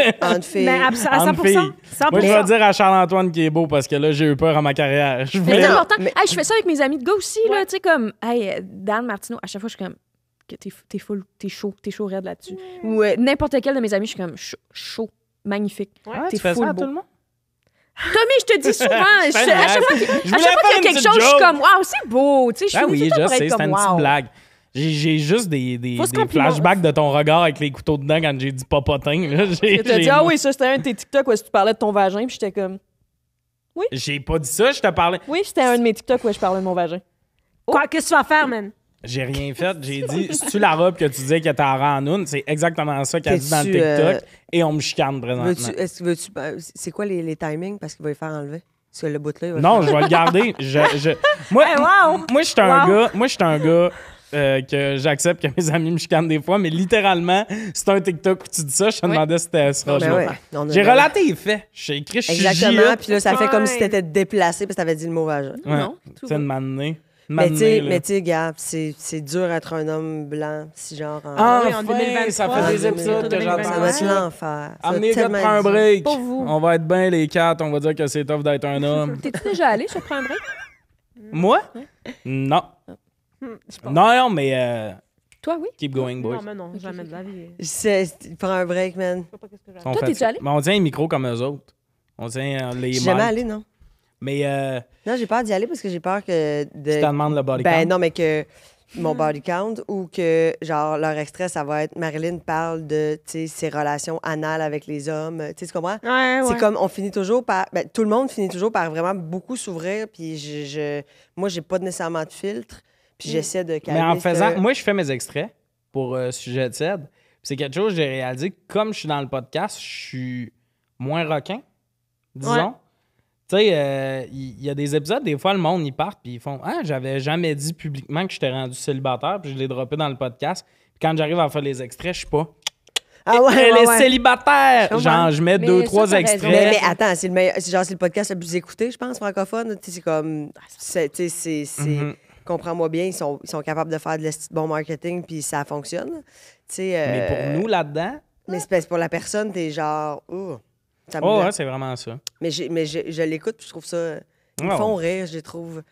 S1: Mais à 100 Moi, je vais dire à Charles-Antoine qui est beau parce que là, j'ai eu peur à ma carrière. mais c'est important.
S4: je fais ça avec mes amis de gars aussi. là Tu sais, comme, hey, Dan Martineau, à chaque fois, je suis comme t'es, t'es full, t'es chaud, t'es chaud raide là-dessus. Ou n'importe quel de mes amis, je suis comme chaud, magnifique. Ah, t'es tu fais ça à tout le monde? Tommy, je te dis souvent, [LAUGHS] je, à chaque fois qu'il y a quelque chose, je suis comme, waouh, c'est
S1: beau. Tu sais, je ben suis ah oui, je sais, c'est une petite blague. J'ai juste des, des, flashbacks de ton regard avec les couteaux dedans quand j'ai dit papotin. Je dit, ah oui,
S4: ça, c'était un de tes TikTok où tu parlais de ton vagin, puis j'étais comme,
S1: oui. J'ai pas dit ça, je te parlais.
S4: Oui, c'était un de mes TikTok où je parlais de mon vagin. Quoi, qu'est-ce que tu vas faire, man?
S1: J'ai rien fait. J'ai dit, c'est-tu la robe que tu disais que t'as en Ranoun? » C'est exactement ça qu'elle dit dans le euh, TikTok. Et on me chicane présentement.
S2: Ben, c'est quoi les, timings? Parce qu'il va les faire enlever. Parce que le bout-là, Non, je vais le garder.
S1: [LAUGHS] Je, Moi, moi, je suis un gars... Moi, un gars... que j'accepte que mes amis me chicanent des fois, mais littéralement, c'est un TikTok où tu dis ça, je te demandais si c'était ce ben J'ai ben relaté les faits. J'ai écrit, je suis Exactement, e puis là, ça fait comme si t'étais
S2: déplacé parce que t'avais dit le mot vagin. Non, tout C'est une mais tu sais, gars c'est dur d'être un homme blanc, si genre. En... Ah, oui, en 2023, ça fait des épisodes que j'entends. Ça va être l'enfer. Amenez va prendre un break. On
S1: va être bien les quatre, on va dire que c'est tough d'être un [LAUGHS] homme.
S4: T'es-tu déjà allé sur prends un break?
S1: [LAUGHS] Moi? Hmm, non. Non, mais. Euh,
S3: Toi, oui. Keep going, boy. Non, mais non, jamais de
S2: la vie. prends un break, man.
S1: Toi, t'es-tu allé? on tient les micros comme eux autres. On tient euh, les. Jamais allé, non? Euh,
S2: non, j'ai peur d'y aller parce que j'ai peur que. De... Tu
S1: demandes le body ben, count. non,
S2: mais que mon body count ou que, genre, leur extrait, ça va être Marilyn parle de ses relations anales avec les hommes. Tu sais, ce C'est comme on finit toujours par. Ben, tout le monde finit toujours par vraiment beaucoup s'ouvrir. Puis je, je, moi, j'ai pas nécessairement de filtre. Puis mm. j'essaie de Mais en faisant.
S1: Moi, je fais mes extraits pour euh, Sujet de CED. c'est quelque chose que j'ai réalisé. Comme je suis dans le podcast, je suis moins requin, disons. Tu sais, euh, il y, a des épisodes, des fois, le monde, ils partent, puis ils font Ah, j'avais jamais dit publiquement que j'étais rendu célibataire, puis je l'ai droppé dans le podcast. Puis quand j'arrive à faire les extraits, je suis pas. Ah ouais, [LAUGHS] Elle célibataire!
S2: Genre, je mets deux, trois extraits. Mais, attends, c'est le meilleur. Genre, c'est le podcast le plus écouté, je pense, francophone. C'est comme. Tu c'est mhm. comprends-moi bien, ils sont, ils sont, capables de faire de bon marketing, puis ça fonctionne. sais mais pour euh, nous, là-dedans... Mais c'est pour la personne, t'es genre... Oh. Oh, ouais, c'est vraiment ça. Mais, je, je l'écoute, je trouve ça. Ils font rire, je les trouve.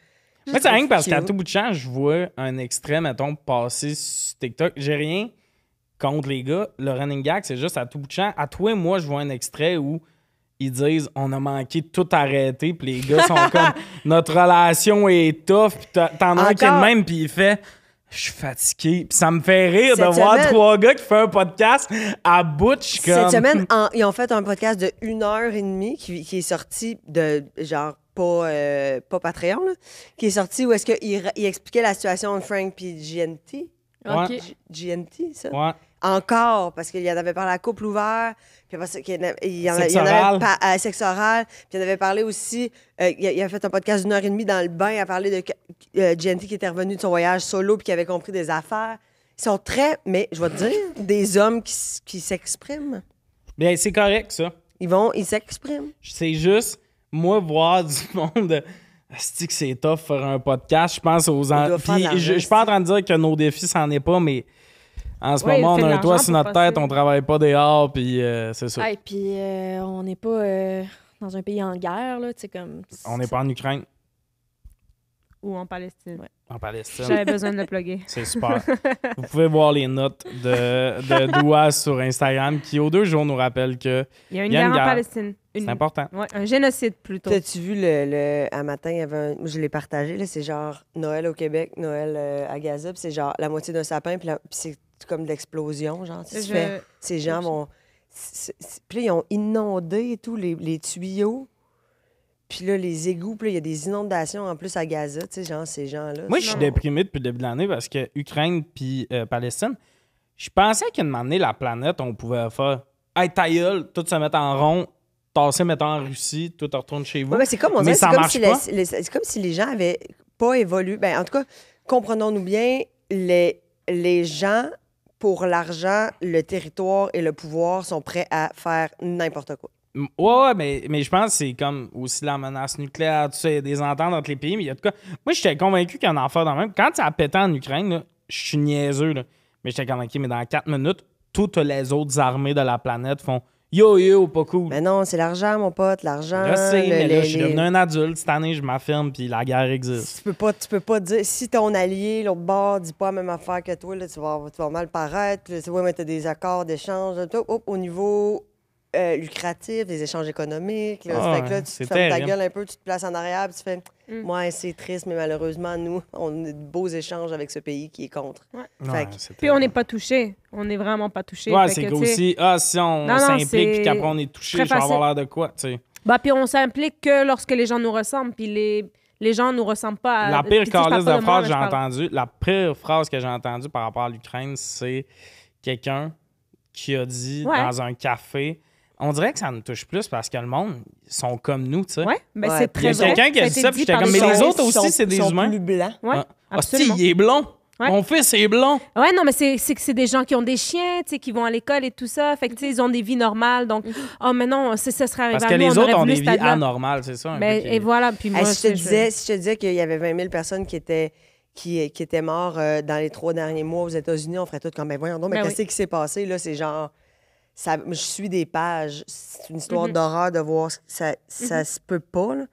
S2: Mais c'est rien que parce qu'à tout
S1: bout de champ, je vois un extrait, mettons, passer sur TikTok. J'ai rien contre les gars. Le running gag, c'est juste à tout bout de champ. À toi et moi, je vois un extrait où ils disent on a manqué de tout arrêter, puis les gars sont [LAUGHS] comme notre relation est tough, puis t'en as même, puis il fait je suis fatigué. Puis ça me fait rire de voir trois gars qui font un podcast à bout. Cette semaine,
S2: ils ont fait un podcast de une heure et demie qui, est sorti de genre pas, euh, pas Patreon, là, qui est sorti où est-ce qu'il il expliquait la situation de Frank puis GNT. Okay. GNT, ça? Ouais encore, parce qu'il y en avait parlé à couple ouvert, puis il y en, avait, euh, il y en avait à sexe oral, puis il en avait parlé aussi, euh, il, a, fait un podcast d'une heure et demie dans le bain Il a parlé de euh, qui était revenu de son voyage solo puis qui avait compris des affaires. Ils sont très, mais je vais te dire, des hommes qui, s'expriment.
S1: Bien, c'est correct, ça. Ils vont, ils s'expriment. C'est juste, moi, voir du [LAUGHS] monde. cest que c'est tough faire un podcast? Je pense aux. je, je suis pas en train de dire que nos défis, n'en est pas, mais en ce moment, on a un toit sur notre tête, on travaille pas dehors, puis euh, c'est ça.
S4: Et puis euh, on n'est pas euh, dans un pays en guerre, là, tu comme... On n'est pas en Ukraine. Ou en Palestine.
S1: Ouais. En Palestine. J'avais besoin de
S4: le plugger.
S3: [LAUGHS] C'est
S1: super. Vous pouvez voir les notes de, de [LAUGHS] Doua sur Instagram qui, aux deux jours, nous rappelle que. Il y a une, guerre, en Palestine. C'est important.
S2: un génocide plutôt. T'as-tu vu le, le, à matin, il y avait je l'ai partagé, là, c'est genre Noël au Québec, Noël à Gaza, c'est genre la moitié d'un sapin, puis c'est comme l'explosion, genre. ces gens vont... Puis ils ont inondé tous les, tuyaux. Puis là, les égouts, puis il y a des inondations en plus à Gaza, tu sais, genre, ces gens-là. Moi, je suis
S1: déprimé depuis le début de l'année parce que Ukraine puis euh, Palestine, je pensais qu'à un moment donné, la planète, on pouvait faire Hey, ta tout se mettre en rond, tasser, mettre en Russie, tout retourne chez vous. mais c'est comme, si
S2: c'est comme si les gens avaient pas évolué. Ben, en tout cas, comprenons-nous bien, les, les gens pour l'argent, le territoire et le pouvoir sont prêts à faire n'importe quoi.
S1: Ouais, ouais, mais, mais je pense que c'est comme aussi la menace nucléaire, tu sais, il y a des ententes entre les pays, mais il y a Moi, j'étais convaincu qu'il y en a dans même. Quand ça a pété en Ukraine, je suis niaiseux, là. Mais j'étais convaincu, mais dans quatre minutes, toutes les autres armées de la planète font
S2: Yo, yo, pas cool. Mais ben non, c'est l'argent, mon pote, l'argent. Je sais, mais là, je suis devenu un
S1: adulte. Cette année, je m'affirme, puis la guerre existe. Tu
S2: peux pas, tu peux pas dire. Si ton allié, l'autre bord, dit pas la même affaire que toi, là, tu, vas, tu vas mal paraître. Tu vois, mais t'as des accords d'échange. au niveau euh, lucratif, des échanges économiques. Là. Ah, que là, tu te fermes ta gueule un peu, tu te places en arrière, puis tu fais mm. Ouais, c'est triste, mais malheureusement, nous, on a de beaux échanges avec ce pays qui est contre. puis
S3: on n'est pas touché. On n'est vraiment pas touché. Ouais, c'est aussi,
S1: ah, si on s'implique, puis qu'après on est touché, je vais avoir l'air de quoi, tu
S3: Bah, puis on s'implique que lorsque les gens nous ressemblent, puis les les gens nous ressemblent pas La pire de, phrase que j'ai entendue,
S1: la pire phrase que j'ai entendue par rapport à l'Ukraine, c'est quelqu'un qui a dit dans un café on dirait que ça nous touche plus parce que le monde, sont comme nous, tu sais. Oui, mais c'est très bien. Il y a quelqu'un qui a ça, puis j'étais comme, mais les autres aussi, c'est des humains. Ils sont plus blancs. Oui, il est blond. Mon fils est blond.
S3: Ouais, non, mais c'est que c'est des gens qui ont des chiens, tu sais, qui vont à l'école et tout ça. Fait que, tu sais, ils ont des vies normales. Donc, mm-hmm. oh, mais non, ça serait arrivé Parce que les autres ont des vies
S1: anormales, c'est ça. Mais, ben, et voilà.
S2: Puis moi, si, je te disais, te disais qu'il y avait 20 000 personnes qui étaient qui, qui étaient morts euh, dans les trois derniers mois aux États-Unis, on ferait tout comme, ben voyons donc, mais ben qu'est-ce qui s'est passé? Là, c'est genre ça, je suis des pages. C'est une histoire mhm. d'horreur de voir. Ça, ça mhm. se peut pas. Là.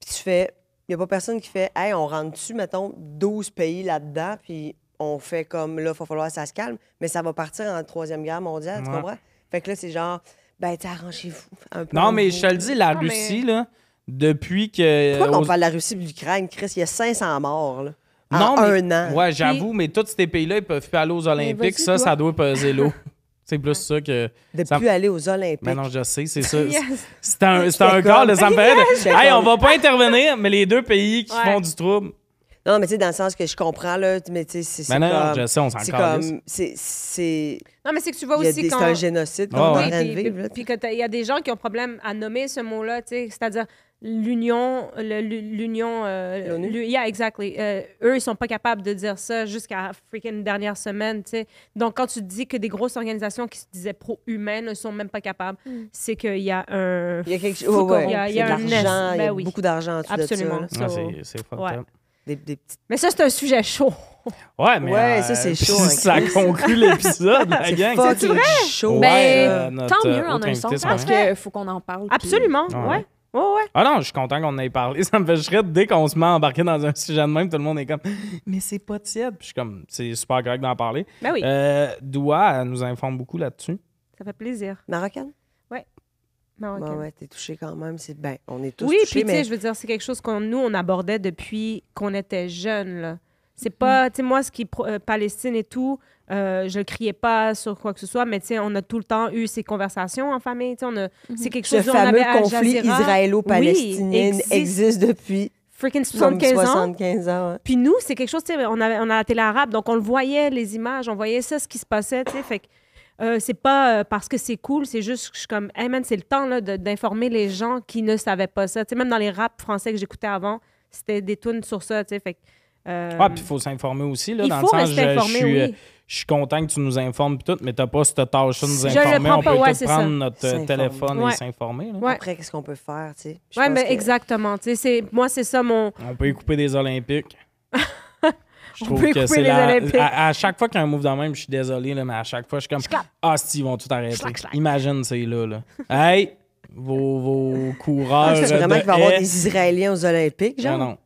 S2: Puis tu fais. Il n'y a pas personne qui fait Hey, on rentre dessus, mettons, 12 pays là-dedans, puis on fait comme là, il va falloir que ça se calme, mais ça va partir en Troisième Guerre mondiale, tu comprends? Fait que là, c'est genre, ben, arrangez-vous Non, mais je te le dis, la ah, Russie,
S1: là, depuis que. Pourquoi on euh, parle
S2: de la Russie de l'Ukraine, Chris? Il y a 500 morts, là. non, un an. Ouais,
S1: j'avoue, mais tous ces pays-là, ils peuvent pas aller aux Olympiques. Ça, ça doit peser l'eau. [LAUGHS] C'est plus ça que. De ne plus aller aux Olympiques. Mais non, je sais, c'est ça.
S2: [LAUGHS] C'est un, c'est un corps, le ne Hey, on va pas
S1: [LAUGHS] intervenir, mais les deux pays qui font du trouble.
S2: Non, mais tu sais, dans le sens que je comprends, là, mais tu sais, c'est. Mais comme, je sais, on s'en C'est comme. Non,
S3: mais c'est que tu vois aussi. C'est un génocide qu'on oh, ouais. vivre. Puis il y a des gens qui ont problème à nommer ce mot-là, tu sais, c'est-à-dire l'Union, l'Union, euh, yeah, exactly. Euh, eux, ils sont pas capables de dire ça jusqu'à freaking dernière semaine, tu sais. Donc, quand tu dis que des grosses organisations qui se disaient pro-humaines ne sont même pas capables, mm. c'est qu'il y a un... Il y a quelque chose... Il y a, il y il y a ben beaucoup d'argent Absolument. ça, ah, c'est ouais. des, des petites... Mais ça, c'est un sujet chaud. [LAUGHS]
S2: Ouais, mais. Ouais, ça, euh, c'est [LAUGHS] chaud. Hein. Ça conclut l'épisode, la gang. C'est vrai. chaud. Ben, euh, tant mieux, en un
S1: sens. Parce qu'il
S3: faut
S4: qu'on en parle. Absolument,
S1: ah, ouais. Ah non, je suis content qu'on en ait parlé. [LAUGHS] Ça me fait chier. dès qu'on se met embarqué dans un sujet de même, tout le monde est comme Mais c'est pas tiède. Puis je suis comme c'est super correct d'en parler. Ben oui. Euh, Doua nous informe beaucoup là-dessus.
S3: Ça fait plaisir. Marocaine? Oui. Marocaine. Bon, ouais,
S1: t'es touchée quand
S2: même. C'est ben, on est tous oui, touchés. Oui, puis sais, je veux
S3: dire, c'est quelque chose qu'on nous on abordait depuis qu'on était jeunes. Là. C'est pas, mm. tu sais, moi, ce qui euh, Palestine et tout, euh, je ne criais pas sur quoi que ce soit, mais on a tout le temps eu ces conversations en famille. On a, mhm. C'est quelque chose Ce fameux conflit israélo-palestinien existe,
S2: depuis freaking 75, ans.
S3: Puis nous, c'est quelque chose, on, avait, on a la télé arabe, donc on le voyait, les images, on voyait ça, ce qui se passait, tu sais, fait euh, c'est pas euh, parce que c'est cool, c'est juste que je suis comme, hey man, c'est le temps d'informer les gens qui ne savaient pas ça. Tu même dans les rap français que j'écoutais avant, c'était des tunes sur ça, tu sais, fait
S2: ah, puis il
S1: faut s'informer aussi, là, dans le sens, je, je, oui je suis content que tu nous informes tout, mais n'as pas cette tâche de nous informer. On peut tout prendre notre euh, téléphone et s'informer.
S2: Après, qu'est-ce qu'on peut faire, tu sais?
S3: Oui, mais exactement. Moi, c'est ça mon...
S1: On peut y couper des Olympiques. [LAUGHS]
S3: Je trouve on peut que c'est la...
S1: à, chaque fois qu'il y a un move dans même, je suis désolé, mais à chaque fois, je suis comme Ah, si, ils vont tout arrêter. Imagine, c'est là. là. hey, vos, vos ah, coureurs. Ah, que que vraiment qu'il va y avoir des
S2: Israéliens aux Olympiques, ah, genre. Non, non.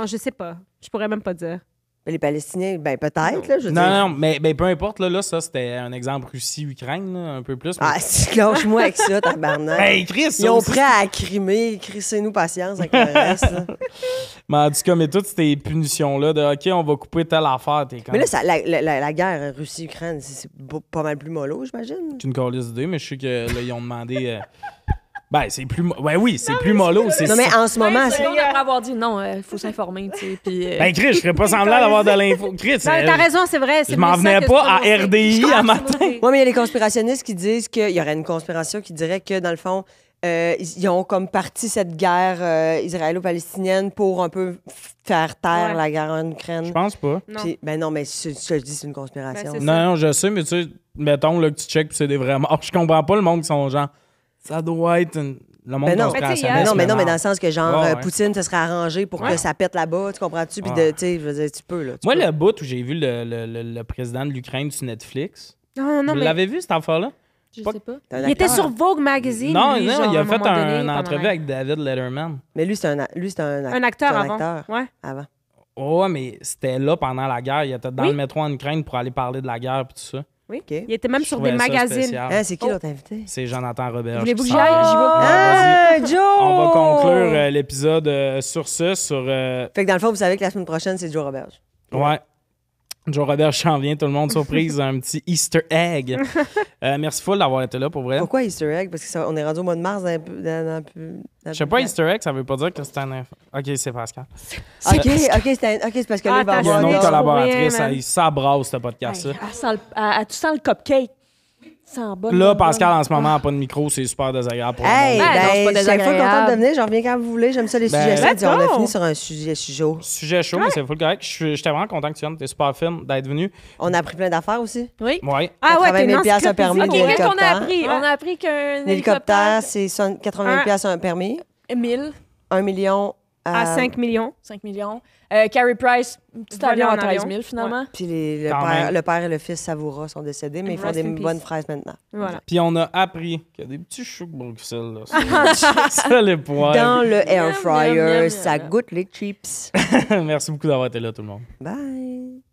S2: Non, je sais pas. Je pourrais même pas dire. Les Palestiniens, ben peut-être, là, je Non,
S1: non, mais ben, peu importe, là, là ça, c'était un exemple Russie-Ukraine, un peu plus. mais- Ah, si, cloche-moi avec ça, tabarnak. Ben, ils ont prêt
S2: à crimer, crissez-nous patience avec le reste. [LAUGHS]
S1: Mais en tout cas, mais toutes ces punitions-là de OK, on va couper telle affaire, quand Mais là, ça-
S2: la, la- guerre Russie-Ukraine, c'est- pas mal plus mollo, j'imagine.
S1: une les idées mais je sais que ils ont demandé. Euh, ben, c'est plus. Ouais, ben oui, c'est plus mollo. Non, mais en ce moment. c'est
S4: après avoir dit non, il euh, faut s'informer, tu sais. Puis, euh, Ben, Chris, je
S1: serais pas semblant d'avoir de l'info. Chris. Ben, t'as raison, c'est vrai. Je m'en venais pas à RDI à ah, matin.
S2: Moi, mais il y a les conspirationnistes qui disent qu'il y aurait une conspiration qui dirait que, dans le fond, euh, ils, ont comme parti cette guerre israélo-palestinienne pour un peu faire taire la guerre en Ukraine. Je pense pas. ben non, mais je, je te dis, c'est une conspiration. Ben, non,
S1: non, je sais, mais tu sais, mettons là, que tu checkes, c'est des vrais morts. Je comprends pas le monde qui sont genre ça doit être une... Le monde ben ben, non. Mais, non, mais non, mais dans le sens que genre euh, Poutine
S2: se serait arrangé pour que ça pète là-bas, tu comprends-tu? Puis de
S1: tu sais, tu peux là. Moi, le bout où j'ai vu le, le, le, président de l'Ukraine sur Netflix. Non, non, Vous l'avez vu cette affaire-là?
S3: Je sais pas. Il était sur Vogue Magazine. Non, non, il a fait un, une entrevue
S2: avec
S1: David Letterman. Mais lui, c'est un, lui, un, un acteur. avant. acteur ouais. avant. Ouais, mais c'était là pendant la guerre. Il était dans le métro en Ukraine pour aller parler de la guerre et tout ça.
S3: Il était même
S2: sur des magazines. Ah, c'est qui l'autre oh. invité?
S1: C'est Jonathan Robert. Voulez-vous que J'y vais. Ah,
S2: On va conclure euh,
S1: l'épisode euh, sur ce. Sur, euh, Fait que dans le fond, vous savez que la semaine prochaine, c'est Joe Robert. ouais. Joe Robert viens, tout le monde surprise, un petit Easter egg. [LAUGHS] Euh, merci full d'avoir été là pour vrai. Pourquoi Easter egg? Parce qu'on est rendu au mois de mars dans, dans, Je sais pas, Easter egg, ça veut pas dire que c'est un. Ok, c'est Pascal. Ok, ok,
S2: c'est ok, c'est parce
S4: que là, ah, il va y a avoir autre collaboratrice,
S1: ça ce podcast-là.
S4: tu sens le cupcake
S2: là, Pascal,
S1: en ce moment, pas de micro, c'est super désagréable. Pour moi
S2: monde. ben, ah, pas Je contente de venir, je viens quand vous voulez. J'aime ça les ben, sujets On a fini
S1: sur un sujet chaud. Sujet chaud, mais c'est full correct. J'étais vraiment content que tu viennes. T'es super fine d'être venu. On a appris plein d'affaires aussi. Oui. Ouais. Ah ouais, t'es 000 un
S2: permis quest a appris,
S4: on a appris qu'un
S2: hélicoptère, c'est 80 000 un... un permis. 1000. 1 million à 5
S4: euh, millions. 5 millions. Euh, Carrie Price,
S2: un petit avion à 13 000 finalement. Puis le, père, et le fils Savoura sont décédés, mais ils font des bonnes fraises maintenant.
S1: Voilà. Puis on a appris qu'il y a des petits choux de Bruxelles. Là, [LAUGHS] ça les poils. Dans le air fryer, ça goûte
S2: les chips.
S1: [LAUGHS] Merci beaucoup d'avoir été là, tout le monde.
S2: Bye!